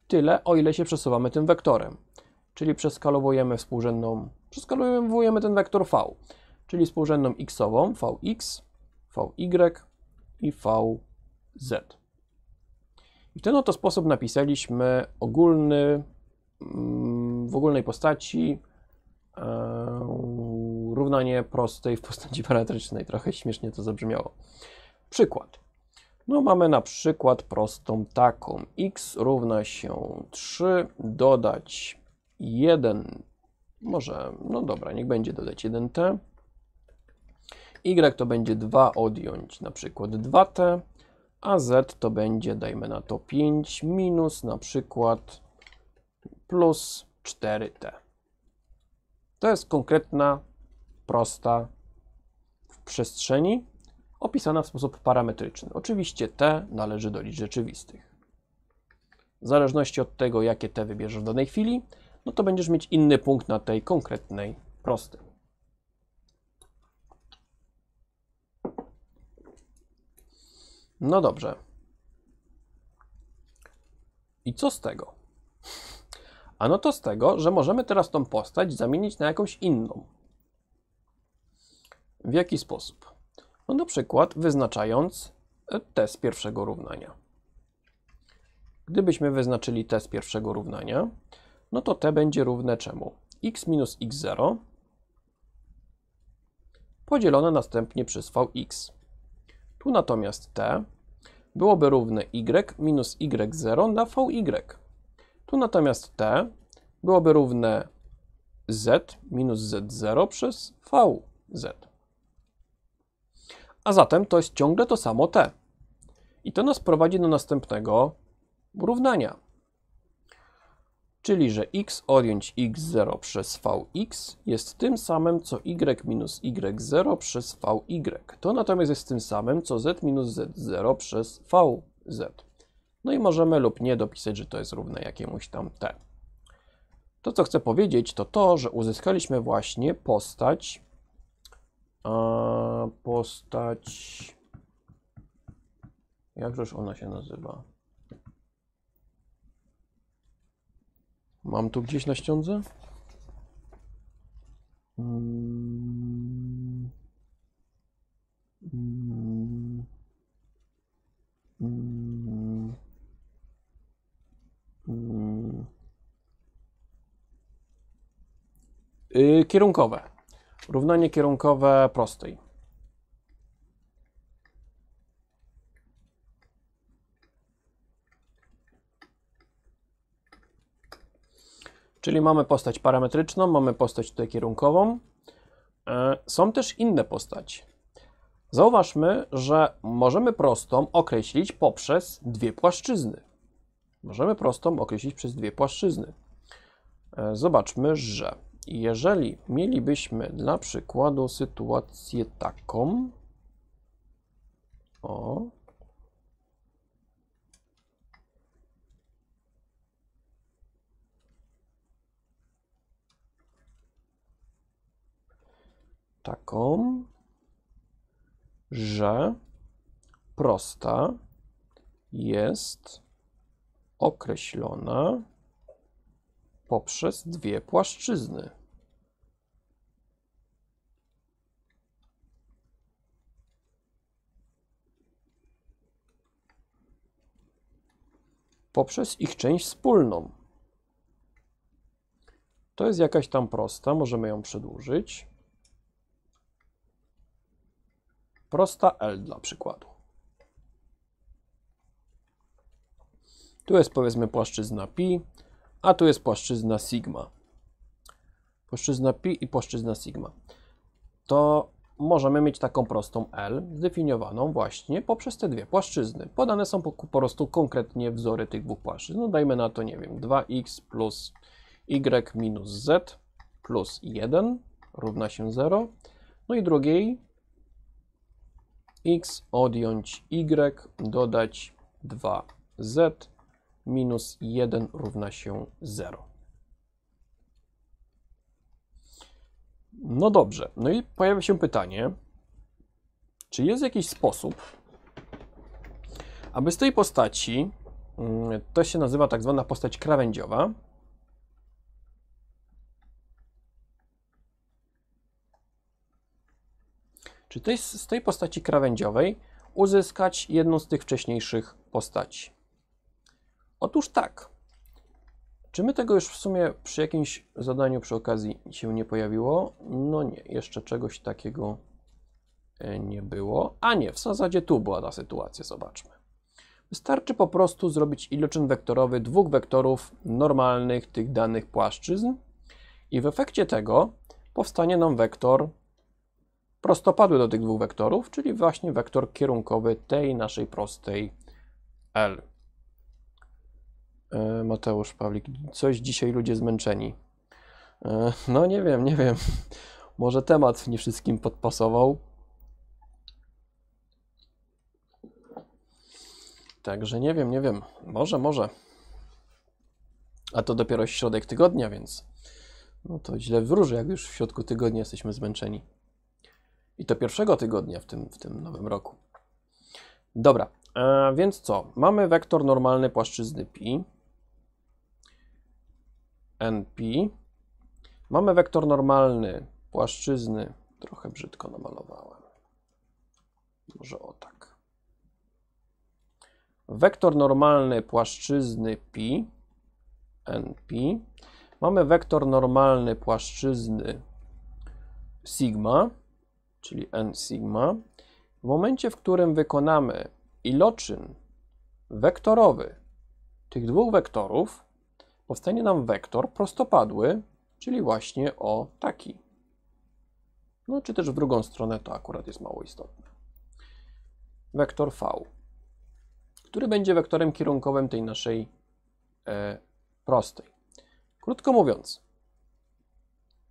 tyle, o ile się przesuwamy tym wektorem. Czyli przeskalowujemy współrzędną, przeskalowujemy ten wektor v, czyli współrzędną xową, vx, vy i vz. I w ten oto sposób napisaliśmy ogólny, mm, w ogólnej postaci e, równanie prostej w postaci parametrycznej. Trochę śmiesznie to zabrzmiało. Przykład. No mamy na przykład prostą taką. x równa się 3, dodać 1, może, no dobra, niech będzie dodać 1t. y to będzie 2 odjąć na przykład 2t, a z to będzie, dajmy na to 5, minus na przykład plus 4t. To jest konkretna, prosta w przestrzeni, opisana w sposób parametryczny. Oczywiście t należy do liczb rzeczywistych. W zależności od tego, jakie t wybierzesz w danej chwili, no to będziesz mieć inny punkt na tej konkretnej prostej. No dobrze. I co z tego? A no to z tego, że możemy teraz tą postać zamienić na jakąś inną. W jaki sposób? No na przykład wyznaczając e, t z pierwszego równania. Gdybyśmy wyznaczyli t z pierwszego równania, no to t będzie równe czemu? x minus x0 podzielone następnie przez vx. Tu natomiast t byłoby równe y minus y0 na vy. Tu natomiast t byłoby równe z minus z0 przez vz. A zatem to jest ciągle to samo t. I to nas prowadzi do następnego równania. Czyli, że x odjąć x0 przez vx jest tym samym, co y minus y0 przez vy. To natomiast jest tym samym, co z minus z0 przez vz. No i możemy lub nie dopisać, że to jest równe jakiemuś tam t. To, co chcę powiedzieć, to to, że uzyskaliśmy właśnie postać postać... Jakżeż ona się nazywa? Mam tu gdzieś na ściądze? Yy, kierunkowe. Równanie kierunkowe prostej. Czyli mamy postać parametryczną, mamy postać tutaj kierunkową. E, są też inne postaci. Zauważmy, że możemy prostą określić poprzez dwie płaszczyzny. Możemy prostą określić przez dwie płaszczyzny. E, zobaczmy, że jeżeli mielibyśmy dla przykładu sytuację taką, o, taką, że prosta jest określona poprzez dwie płaszczyzny. poprzez ich część wspólną. To jest jakaś tam prosta, możemy ją przedłużyć. Prosta L dla przykładu. Tu jest powiedzmy płaszczyzna pi, a tu jest płaszczyzna sigma. Płaszczyzna pi i płaszczyzna sigma. To możemy mieć taką prostą L, zdefiniowaną właśnie poprzez te dwie płaszczyzny. Podane są po, po prostu konkretnie wzory tych dwóch płaszczyzn. No dajmy na to, nie wiem, 2x plus y minus z plus 1 równa się 0. No i drugiej x odjąć y, dodać 2z minus 1 równa się 0. No dobrze, no i pojawia się pytanie, czy jest jakiś sposób, aby z tej postaci, mm, to się nazywa tak zwana postać krawędziowa, czy z tej postaci krawędziowej uzyskać jedną z tych wcześniejszych postaci. Otóż tak. Czy my tego już w sumie przy jakimś zadaniu przy okazji się nie pojawiło? No nie, jeszcze czegoś takiego e, nie było. A nie, w zasadzie tu była ta sytuacja, zobaczmy. Wystarczy po prostu zrobić iloczyn wektorowy dwóch wektorów normalnych tych danych płaszczyzn i w efekcie tego powstanie nam wektor prostopadły do tych dwóch wektorów, czyli właśnie wektor kierunkowy tej naszej prostej L. E, Mateusz Pawlik, coś dzisiaj ludzie zmęczeni. E, no nie wiem, nie wiem. Może temat nie wszystkim podpasował. Także nie wiem, nie wiem. Może, może. A to dopiero środek tygodnia, więc no to źle wróży, jak już w środku tygodnia jesteśmy zmęczeni. I to pierwszego tygodnia w tym, w tym nowym roku. Dobra, e, więc co? Mamy wektor normalny płaszczyzny pi. NP. Mamy wektor normalny, płaszczyzny. Trochę brzydko namalowałem. Może o tak. Wektor normalny płaszczyzny pi, NP. Mamy wektor normalny płaszczyzny sigma, czyli n sigma. W momencie, w którym wykonamy iloczyn wektorowy tych dwóch wektorów, powstanie nam wektor prostopadły, czyli właśnie o taki. No czy też w drugą stronę to akurat jest mało istotne. Wektor V, który będzie wektorem kierunkowym tej naszej e, prostej. Krótko mówiąc,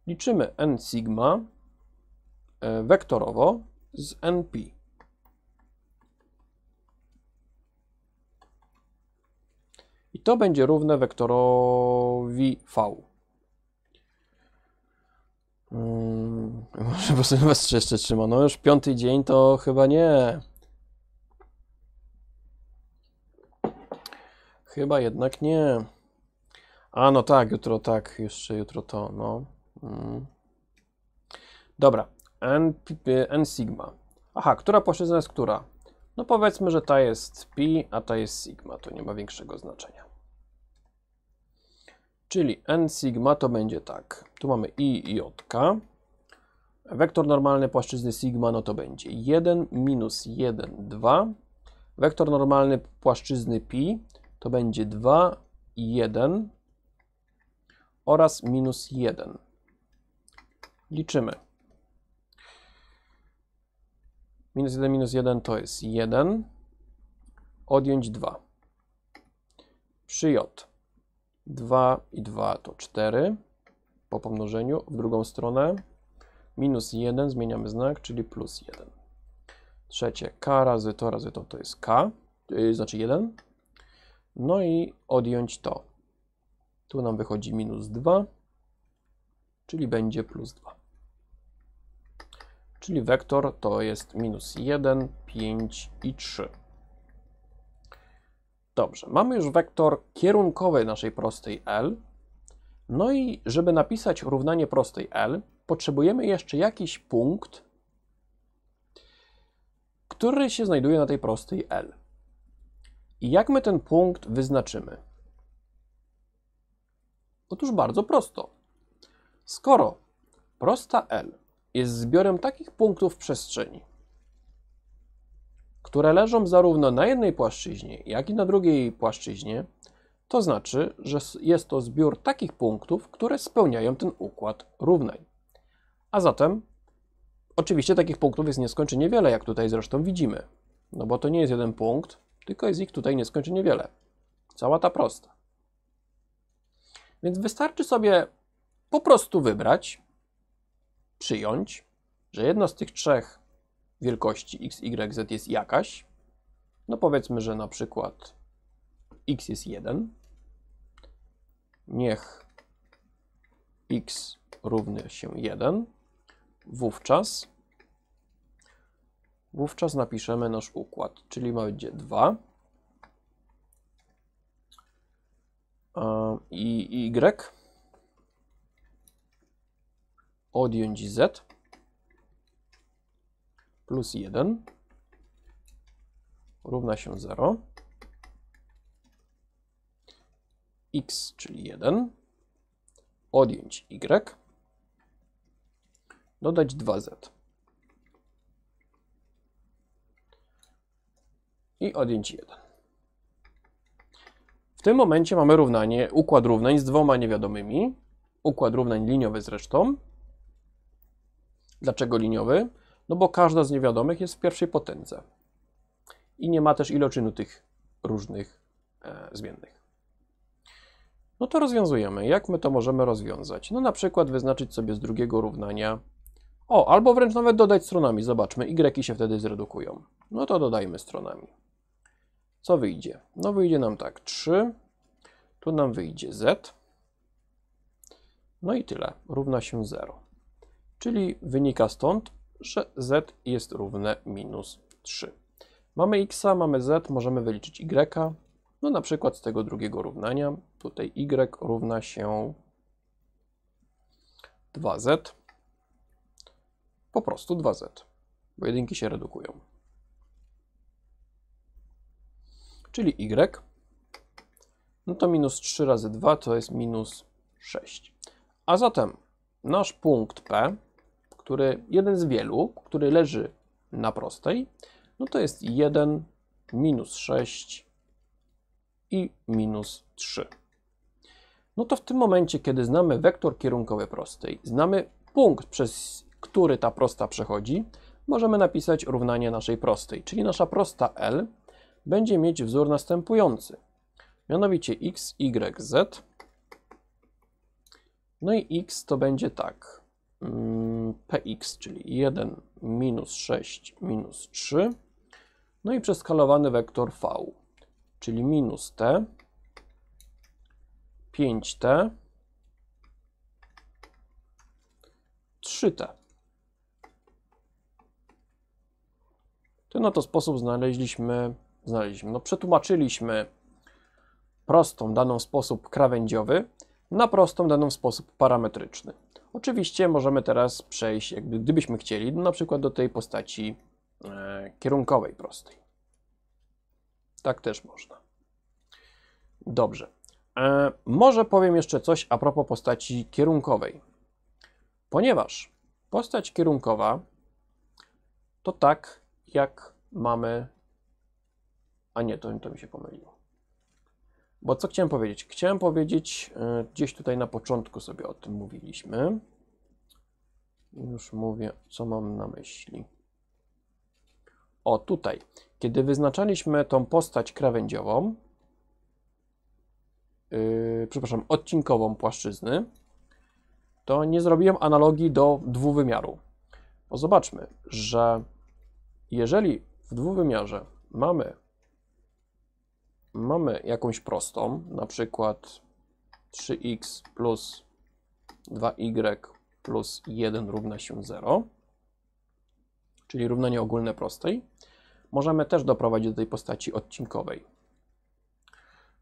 liczymy n sigma e, wektorowo z np. i to będzie równe wektorowi V. Hmm, może po Sylwestrze jeszcze trzyma. No już piąty dzień to chyba nie. Chyba jednak nie. A no tak, jutro tak, jeszcze jutro to, no. Hmm. Dobra, N, N sigma. Aha, która płaszczyzna jest która? No powiedzmy, że ta jest pi, a ta jest sigma, to nie ma większego znaczenia. Czyli n sigma to będzie tak. Tu mamy i j. Wektor normalny płaszczyzny sigma no to będzie 1 minus 1, 2. Wektor normalny płaszczyzny pi to będzie 2, 1 oraz minus 1. Liczymy. Minus 1 minus 1 to jest 1, odjąć 2 przy j. 2 i 2 to 4 po pomnożeniu w drugą stronę. Minus 1, zmieniamy znak, czyli plus 1. Trzecie, k razy to razy to, to jest k, yy, znaczy 1. No i odjąć to. Tu nam wychodzi minus 2, czyli będzie plus 2. Czyli wektor to jest minus 1, 5 i 3. Dobrze, mamy już wektor kierunkowy naszej prostej L. No i żeby napisać równanie prostej L, potrzebujemy jeszcze jakiś punkt, który się znajduje na tej prostej L. I jak my ten punkt wyznaczymy? Otóż bardzo prosto. Skoro prosta L jest zbiorem takich punktów w przestrzeni, które leżą zarówno na jednej płaszczyźnie, jak i na drugiej płaszczyźnie, to znaczy, że jest to zbiór takich punktów, które spełniają ten układ równań. A zatem, oczywiście takich punktów jest nieskończenie wiele, jak tutaj zresztą widzimy. No bo to nie jest jeden punkt, tylko jest ich tutaj nieskończenie wiele. Cała ta prosta. Więc wystarczy sobie po prostu wybrać, przyjąć, że jedno z tych trzech wielkości x, y, z jest jakaś, no powiedzmy, że na przykład x jest 1, niech x równy się 1, wówczas wówczas napiszemy nasz układ, czyli będzie 2 i y odjąć z plus 1 równa się 0. x, czyli 1, odjąć y, dodać 2z. I odjąć 1. W tym momencie mamy równanie, układ równań z dwoma niewiadomymi, układ równań liniowy zresztą. Dlaczego liniowy? No bo każda z niewiadomych jest w pierwszej potędze. I nie ma też iloczynu tych różnych e, zmiennych. No to rozwiązujemy. Jak my to możemy rozwiązać? No na przykład wyznaczyć sobie z drugiego równania o, albo wręcz nawet dodać stronami. Zobaczmy, y się wtedy zredukują. No to dodajmy stronami. Co wyjdzie? No wyjdzie nam tak 3, tu nam wyjdzie z, no i tyle, równa się 0. Czyli wynika stąd, że z jest równe minus 3. Mamy x, mamy z, możemy wyliczyć y. No na przykład z tego drugiego równania, tutaj y równa się 2z, po prostu 2z, bo jedynki się redukują. Czyli y, no to minus 3 razy 2 to jest minus 6. A zatem nasz punkt P który, jeden z wielu, który leży na prostej, no to jest 1 minus 6 i minus 3. No to w tym momencie, kiedy znamy wektor kierunkowy prostej, znamy punkt, przez który ta prosta przechodzi, możemy napisać równanie naszej prostej, czyli nasza prosta L będzie mieć wzór następujący, mianowicie x, y, z, no i x to będzie tak, Mm, px, czyli 1 minus 6 minus 3, no i przeskalowany wektor v, czyli minus t, 5t, 3t. Ten oto sposób znaleźliśmy, znaleźliśmy, no przetłumaczyliśmy prostą daną sposób krawędziowy, na prostą daną w sposób parametryczny. Oczywiście możemy teraz przejść, jakby gdybyśmy chcieli, na przykład do tej postaci e, kierunkowej prostej. Tak też można. Dobrze. E, może powiem jeszcze coś a propos postaci kierunkowej. Ponieważ postać kierunkowa to tak jak mamy... A nie, to, to mi się pomyliło. Bo co chciałem powiedzieć? Chciałem powiedzieć, e, gdzieś tutaj na początku sobie o tym mówiliśmy. Już mówię, co mam na myśli. O, tutaj. Kiedy wyznaczaliśmy tą postać krawędziową, yy, przepraszam, odcinkową płaszczyzny, to nie zrobiłem analogii do dwuwymiaru. Bo zobaczmy, że jeżeli w dwuwymiarze mamy mamy jakąś prostą, na przykład 3x plus 2y plus 1 równa się 0, czyli równanie ogólne prostej, możemy też doprowadzić do tej postaci odcinkowej.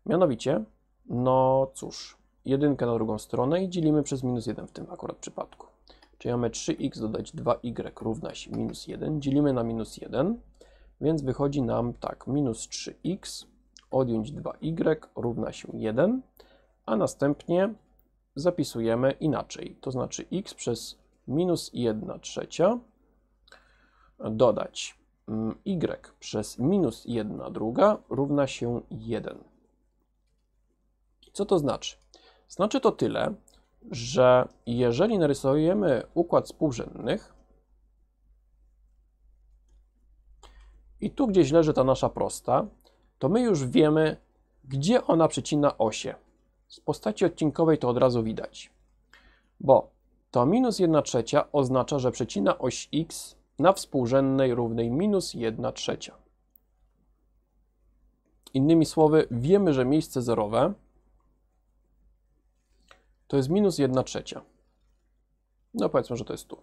Mianowicie, no cóż, jedynkę na drugą stronę i dzielimy przez minus 1 w tym akurat przypadku. Czyli mamy 3x dodać 2y równa się minus 1, dzielimy na minus 1, więc wychodzi nam tak, minus 3x odjąć 2y równa się 1, a następnie zapisujemy inaczej, to znaczy x przez minus 1 trzecia dodać mm, y przez minus 1 druga równa się 1. Co to znaczy? Znaczy to tyle, że jeżeli narysujemy układ współrzędnych i tu gdzieś leży ta nasza prosta, to my już wiemy, gdzie ona przecina osie. Z postaci odcinkowej to od razu widać, bo to minus 1 trzecia oznacza, że przecina oś x na współrzędnej równej minus 1 trzecia. Innymi słowy, wiemy, że miejsce zerowe to jest minus 1 trzecia. No powiedzmy, że to jest tu.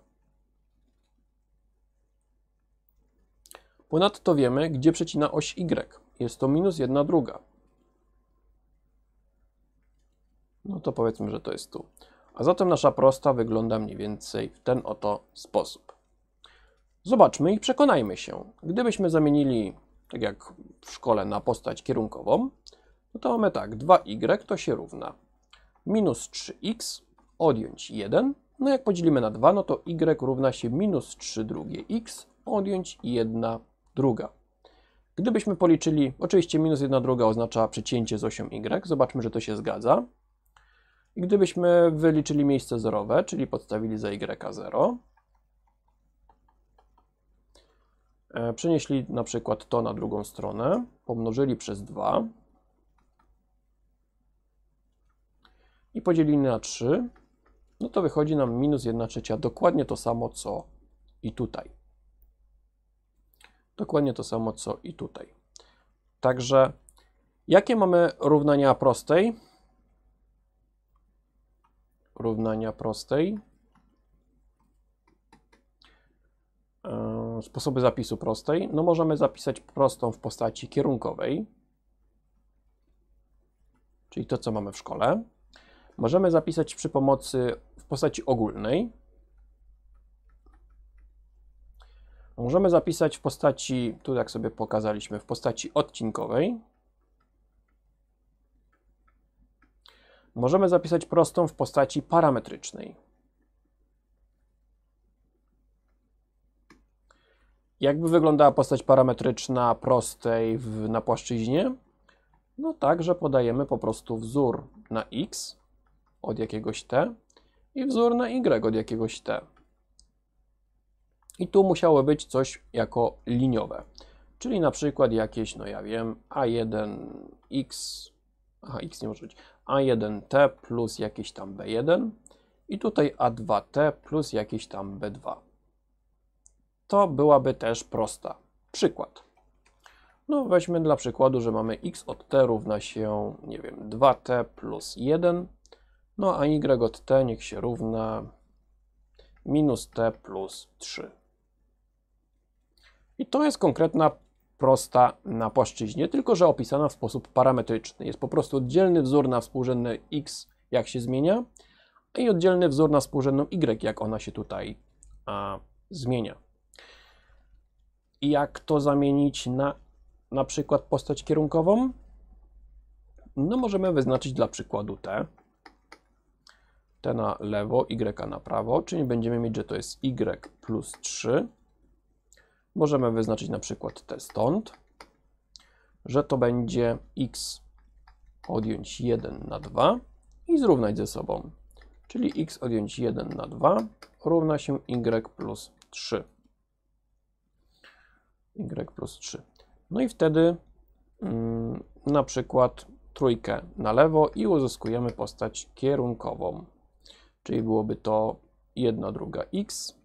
Ponadto wiemy, gdzie przecina oś y. Jest to minus 1 druga. No to powiedzmy, że to jest tu. A zatem nasza prosta wygląda mniej więcej w ten oto sposób. Zobaczmy i przekonajmy się. Gdybyśmy zamienili, tak jak w szkole, na postać kierunkową, no to mamy tak, 2y to się równa minus 3x, odjąć 1, no jak podzielimy na 2, no to y równa się minus 3 drugie x, odjąć 1 druga. Gdybyśmy policzyli, oczywiście minus 1 druga oznacza przecięcie z osią y, zobaczmy, że to się zgadza. I gdybyśmy wyliczyli miejsce zerowe, czyli podstawili za y 0, e, przenieśli na przykład to na drugą stronę, pomnożyli przez 2 i podzielili na 3, no to wychodzi nam minus 1 trzecia, dokładnie to samo co i tutaj. Dokładnie to samo, co i tutaj. Także jakie mamy równania prostej? Równania prostej. E, sposoby zapisu prostej. No możemy zapisać prostą w postaci kierunkowej, czyli to, co mamy w szkole. Możemy zapisać przy pomocy w postaci ogólnej, możemy zapisać w postaci, tu jak sobie pokazaliśmy, w postaci odcinkowej. Możemy zapisać prostą w postaci parametrycznej. Jakby wyglądała postać parametryczna prostej w, na płaszczyźnie? No tak, że podajemy po prostu wzór na x od jakiegoś t i wzór na y od jakiegoś t. I tu musiało być coś jako liniowe. Czyli na przykład jakieś, no ja wiem, A1X, aha, X nie może być, A1T plus jakieś tam B1 i tutaj A2T plus jakieś tam B2. To byłaby też prosta. Przykład. No weźmy dla przykładu, że mamy x od t równa się, nie wiem, 2t plus 1, no a y od t niech się równa minus t plus 3. I to jest konkretna prosta na płaszczyźnie, tylko że opisana w sposób parametryczny. Jest po prostu oddzielny wzór na współrzędne x, jak się zmienia, i oddzielny wzór na współrzędną y, jak ona się tutaj a, zmienia. I jak to zamienić na na przykład postać kierunkową? No możemy wyznaczyć dla przykładu t, t na lewo, y na prawo, czyli będziemy mieć, że to jest y plus 3 możemy wyznaczyć na przykład te stąd, że to będzie x odjąć 1 na 2 i zrównać ze sobą. Czyli x odjąć 1 na 2 równa się y plus 3. y plus 3. No i wtedy mm, na przykład trójkę na lewo i uzyskujemy postać kierunkową. Czyli byłoby to 1 druga x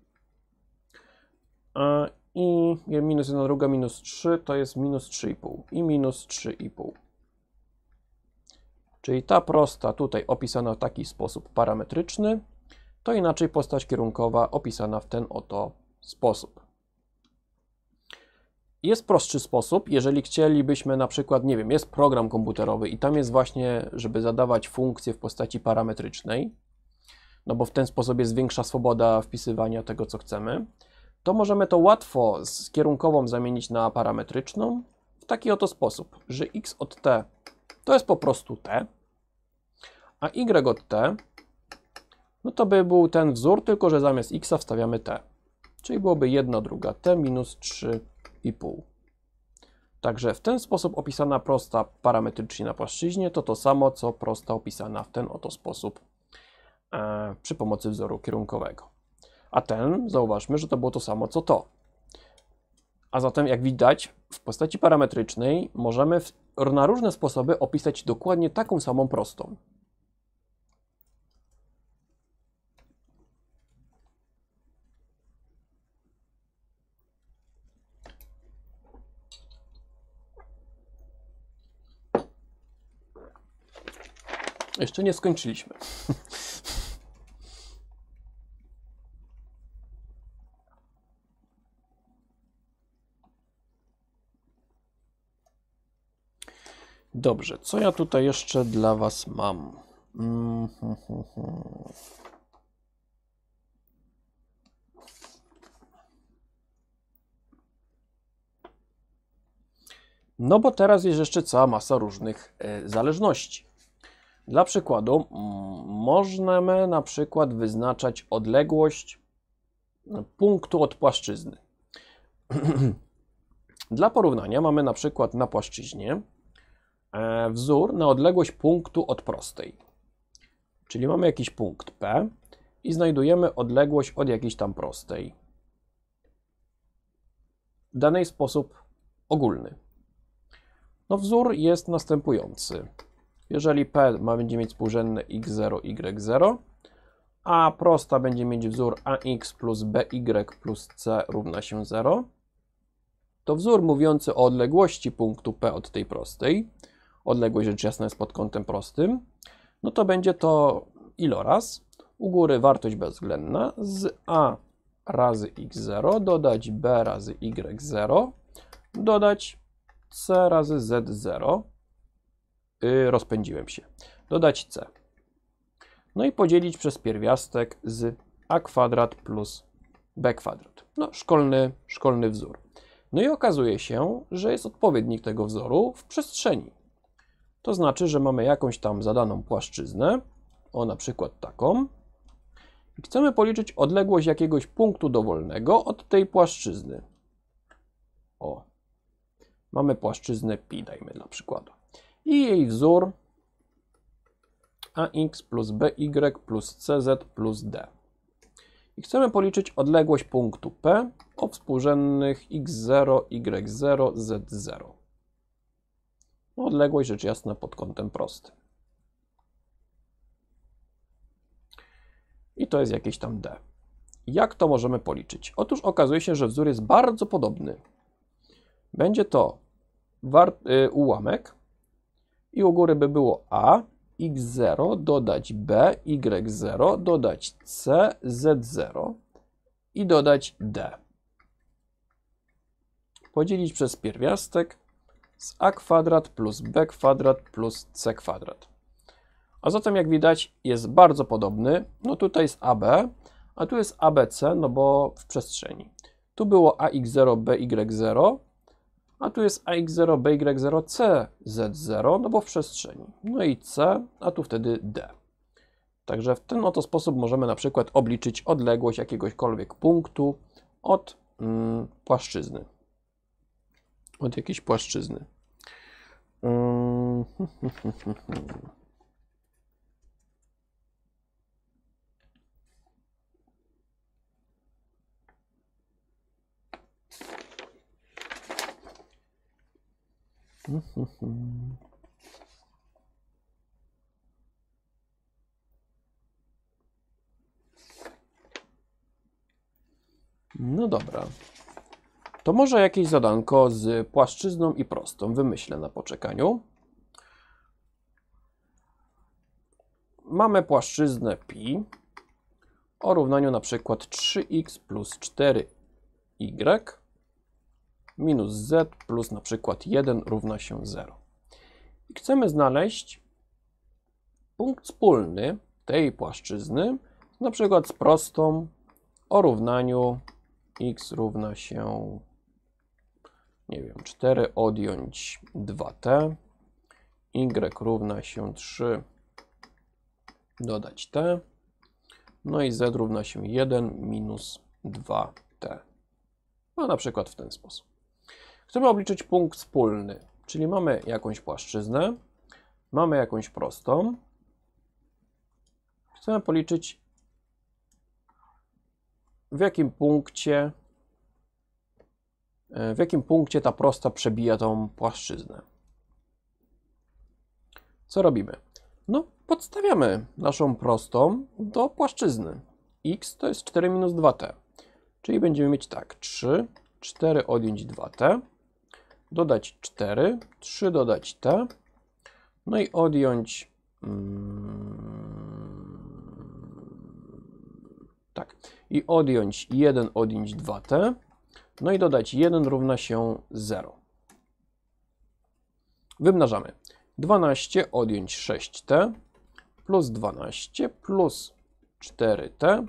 i minus 1 druga minus 3 to jest minus 3,5 i minus 3,5. Czyli ta prosta tutaj opisana w taki sposób parametryczny, to inaczej postać kierunkowa opisana w ten oto sposób. Jest prostszy sposób, jeżeli chcielibyśmy na przykład, nie wiem, jest program komputerowy i tam jest właśnie, żeby zadawać funkcję w postaci parametrycznej, no bo w ten sposób jest większa swoboda wpisywania tego, co chcemy to możemy to łatwo z kierunkową zamienić na parametryczną w taki oto sposób, że x od t to jest po prostu t, a y od t no to by był ten wzór, tylko że zamiast x wstawiamy t. Czyli byłoby 1 druga t minus 3,5. Także w ten sposób opisana prosta parametrycznie na płaszczyźnie to to samo, co prosta opisana w ten oto sposób e, przy pomocy wzoru kierunkowego. A ten, zauważmy, że to było to samo co to. A zatem, jak widać, w postaci parametrycznej możemy w, na różne sposoby opisać dokładnie taką samą prostą. Jeszcze nie skończyliśmy. Dobrze, co ja tutaj jeszcze dla Was mam? Mm, hm, hm, hm. No bo teraz jest jeszcze cała masa różnych e, zależności. Dla przykładu, mm, możemy na przykład wyznaczać odległość no, punktu od płaszczyzny. Dla porównania mamy na przykład na płaszczyźnie E, wzór na odległość punktu od prostej. Czyli mamy jakiś punkt P i znajdujemy odległość od jakiejś tam prostej. W danej sposób ogólny. No wzór jest następujący. Jeżeli P ma, będzie mieć współrzędne x0, y0, a prosta będzie mieć wzór ax plus by plus c równa się 0, to wzór mówiący o odległości punktu P od tej prostej odległość rzecz jasna jest pod kątem prostym, no to będzie to iloraz u góry wartość bezwzględna z a razy x0 dodać b razy y0 dodać c razy z0 yy, rozpędziłem się, dodać c no i podzielić przez pierwiastek z a kwadrat plus b kwadrat. No, szkolny, szkolny wzór. No i okazuje się, że jest odpowiednik tego wzoru w przestrzeni. To znaczy, że mamy jakąś tam zadaną płaszczyznę, o na przykład taką, i chcemy policzyć odległość jakiegoś punktu dowolnego od tej płaszczyzny. O, mamy płaszczyznę pi, dajmy na przykład, I jej wzór ax plus by y plus cz plus d. I chcemy policzyć odległość punktu p o współrzędnych x0, y0, z0. No, odległość rzecz jasna pod kątem prostym. I to jest jakieś tam d. Jak to możemy policzyć? Otóż okazuje się, że wzór jest bardzo podobny. Będzie to y, ułamek i u góry by było a, x0 dodać b, y0 dodać c, z0 i dodać d. Podzielić przez pierwiastek z a kwadrat plus b kwadrat plus c kwadrat. A zatem jak widać jest bardzo podobny, no tutaj jest AB, a tu jest ABC, no bo w przestrzeni. Tu było AX0, BY0, a tu jest AX0, BY0, CZ0, no bo w przestrzeni. No i C, a tu wtedy D. Także w ten oto sposób możemy na przykład obliczyć odległość jakiegośkolwiek punktu od mm, płaszczyzny od jakiejś płaszczyzny. No dobra. To może jakieś zadanko z płaszczyzną i prostą wymyślę na poczekaniu. Mamy płaszczyznę pi o równaniu na przykład 3x plus 4y minus z plus na przykład 1 równa się 0. I chcemy znaleźć punkt wspólny tej płaszczyzny, na przykład z prostą o równaniu x równa się nie wiem, 4 odjąć 2t, y równa się 3, dodać t, no i z równa się 1 minus 2t. No na przykład w ten sposób. Chcemy obliczyć punkt wspólny, czyli mamy jakąś płaszczyznę, mamy jakąś prostą, chcemy policzyć w jakim punkcie E, w jakim punkcie ta prosta przebija tą płaszczyznę. Co robimy? No, podstawiamy naszą prostą do płaszczyzny. x to jest 4 minus 2t, czyli będziemy mieć tak, 3, 4 odjąć 2t, dodać 4, 3 dodać t, no i odjąć mm, tak, i odjąć 1, odjąć 2t, no i dodać 1 równa się 0. Wymnażamy. 12 odjąć 6t plus 12 plus 4t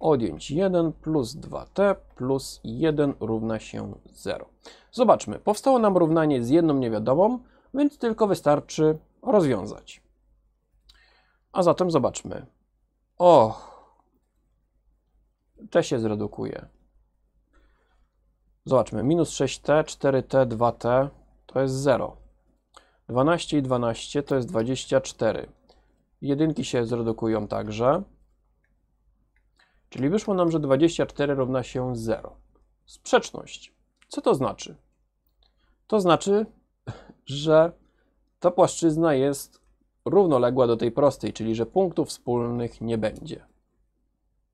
odjąć 1 plus 2t plus 1 równa się 0. Zobaczmy, powstało nam równanie z jedną niewiadomą, więc tylko wystarczy rozwiązać. A zatem zobaczmy. Och, t się zredukuje. Zobaczmy, minus 6t, 4t, 2t to jest 0. 12 i 12 to jest 24. Jedynki się zredukują także. Czyli wyszło nam, że 24 równa się 0. Sprzeczność. Co to znaczy? To znaczy, że ta płaszczyzna jest równoległa do tej prostej, czyli że punktów wspólnych nie będzie.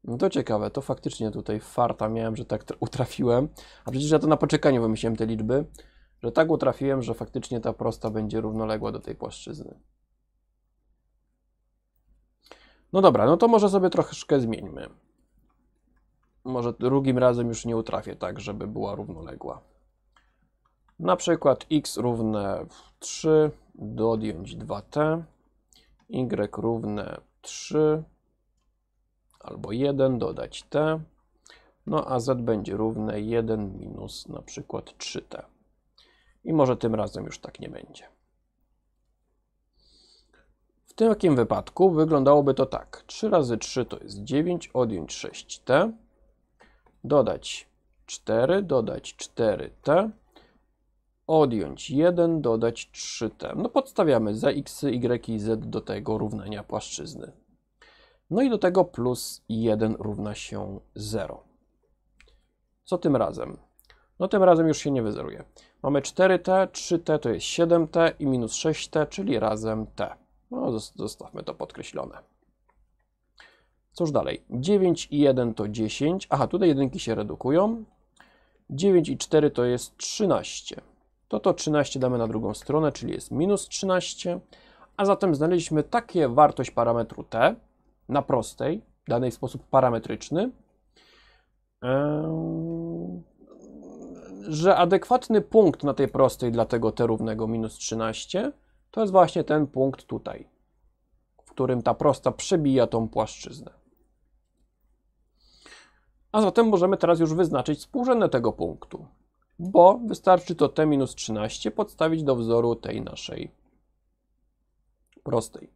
No to ciekawe, to faktycznie tutaj farta miałem, że tak utrafiłem. A przecież ja to na poczekaniu wymyśliłem te liczby, że tak utrafiłem, że faktycznie ta prosta będzie równoległa do tej płaszczyzny. No dobra, no to może sobie troszeczkę zmieńmy. Może drugim razem już nie utrafię tak, żeby była równoległa. Na przykład x równe 3, dodjąć 2t, y równe 3, albo 1, dodać t, no a z będzie równe 1 minus na przykład 3t. I może tym razem już tak nie będzie. W takim wypadku wyglądałoby to tak. 3 razy 3 to jest 9, odjąć 6t, dodać 4, dodać 4t, odjąć 1, dodać 3t. No podstawiamy za x, y i z do tego równania płaszczyzny. No i do tego plus 1 równa się 0. Co tym razem? No tym razem już się nie wyzeruje. Mamy 4t, 3t to jest 7t i minus 6t, czyli razem t. No zostawmy to podkreślone. Cóż dalej? 9 i 1 to 10. Aha, tutaj jedynki się redukują. 9 i 4 to jest 13. To to 13 damy na drugą stronę, czyli jest minus 13. A zatem znaleźliśmy takie wartość parametru t, na prostej, danej w sposób parametryczny, e, że adekwatny punkt na tej prostej dla tego t równego minus 13 to jest właśnie ten punkt tutaj, w którym ta prosta przebija tą płaszczyznę. A zatem możemy teraz już wyznaczyć współrzędne tego punktu, bo wystarczy to t minus 13 podstawić do wzoru tej naszej prostej.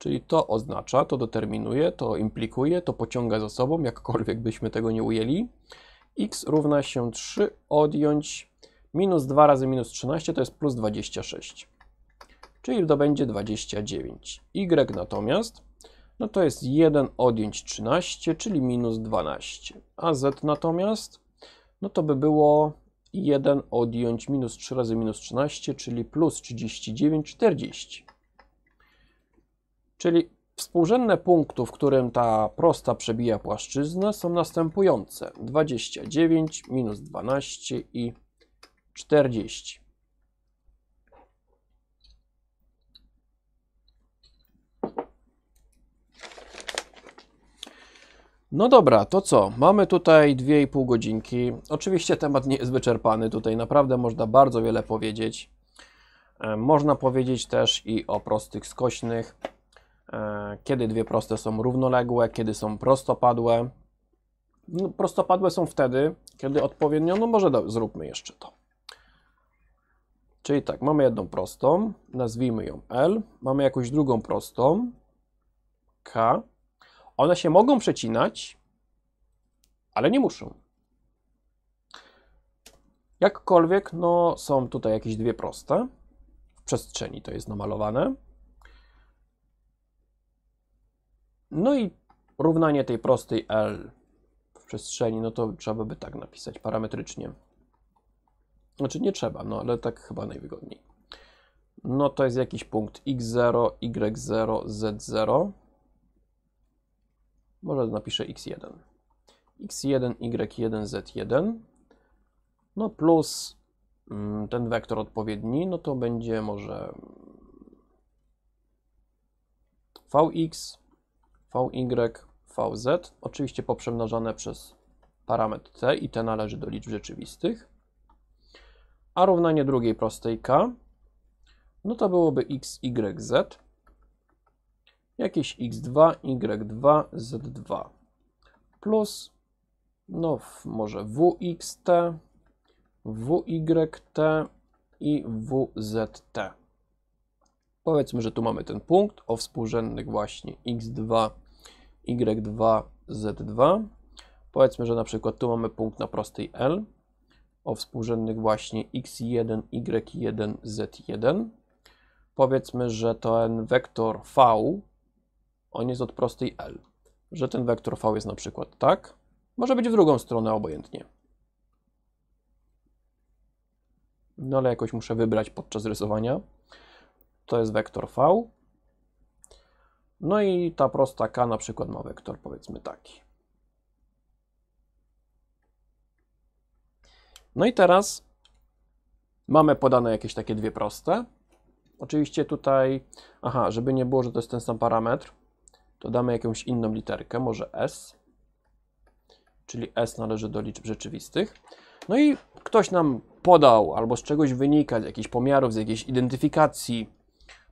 Czyli to oznacza, to determinuje, to implikuje, to pociąga za sobą, jakkolwiek byśmy tego nie ujęli. x równa się 3 odjąć minus 2 razy minus 13 to jest plus 26. Czyli to będzie 29. y natomiast no to jest 1 odjąć 13, czyli minus 12. A z natomiast no to by było 1 odjąć minus 3 razy minus 13, czyli plus 39, 40. Czyli współrzędne punktu, w którym ta prosta przebija płaszczyznę są następujące 29, minus 12 i 40. No dobra, to co? Mamy tutaj 2,5 godzinki. Oczywiście temat nie jest wyczerpany, tutaj naprawdę można bardzo wiele powiedzieć. E, można powiedzieć też i o prostych skośnych. E, kiedy dwie proste są równoległe, kiedy są prostopadłe. No, prostopadłe są wtedy, kiedy odpowiednio, no może do, zróbmy jeszcze to. Czyli tak, mamy jedną prostą, nazwijmy ją L, mamy jakąś drugą prostą, K. One się mogą przecinać, ale nie muszą. Jakkolwiek, no są tutaj jakieś dwie proste, w przestrzeni to jest namalowane, No i równanie tej prostej L w przestrzeni, no to trzeba by tak napisać parametrycznie. Znaczy nie trzeba, no ale tak chyba najwygodniej. No to jest jakiś punkt x0, y0, z0. Może napiszę x1. x1, y1, z1. No plus mm, ten wektor odpowiedni, no to będzie może vx VY, VZ, oczywiście poprzemnożone przez parametr C i T należy do liczb rzeczywistych. A równanie drugiej prostej K, no to byłoby x, y, z, jakieś x2, y2, z2 plus, no może wxt, wyt i wzt. Powiedzmy, że tu mamy ten punkt o współrzędnych właśnie x2, y2, z2. Powiedzmy, że na przykład tu mamy punkt na prostej L o współrzędnych właśnie x1, y1, z1. Powiedzmy, że ten wektor v, on jest od prostej L. Że ten wektor v jest na przykład tak. Może być w drugą stronę obojętnie. No ale jakoś muszę wybrać podczas rysowania. To jest wektor v. No i ta prosta K na przykład ma wektor powiedzmy taki. No i teraz mamy podane jakieś takie dwie proste. Oczywiście tutaj, aha, żeby nie było, że to jest ten sam parametr, to damy jakąś inną literkę, może S, czyli S należy do liczb rzeczywistych. No i ktoś nam podał, albo z czegoś wynika, z jakichś pomiarów, z jakiejś identyfikacji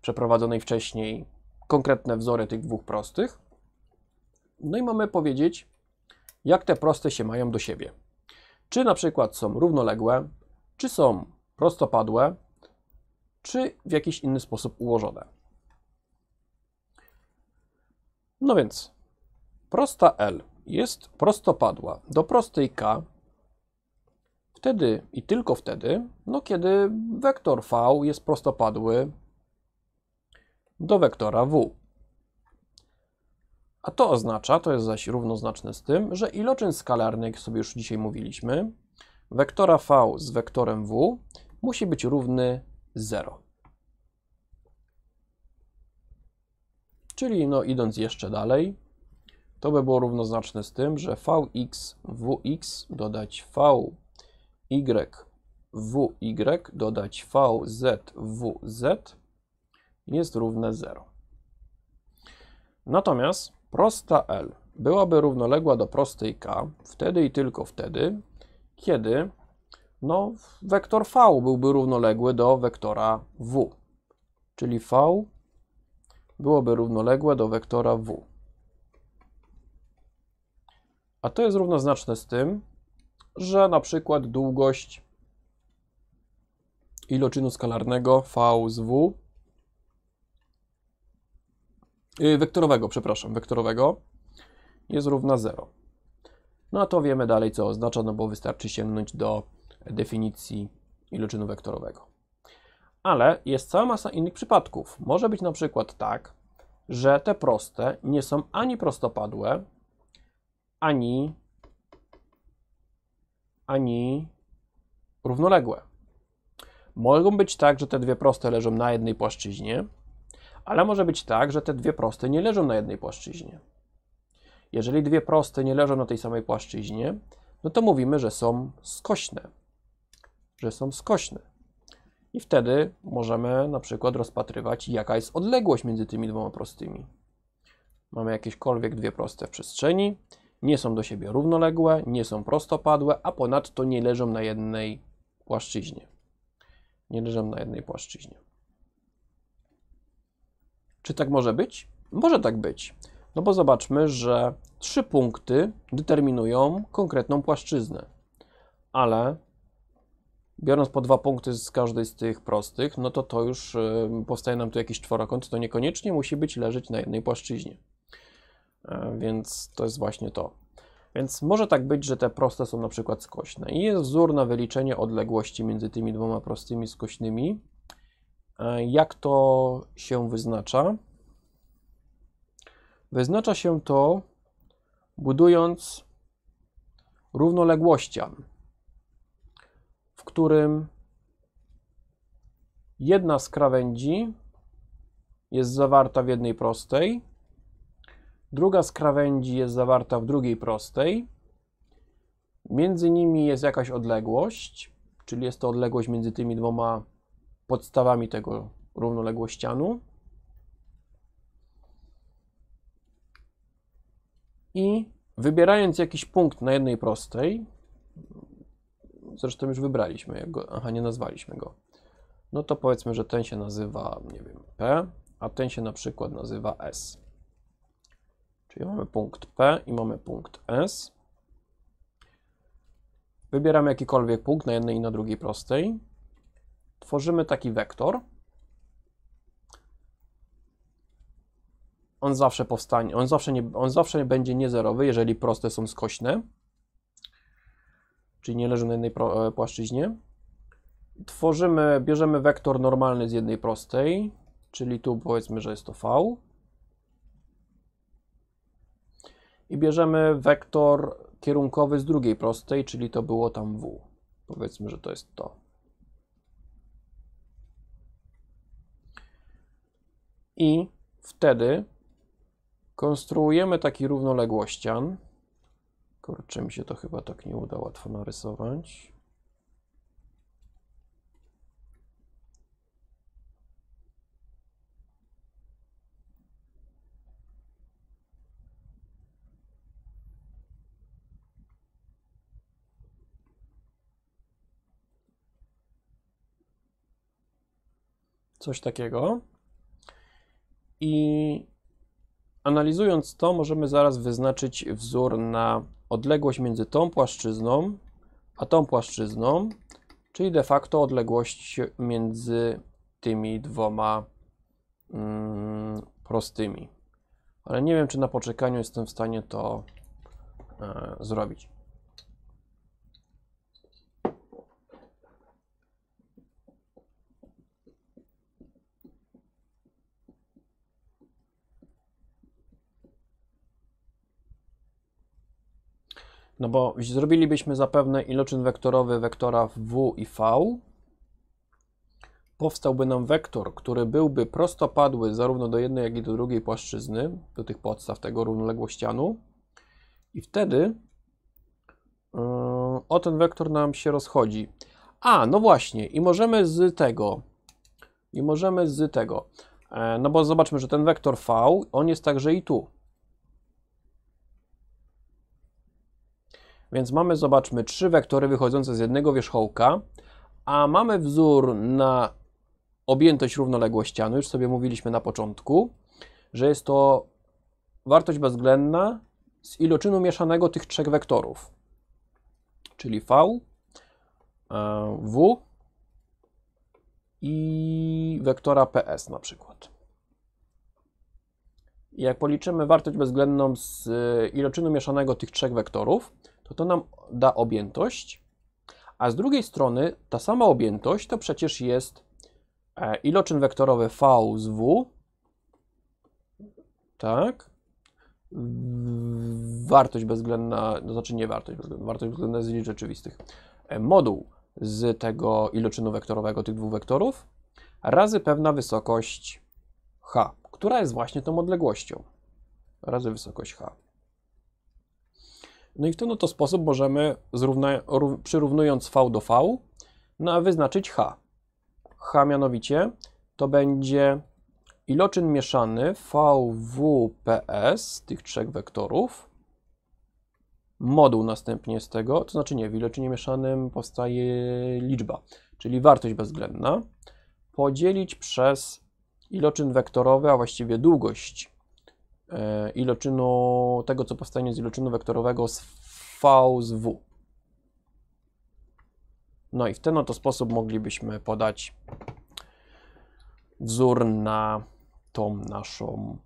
przeprowadzonej wcześniej, konkretne wzory tych dwóch prostych. No i mamy powiedzieć, jak te proste się mają do siebie. Czy na przykład są równoległe, czy są prostopadłe, czy w jakiś inny sposób ułożone. No więc prosta L jest prostopadła do prostej K wtedy i tylko wtedy, no kiedy wektor V jest prostopadły do wektora w. A to oznacza, to jest zaś równoznaczne z tym, że iloczyn skalarny, jak sobie już dzisiaj mówiliśmy, wektora v z wektorem w musi być równy 0. Czyli no idąc jeszcze dalej, to by było równoznaczne z tym, że vx wx dodać vy vy dodać vz wz jest równe 0. Natomiast prosta L byłaby równoległa do prostej K wtedy i tylko wtedy, kiedy no, wektor V byłby równoległy do wektora W, czyli V byłoby równoległe do wektora W. A to jest równoznaczne z tym, że na przykład długość iloczynu skalarnego V z W Y, wektorowego, przepraszam, wektorowego jest równa 0. No a to wiemy dalej, co oznacza, no bo wystarczy sięgnąć do definicji iloczynu wektorowego. Ale jest cała masa innych przypadków. Może być na przykład tak, że te proste nie są ani prostopadłe, ani, ani równoległe. Mogą być tak, że te dwie proste leżą na jednej płaszczyźnie, ale może być tak, że te dwie proste nie leżą na jednej płaszczyźnie. Jeżeli dwie proste nie leżą na tej samej płaszczyźnie, no to mówimy, że są skośne. Że są skośne. I wtedy możemy na przykład rozpatrywać, jaka jest odległość między tymi dwoma prostymi. Mamy jakiekolwiek dwie proste w przestrzeni, nie są do siebie równoległe, nie są prostopadłe, a ponadto nie leżą na jednej płaszczyźnie. Nie leżą na jednej płaszczyźnie. Czy tak może być? Może tak być. No bo zobaczmy, że trzy punkty determinują konkretną płaszczyznę. Ale biorąc po dwa punkty z każdej z tych prostych, no to to już y, powstaje nam tu jakiś czworokąt, to niekoniecznie musi być leżeć na jednej płaszczyźnie. E, więc to jest właśnie to. Więc może tak być, że te proste są na przykład skośne. I jest wzór na wyliczenie odległości między tymi dwoma prostymi skośnymi, E, jak to się wyznacza? Wyznacza się to budując równoległościan, w którym jedna z krawędzi jest zawarta w jednej prostej, druga z krawędzi jest zawarta w drugiej prostej, między nimi jest jakaś odległość, czyli jest to odległość między tymi dwoma podstawami tego równoległościanu. I wybierając jakiś punkt na jednej prostej, zresztą już wybraliśmy go, aha, nie nazwaliśmy go, no to powiedzmy, że ten się nazywa, nie wiem, P, a ten się na przykład nazywa S. Czyli mamy punkt P i mamy punkt S. Wybieramy jakikolwiek punkt na jednej i na drugiej prostej tworzymy taki wektor. On zawsze powstanie, on zawsze, nie, on zawsze będzie niezerowy, jeżeli proste są skośne, czyli nie leżą na jednej e, płaszczyźnie. Tworzymy, bierzemy wektor normalny z jednej prostej, czyli tu powiedzmy, że jest to V. I bierzemy wektor kierunkowy z drugiej prostej, czyli to było tam W. Powiedzmy, że to jest to. I wtedy konstruujemy taki równoległościan. Kurczę, mi się to chyba tak nie uda łatwo narysować. Coś takiego. I analizując to, możemy zaraz wyznaczyć wzór na odległość między tą płaszczyzną a tą płaszczyzną, czyli de facto odległość między tymi dwoma mm, prostymi. Ale nie wiem, czy na poczekaniu jestem w stanie to e, zrobić. No bo zrobilibyśmy zapewne iloczyn wektorowy wektora w i v. Powstałby nam wektor, który byłby prostopadły zarówno do jednej, jak i do drugiej płaszczyzny, do tych podstaw tego równoległościanu. I wtedy yy, o ten wektor nam się rozchodzi. A, no właśnie, i możemy z tego, i możemy z tego, e, no bo zobaczmy, że ten wektor v, on jest także i tu. Więc mamy, zobaczmy, trzy wektory wychodzące z jednego wierzchołka, a mamy wzór na objętość równoległościanu, już sobie mówiliśmy na początku, że jest to wartość bezwzględna z iloczynu mieszanego tych trzech wektorów, czyli V, e, W i wektora PS na przykład. I jak policzymy wartość bezwzględną z e, iloczynu mieszanego tych trzech wektorów, to to nam da objętość, a z drugiej strony ta sama objętość to przecież jest e, iloczyn wektorowy V z W, tak, wartość bezwzględna, to no znaczy nie wartość bezwzględna, wartość bezwzględna z liczb rzeczywistych, e, moduł z tego iloczynu wektorowego tych dwóch wektorów razy pewna wysokość h, która jest właśnie tą odległością, razy wysokość h. No i w ten oto sposób możemy, zrówna, przyrównując V do V, no, wyznaczyć H. H mianowicie to będzie iloczyn mieszany VWPS tych trzech wektorów, moduł następnie z tego, to znaczy nie, w iloczynie mieszanym powstaje liczba, czyli wartość bezwzględna, podzielić przez iloczyn wektorowy, a właściwie długość E, iloczynu, tego co powstanie z iloczynu wektorowego z V z W. No i w ten oto sposób moglibyśmy podać wzór na tą naszą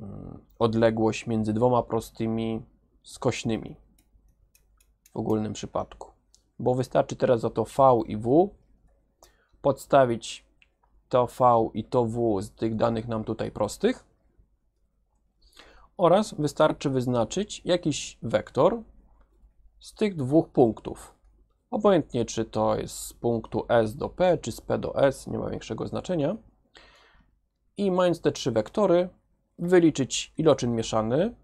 mm, odległość między dwoma prostymi skośnymi w ogólnym przypadku. Bo wystarczy teraz za to V i W podstawić to V i to W z tych danych nam tutaj prostych oraz wystarczy wyznaczyć jakiś wektor z tych dwóch punktów. Obojętnie czy to jest z punktu S do P, czy z P do S, nie ma większego znaczenia. I mając te trzy wektory, wyliczyć iloczyn mieszany,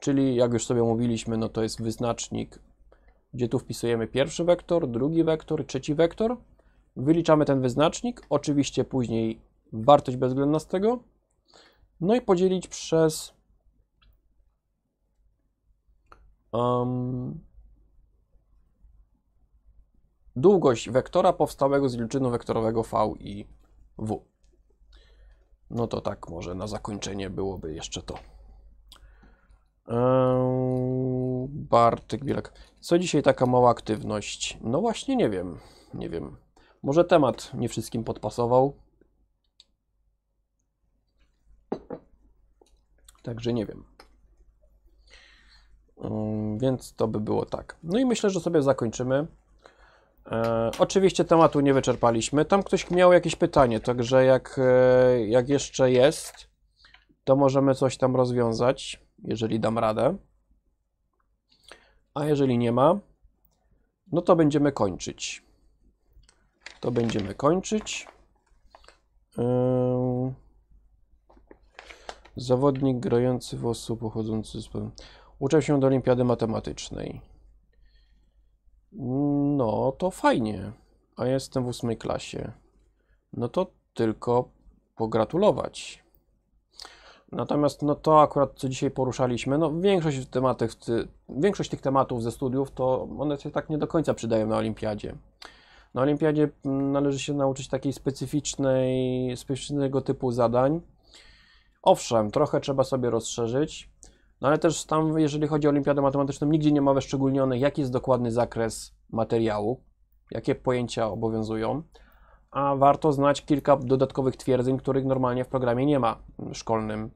czyli jak już sobie mówiliśmy, no to jest wyznacznik, gdzie tu wpisujemy pierwszy wektor, drugi wektor, trzeci wektor. Wyliczamy ten wyznacznik, oczywiście później wartość bezwzględna z tego, no i podzielić przez Um, długość wektora powstałego z liczynu wektorowego v i w. No to tak, może na zakończenie byłoby jeszcze to. Um, Bartek Co dzisiaj taka mała aktywność? No właśnie, nie wiem. Nie wiem. Może temat nie wszystkim podpasował. Także nie wiem. Mm, więc to by było tak. No i myślę, że sobie zakończymy. E, oczywiście tematu nie wyczerpaliśmy. Tam ktoś miał jakieś pytanie, także jak, e, jak jeszcze jest, to możemy coś tam rozwiązać, jeżeli dam radę. A jeżeli nie ma, no to będziemy kończyć. To będziemy kończyć. E, zawodnik grający w osób pochodzący z... Uczę się do olimpiady matematycznej. No to fajnie. A jestem w ósmej klasie. No to tylko pogratulować. Natomiast no to akurat co dzisiaj poruszaliśmy, no większość, tematy, większość tych tematów ze studiów to one się tak nie do końca przydają na olimpiadzie. Na olimpiadzie mm, należy się nauczyć takiej specyficznej, specyficznego typu zadań. Owszem, trochę trzeba sobie rozszerzyć, no ale też tam, jeżeli chodzi o olimpiadę matematyczną, nigdzie nie ma wyszczególnionych, jaki jest dokładny zakres materiału, jakie pojęcia obowiązują, a warto znać kilka dodatkowych twierdzeń, których normalnie w programie nie ma szkolnym.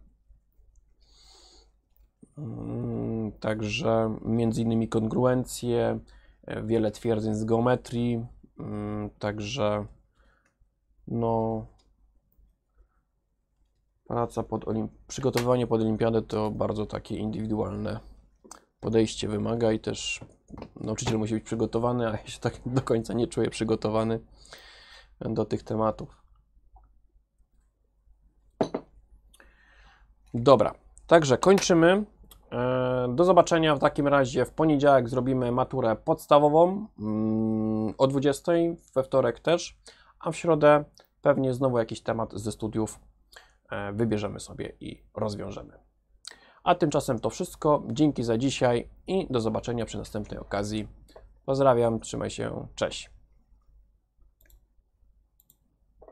Mm, także między innymi kongruencje, wiele twierdzeń z geometrii, mm, także no Praca pod olimp- przygotowanie pod olimpiadę to bardzo takie indywidualne podejście wymaga i też nauczyciel musi być przygotowany, a ja się tak do końca nie czuję przygotowany do tych tematów. Dobra, także kończymy. E, do zobaczenia w takim razie w poniedziałek zrobimy maturę podstawową mm, o 20, we wtorek też, a w środę pewnie znowu jakiś temat ze studiów E, wybierzemy sobie i rozwiążemy. A tymczasem to wszystko. Dzięki za dzisiaj i do zobaczenia przy następnej okazji. Pozdrawiam, trzymaj się, cześć.